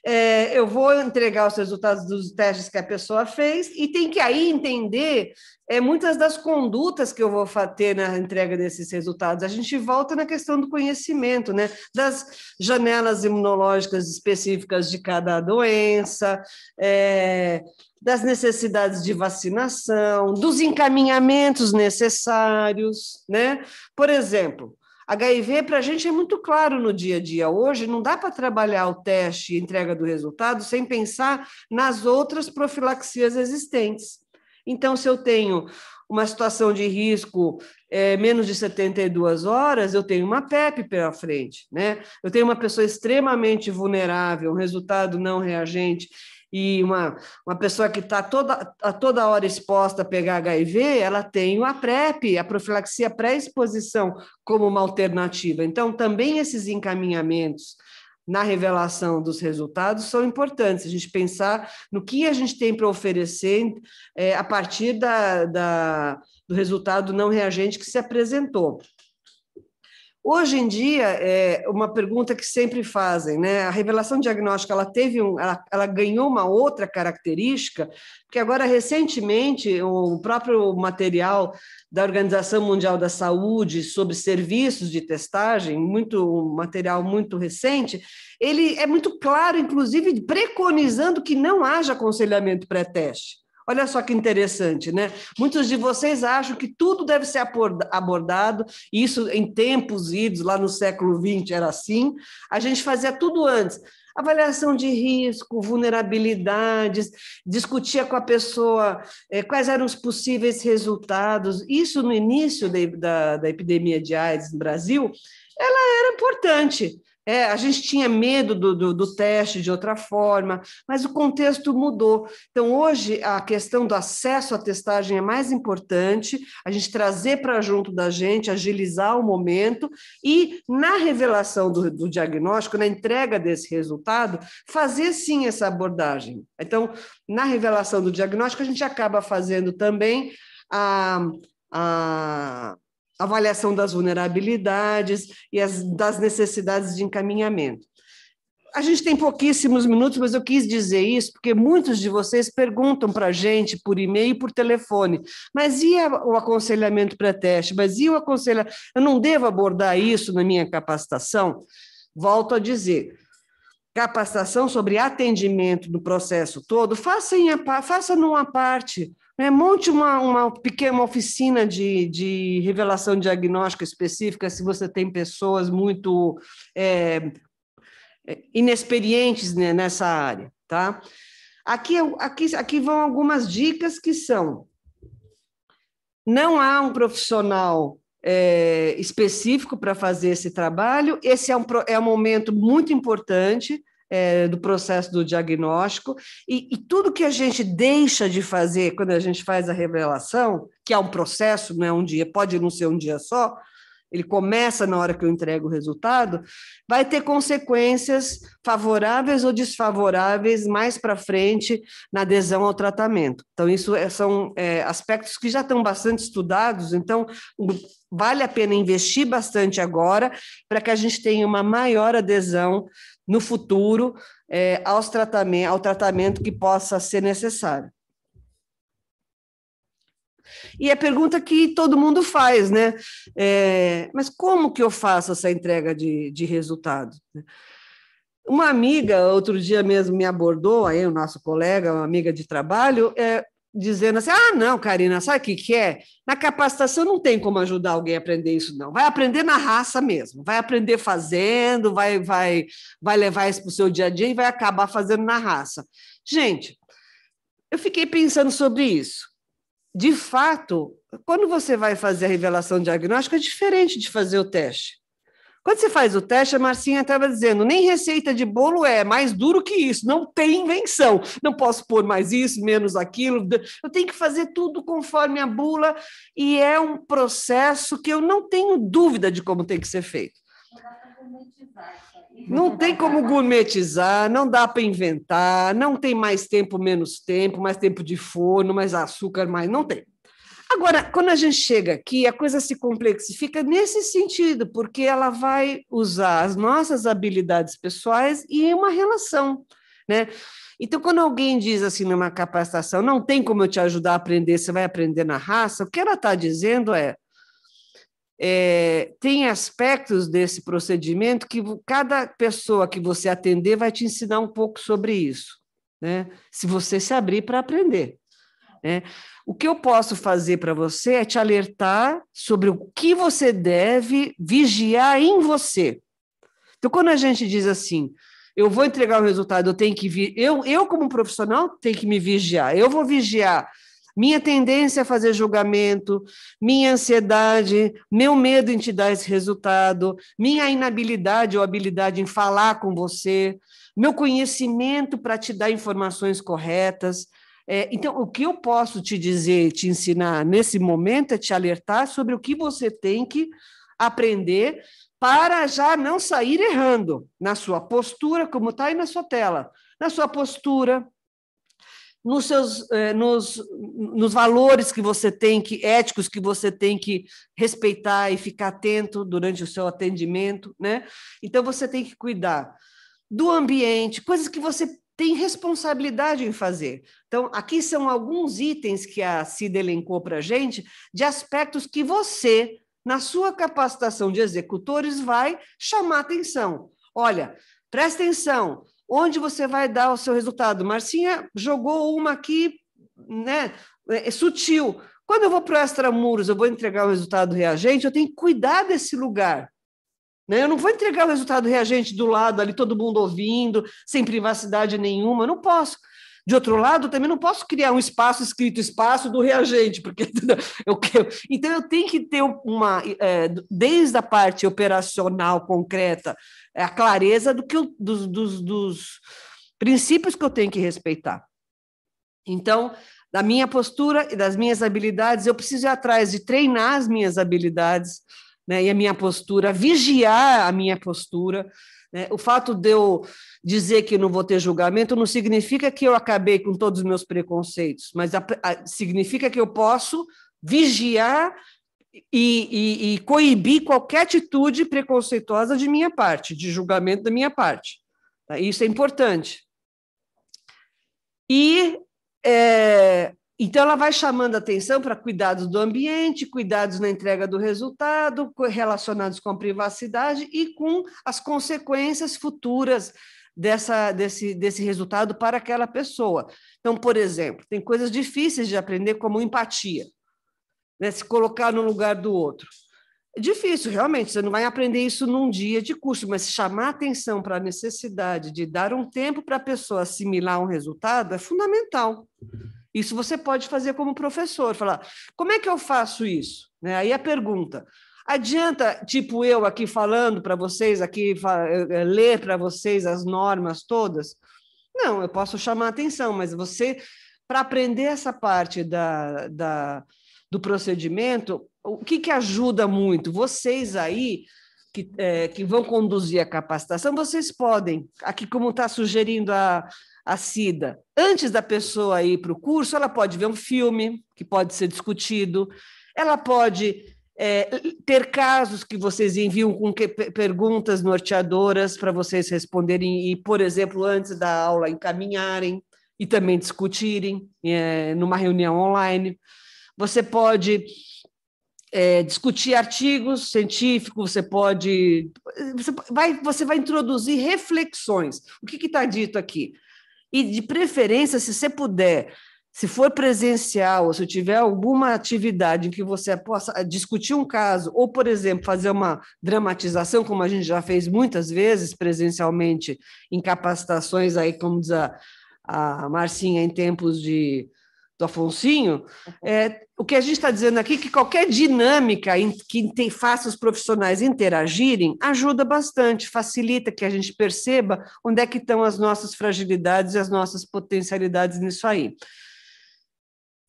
é, eu vou entregar os resultados dos testes que a pessoa fez e tem que aí entender é, muitas das condutas que eu vou ter na entrega desses resultados. A gente volta na questão do conhecimento, né? das janelas imunológicas específicas de cada doença, é, das necessidades de vacinação, dos encaminhamentos necessários. Né? Por exemplo, HIV para a gente é muito claro no dia a dia. Hoje não dá para trabalhar o teste e entrega do resultado sem pensar nas outras profilaxias existentes. Então, se eu tenho uma situação de risco é, menos de 72 horas, eu tenho uma PEP pela frente, né? Eu tenho uma pessoa extremamente vulnerável, um resultado não reagente e uma, uma pessoa que está toda, a tá toda hora exposta a pegar HIV, ela tem a PrEP, a profilaxia pré-exposição, como uma alternativa. Então, também esses encaminhamentos na revelação dos resultados são importantes. A gente pensar no que a gente tem para oferecer é, a partir da, da, do resultado não reagente que se apresentou. Hoje em dia, é uma pergunta que sempre fazem, né? A revelação diagnóstica ela teve um, ela, ela ganhou uma outra característica, porque agora recentemente o próprio material da Organização Mundial da Saúde sobre serviços de testagem, muito um material muito recente, ele é muito claro, inclusive preconizando que não haja aconselhamento pré-teste. Olha só que interessante, né? Muitos de vocês acham que tudo deve ser abordado, isso em tempos idos, lá no século XX era assim, a gente fazia tudo antes. Avaliação de risco, vulnerabilidades, discutia com a pessoa eh, quais eram os possíveis resultados. Isso no início de, da, da epidemia de AIDS no Brasil, ela era importante é, a gente tinha medo do, do, do, teste de outra forma, mas o contexto mudou. Então, hoje, a questão do acesso à testagem é mais importante, a gente trazer para junto da gente, agilizar o momento e, na revelação do, do diagnóstico, na entrega desse resultado, fazer sim essa abordagem. Então, na revelação do diagnóstico, a gente acaba fazendo também a. a avaliação das vulnerabilidades e as, das necessidades de encaminhamento. A gente tem pouquíssimos minutos, mas eu quis dizer isso porque muitos de vocês perguntam para a gente por e-mail e por telefone. Mas e o aconselhamento pré-teste? Mas e o aconselhamento? Eu não devo abordar isso na minha capacitação? Volto a dizer, capacitação sobre atendimento do processo todo, faça, em, faça numa parte, né? Monte uma, uma pequena oficina de, de revelação diagnóstica específica se você tem pessoas muito é, é inexperientes né, nessa área. Tá? Aqui, aqui, aqui vão algumas dicas que são: não há um profissional é, específico para fazer esse trabalho. Esse é um, é um momento muito importante é, do processo do diagnóstico e, e, tudo que a gente deixa de fazer quando a gente faz a revelação, que é um processo, não é um dia, pode não ser um dia só, ele começa na hora que eu entrego o resultado, vai ter consequências favoráveis ou desfavoráveis mais para frente na adesão ao tratamento. Então, isso é, são é, aspectos que já estão bastante estudados, então vale a pena investir bastante agora para que a gente tenha uma maior adesão no futuro é, aos tratamento, ao tratamento que possa ser necessário. E a é pergunta que todo mundo faz, né? É, mas como que eu faço essa entrega de, de resultado? Né? Uma amiga, outro dia mesmo, me abordou, aí o nosso colega, uma amiga de trabalho, é, dizendo assim: ah, não, Karina, sabe o que, que é? Na capacitação não tem como ajudar alguém a aprender isso, não. Vai aprender na raça mesmo, vai aprender fazendo, vai, vai, vai levar isso para o seu dia a dia e vai acabar fazendo na raça. Gente, eu fiquei pensando sobre isso. De fato, quando você vai fazer a revelação diagnóstica, é diferente de fazer o teste. Quando você faz o teste, a Marcinha estava dizendo, nem receita de bolo é, mais duro que isso, não tem invenção, não posso pôr mais isso, menos aquilo, eu tenho que fazer tudo conforme a bula, e é um processo que eu não tenho dúvida de como tem que ser feito. Não tem como gourmetizar, não dá para inventar, não tem mais tempo, menos tempo, mais tempo de forno, mais açúcar, mais. Não tem. Agora, quando a gente chega aqui, a coisa se complexifica nesse sentido, porque ela vai usar as nossas habilidades pessoais e uma relação, né? Então, quando alguém diz assim numa capacitação, não tem como eu te ajudar a aprender, você vai aprender na raça, o que ela está dizendo é, é, tem aspectos desse procedimento que cada pessoa que você atender vai te ensinar um pouco sobre isso, né? Se você se abrir para aprender. Né? O que eu posso fazer para você é te alertar sobre o que você deve vigiar em você. Então, quando a gente diz assim, eu vou entregar o resultado, eu tenho que vir, eu, eu como profissional tenho que me vigiar. Eu vou vigiar minha tendência a fazer julgamento, minha ansiedade, meu medo em te dar esse resultado, minha inabilidade ou habilidade em falar com você, meu conhecimento para te dar informações corretas, é, então, o que eu posso te dizer, te ensinar nesse momento é te alertar sobre o que você tem que aprender para já não sair errando na sua postura, como está aí na sua tela, na sua postura, nos seus é, nos, nos valores que você tem que éticos que você tem que respeitar e ficar atento durante o seu atendimento, né? Então você tem que cuidar do ambiente, coisas que você tem responsabilidade em fazer. Então, aqui são alguns itens que a Cida elencou para a gente, de aspectos que você, na sua capacitação de executores, vai chamar atenção. Olha, presta atenção, onde você vai dar o seu resultado? Marcinha jogou uma aqui, né? É sutil. Quando eu vou para o extramuros, eu vou entregar o um resultado reagente, eu tenho que cuidar desse lugar. Né? Eu não vou entregar o resultado reagente do lado ali, todo mundo ouvindo, sem privacidade nenhuma, eu não posso. De outro lado, também não posso criar um espaço escrito espaço do reagente, porque *laughs* eu quero. Então, eu tenho que ter uma, é, desde a parte operacional concreta, a clareza do que eu, dos, dos, dos princípios que eu tenho que respeitar. Então, da minha postura e das minhas habilidades, eu preciso ir atrás de treinar as minhas habilidades né? E a minha postura, vigiar a minha postura. Né? O fato de eu dizer que não vou ter julgamento não significa que eu acabei com todos os meus preconceitos, mas a, a, significa que eu posso vigiar e, e, e, coibir qualquer atitude preconceituosa de minha parte, de julgamento da minha parte. Tá? Isso é importante. E é, então, ela vai chamando atenção para cuidados do ambiente, cuidados na entrega do resultado, relacionados com a privacidade e com as consequências futuras dessa, desse, desse resultado para aquela pessoa. Então, por exemplo, tem coisas difíceis de aprender, como empatia, né? se colocar no lugar do outro. É difícil, realmente, você não vai aprender isso num dia de curso, mas chamar atenção para a necessidade de dar um tempo para a pessoa assimilar um resultado é fundamental. Isso você pode fazer como professor, falar: como é que eu faço isso? Né? Aí a pergunta. Adianta, tipo eu aqui falando para vocês, aqui eh, eh, ler para vocês as normas todas? Não, eu posso chamar atenção, mas você, para aprender essa parte da, da, do procedimento, o que, que ajuda muito? Vocês aí, que, é, que vão conduzir a capacitação, vocês podem, aqui como está sugerindo a, a SIDA, antes da pessoa ir para o curso, ela pode ver um filme que pode ser discutido, ela pode é, ter casos que vocês enviam com que, perguntas norteadoras para vocês responderem e, por exemplo, antes da aula encaminharem e também discutirem é, numa reunião online. Você pode é, discutir artigos científicos, você pode. Você vai, você vai introduzir reflexões. O que está dito aqui? E, de preferência, se você puder, se for presencial, ou se tiver alguma atividade em que você possa eh, discutir um caso, ou, por exemplo, fazer uma dramatização, como a gente já fez muitas vezes presencialmente, em capacitações, aí, como diz a, a Marcinha, em tempos de do Afonsinho, é, o que a gente está dizendo aqui é que qualquer dinâmica que tem, faça os profissionais interagirem ajuda bastante, facilita que a gente perceba onde é que estão as nossas fragilidades e as nossas potencialidades nisso aí.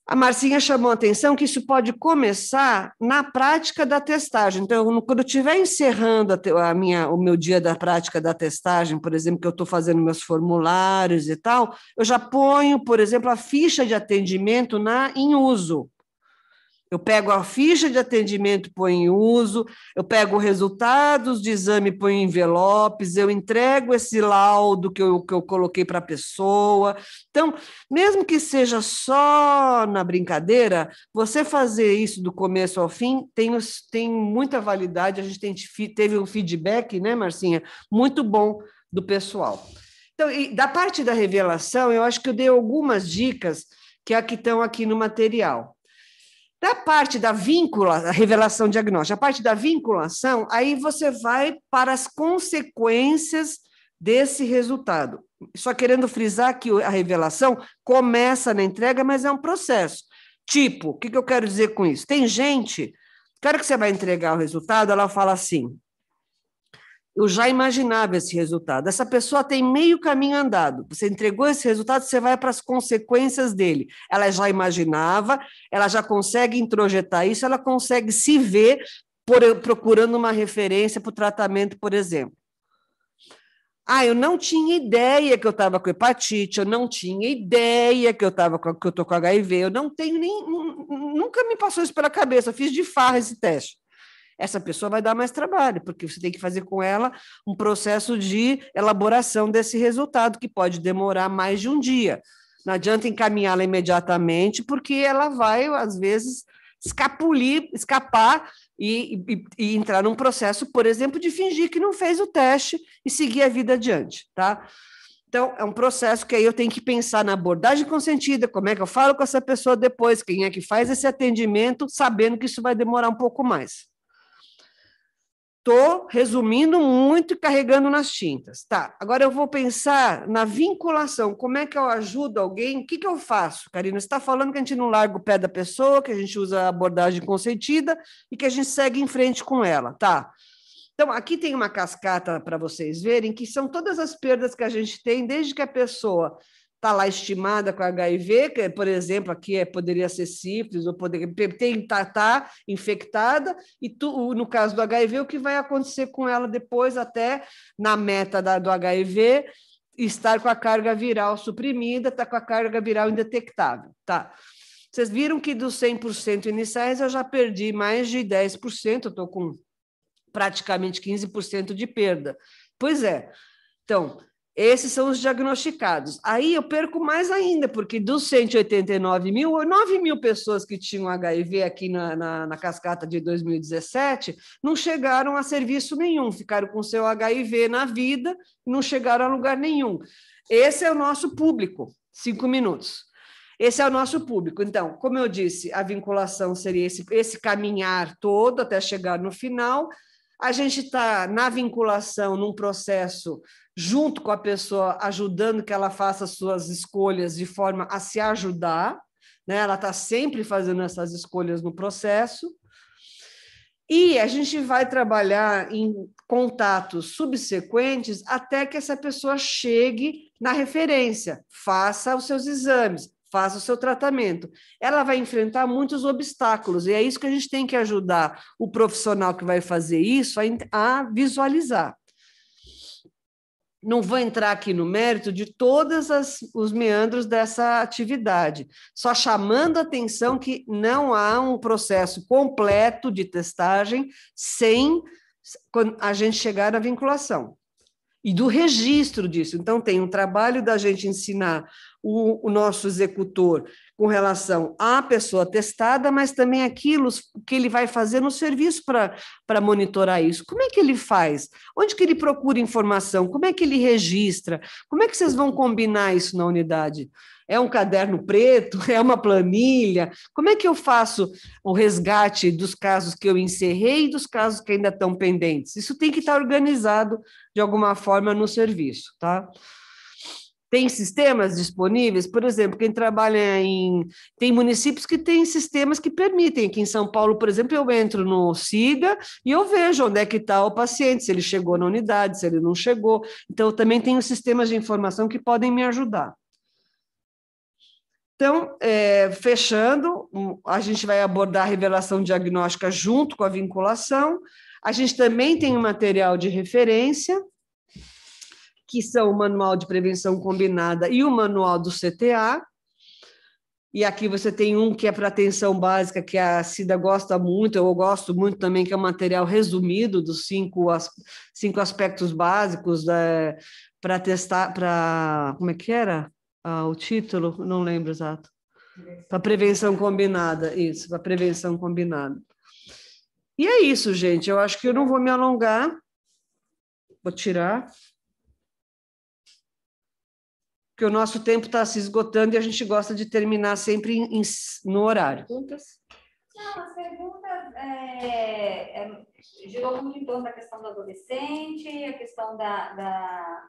A Marcinha chamou a atenção que isso pode começar na prática da testagem. Então, quando eu estiver encerrando a minha, o meu dia da prática da testagem, por exemplo, que eu estou fazendo meus formulários e tal, eu já ponho, por exemplo, a ficha de atendimento na em uso. Eu pego a ficha de atendimento, põe em uso, eu pego resultados de exame, põe em envelopes, eu entrego esse laudo que eu, que eu coloquei para a pessoa. Então, mesmo que seja só na brincadeira, você fazer isso do começo ao fim tem, tem muita validade. A gente tem, teve um feedback, né, Marcinha? Muito bom do pessoal. Então, da parte da revelação, eu acho que eu dei algumas dicas que é que estão aqui no material. Da parte da vinculação, a revelação diagnóstica, a parte da vinculação, aí você vai para as consequências desse resultado. Só querendo frisar que a revelação começa na entrega, mas é um processo. Tipo, o que, que eu quero dizer com isso? Tem gente, quero que você vai entregar o resultado, ela fala assim: eu já imaginava esse resultado. Essa pessoa tem meio caminho andado. Você entregou esse resultado, você vai para as consequências dele. Ela já imaginava, ela já consegue introjetar isso, ela consegue se ver por, procurando uma referência para o tratamento, por exemplo. Ah, eu não tinha ideia que eu estava com hepatite, eu não tinha ideia que eu estava que eu tô com HIV, eu não tenho nem nunca me passou isso pela cabeça, eu fiz de farra esse teste essa pessoa vai dar mais trabalho, porque você tem que fazer com ela um processo de elaboração desse resultado, que pode demorar mais de um dia. Não adianta encaminhá-la imediatamente, porque ela vai, às vezes, escapulir, escapar e, e, e, entrar num processo, por exemplo, de fingir que não fez o teste e seguir a vida adiante, tá? Então, é um processo que aí eu tenho que pensar na abordagem consentida, como é que eu falo com essa pessoa depois, quem é que faz esse atendimento, sabendo que isso vai demorar um pouco mais. Estou resumindo muito e carregando nas tintas. Tá, agora eu vou pensar na vinculação. Como é que eu ajudo alguém? O que, que eu faço, Karina? Você está falando que a gente não larga o pé da pessoa, que a gente usa a abordagem consentida e que a gente segue em frente com ela. Tá. Então, aqui tem uma cascata para vocês verem, que são todas as perdas que a gente tem desde que a pessoa está lá estimada com HIV, que, por exemplo, aqui é, poderia ser simples ou poderia tem, tá, tá infectada, e tu, no caso do HIV, o que vai acontecer com ela depois, até na meta da, do HIV, estar com a carga viral suprimida, está com a carga viral indetectável. Tá. Vocês viram que dos 100% iniciais eu já perdi mais de 10%, estou com praticamente 15% de perda. Pois é. Então, esses são os diagnosticados. Aí eu perco mais ainda, porque dos 189 mil, 9 mil pessoas que tinham HIV aqui na, na, na cascata de 2017 não chegaram a serviço nenhum, ficaram com seu HIV na vida, não chegaram a lugar nenhum. Esse é o nosso público, cinco minutos. Esse é o nosso público. Então, como eu disse, a vinculação seria esse, esse caminhar todo até chegar no final a gente está na vinculação, num processo junto com a pessoa, ajudando que ela faça suas escolhas de forma a se ajudar, né? Ela está sempre fazendo essas escolhas no processo. E a gente vai trabalhar em contatos subsequentes até que essa pessoa chegue na referência, faça os seus exames, faz o seu tratamento. Ela vai enfrentar muitos obstáculos, e é isso que a gente tem que ajudar o profissional que vai fazer isso a, a visualizar. Não vou entrar aqui no mérito de todos os meandros dessa atividade, só chamando a atenção que não há um processo completo de testagem sem a gente chegar à vinculação e do registro disso. Então, tem um trabalho da gente ensinar o, o nosso executor com relação à pessoa testada, mas também aquilo que ele vai fazer no serviço para monitorar isso. Como é que ele faz? Onde que ele procura informação? Como é que ele registra? Como é que vocês vão combinar isso na unidade? É um caderno preto? *laughs* É uma planilha? Como é que eu faço o resgate dos casos que eu encerrei e dos casos que ainda estão pendentes? Isso tem que estar organizado de alguma forma no serviço, tá? Tem sistemas disponíveis? Por exemplo, quem trabalha em. Tem municípios que têm sistemas que permitem. Aqui em São Paulo, por exemplo, eu entro no SIGA e eu vejo onde é que está o paciente, se ele chegou na unidade, se ele não chegou. Então, eu também tenho sistemas de informação que podem me ajudar. Então, é, fechando, a gente vai abordar a revelação diagnóstica junto com a vinculação. A gente também tem um material de referência, que são o Manual de Prevenção Combinada e o Manual do CTA. E aqui você tem um que é para atenção básica, que a Cida gosta muito, eu gosto muito também, que é um material resumido dos cinco, as, cinco aspectos básicos é, para testar, para. Como é que era ah, o título? Não lembro exato. Para prevenção combinada, isso, para prevenção combinada. E é isso, gente. Eu acho que eu não vou me alongar. Vou tirar porque o nosso tempo está se esgotando e a gente gosta de terminar sempre em, em, no horário. Perguntas? Não, as perguntas é, é, girou muito em torno da questão do adolescente, a questão da, da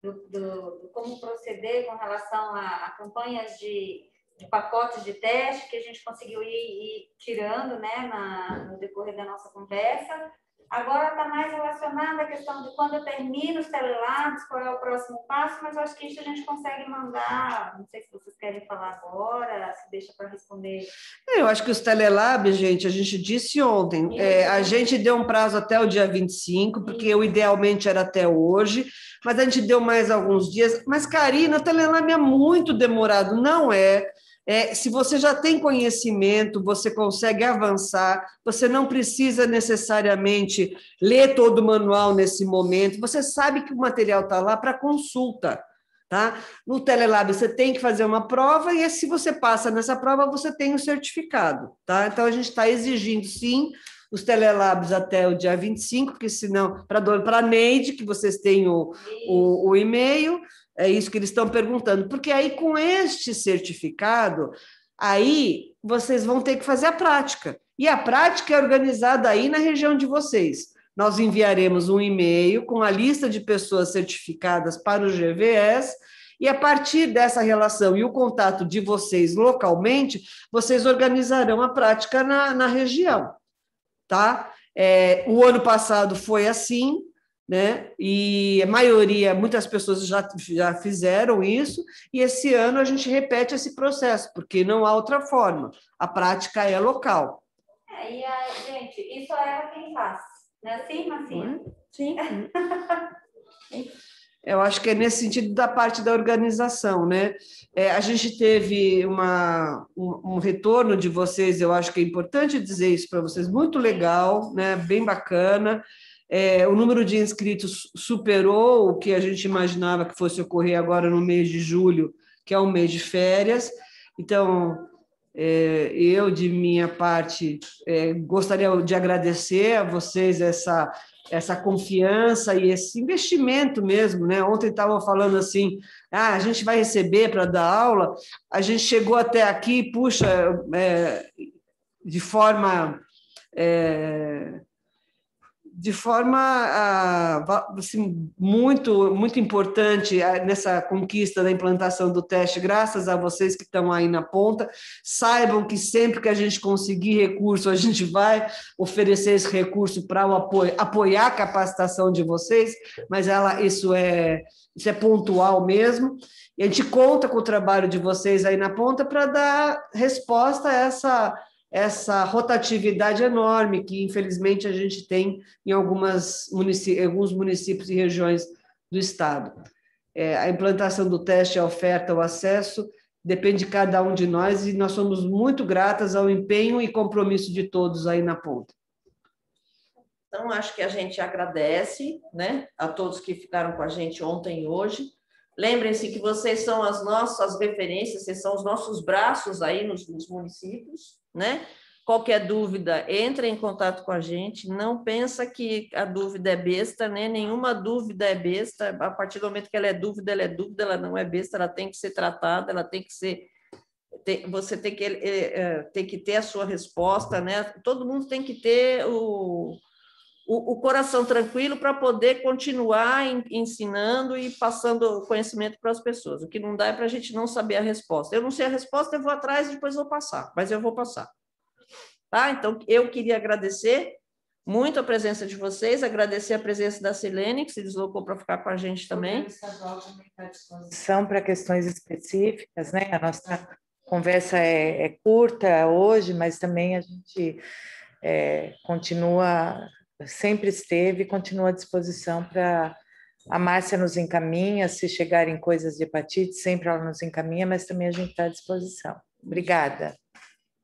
do, do, do, como proceder com relação a, a campanhas de, de, pacotes de teste que a gente conseguiu ir, ir tirando né, na, no decorrer da nossa conversa. Agora está mais relacionada à questão de quando eu termino os telelabs qual é o próximo passo, mas eu acho que isso a gente consegue mandar. Não sei se vocês querem falar agora, se deixa para responder. É, eu acho que os telelabs, gente, a gente disse ontem, é, a gente deu um prazo até o dia 25, porque eu idealmente era até hoje, mas a gente deu mais alguns dias. Mas, Karina, o telelab é muito demorado, não é? É, se você já tem conhecimento, você consegue avançar, você não precisa necessariamente ler todo o manual nesse momento, você sabe que o material está lá para consulta. Tá? No Telelab você tem que fazer uma prova e se você passa nessa prova, você tem o certificado. Tá? Então a gente está exigindo sim os telelabs até o dia 25, porque senão, para a Neide, que vocês têm o, o, o e-mail, é isso que eles estão perguntando, porque aí com este certificado, aí vocês vão ter que fazer a prática. E a prática é organizada aí na região de vocês. Nós enviaremos um e-mail com a lista de pessoas certificadas para o GVS, e a partir dessa relação e o contato de vocês localmente, vocês organizarão a prática na, na região. Tá? É, o ano passado foi assim, né? E a maioria, muitas pessoas já, já fizeram isso, e esse ano a gente repete esse processo, porque não há outra forma. A prática é local. É, e a, gente, isso é quem faz, né? não é assim, Sim. *laughs* Eu acho que é nesse sentido da parte da organização, né? É, a gente teve uma, um, um, retorno de vocês, eu acho que é importante dizer isso para vocês, muito legal, né? bem bacana. É, o número de inscritos superou o que a gente imaginava que fosse ocorrer agora no mês de julho, que é um mês de férias. Então, é, eu, de minha parte, é, gostaria de agradecer a vocês essa, essa confiança e esse investimento mesmo. Né? Ontem estava falando assim: ah, a gente vai receber para dar aula, a gente chegou até aqui, puxa, é, de forma. É, de forma assim, muito muito importante nessa conquista da implantação do teste, graças a vocês que estão aí na ponta. Saibam que sempre que a gente conseguir recurso, a gente vai oferecer esse recurso para apoio, apoiar a capacitação de vocês, mas ela isso é isso é pontual mesmo. E a gente conta com o trabalho de vocês aí na ponta para dar resposta a essa essa rotatividade enorme que, infelizmente, a gente tem em algumas alguns municípios e regiões do Estado. É, a implantação do teste, a oferta, o acesso, depende de cada um de nós e nós somos muito gratas ao empenho e compromisso de todos aí na ponta. Então, acho que a gente agradece né, a todos que ficaram com a gente ontem e hoje. Lembrem-se que vocês são as nossas referências, vocês são os nossos braços aí nos, nos municípios né? Qualquer dúvida, entre em contato com a gente. Não pensa que a dúvida é besta, né? Nenhuma dúvida é besta. A partir do momento que ela é dúvida, ela é dúvida, ela não é besta, ela tem que ser tratada, ela tem que ser você tem que, eh, eh, tem que ter a sua resposta, né? Todo mundo tem que ter o, o, o coração tranquilo para poder continuar em, ensinando e passando conhecimento para as pessoas. O que não dá é para a gente não saber a resposta. Eu não sei a resposta, eu vou atrás e depois vou passar, mas eu vou passar. Tá? Então, eu queria agradecer muito a presença de vocês, agradecer a presença da Silene, que se deslocou para ficar com a gente também. São para questões específicas, né? A nossa conversa é, é curta hoje, mas também a gente é, continua sempre esteve e continua à disposição para. A Márcia nos encaminha, se chegarem coisas de hepatite, sempre ela nos encaminha, mas também a gente está à disposição. Obrigada.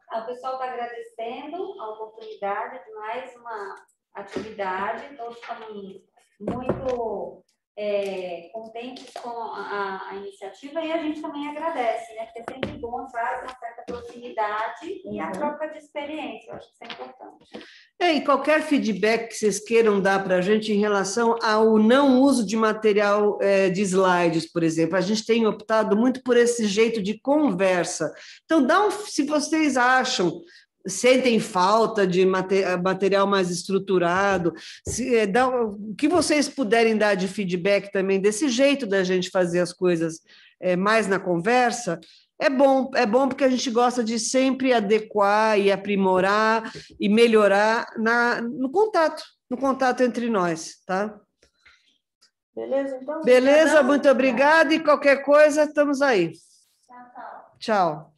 Ah, o pessoal está agradecendo a oportunidade de mais uma atividade, todos então, estão muito é, contentes com a, a, iniciativa e a gente também agradece, né? Porque é sempre bom, traz uma certa proximidade uhum. e a uhum. troca de experiência, eu acho que isso é importante. É, e qualquer feedback que vocês queiram dar para a gente em relação ao não uso de material é, de slides, por exemplo, a gente tem optado muito por esse jeito de conversa. Então, dá um, se vocês acham sentem falta de material mais estruturado, se, eh, dá, o que vocês puderem dar de feedback também desse jeito da gente fazer as coisas é, mais na conversa, é bom, é bom porque a gente gosta de sempre adequar e aprimorar e melhorar na, no contato, no contato entre nós, tá? Beleza, então. Beleza, muito obrigada e qualquer coisa, estamos aí. Tchau. tchau. tchau.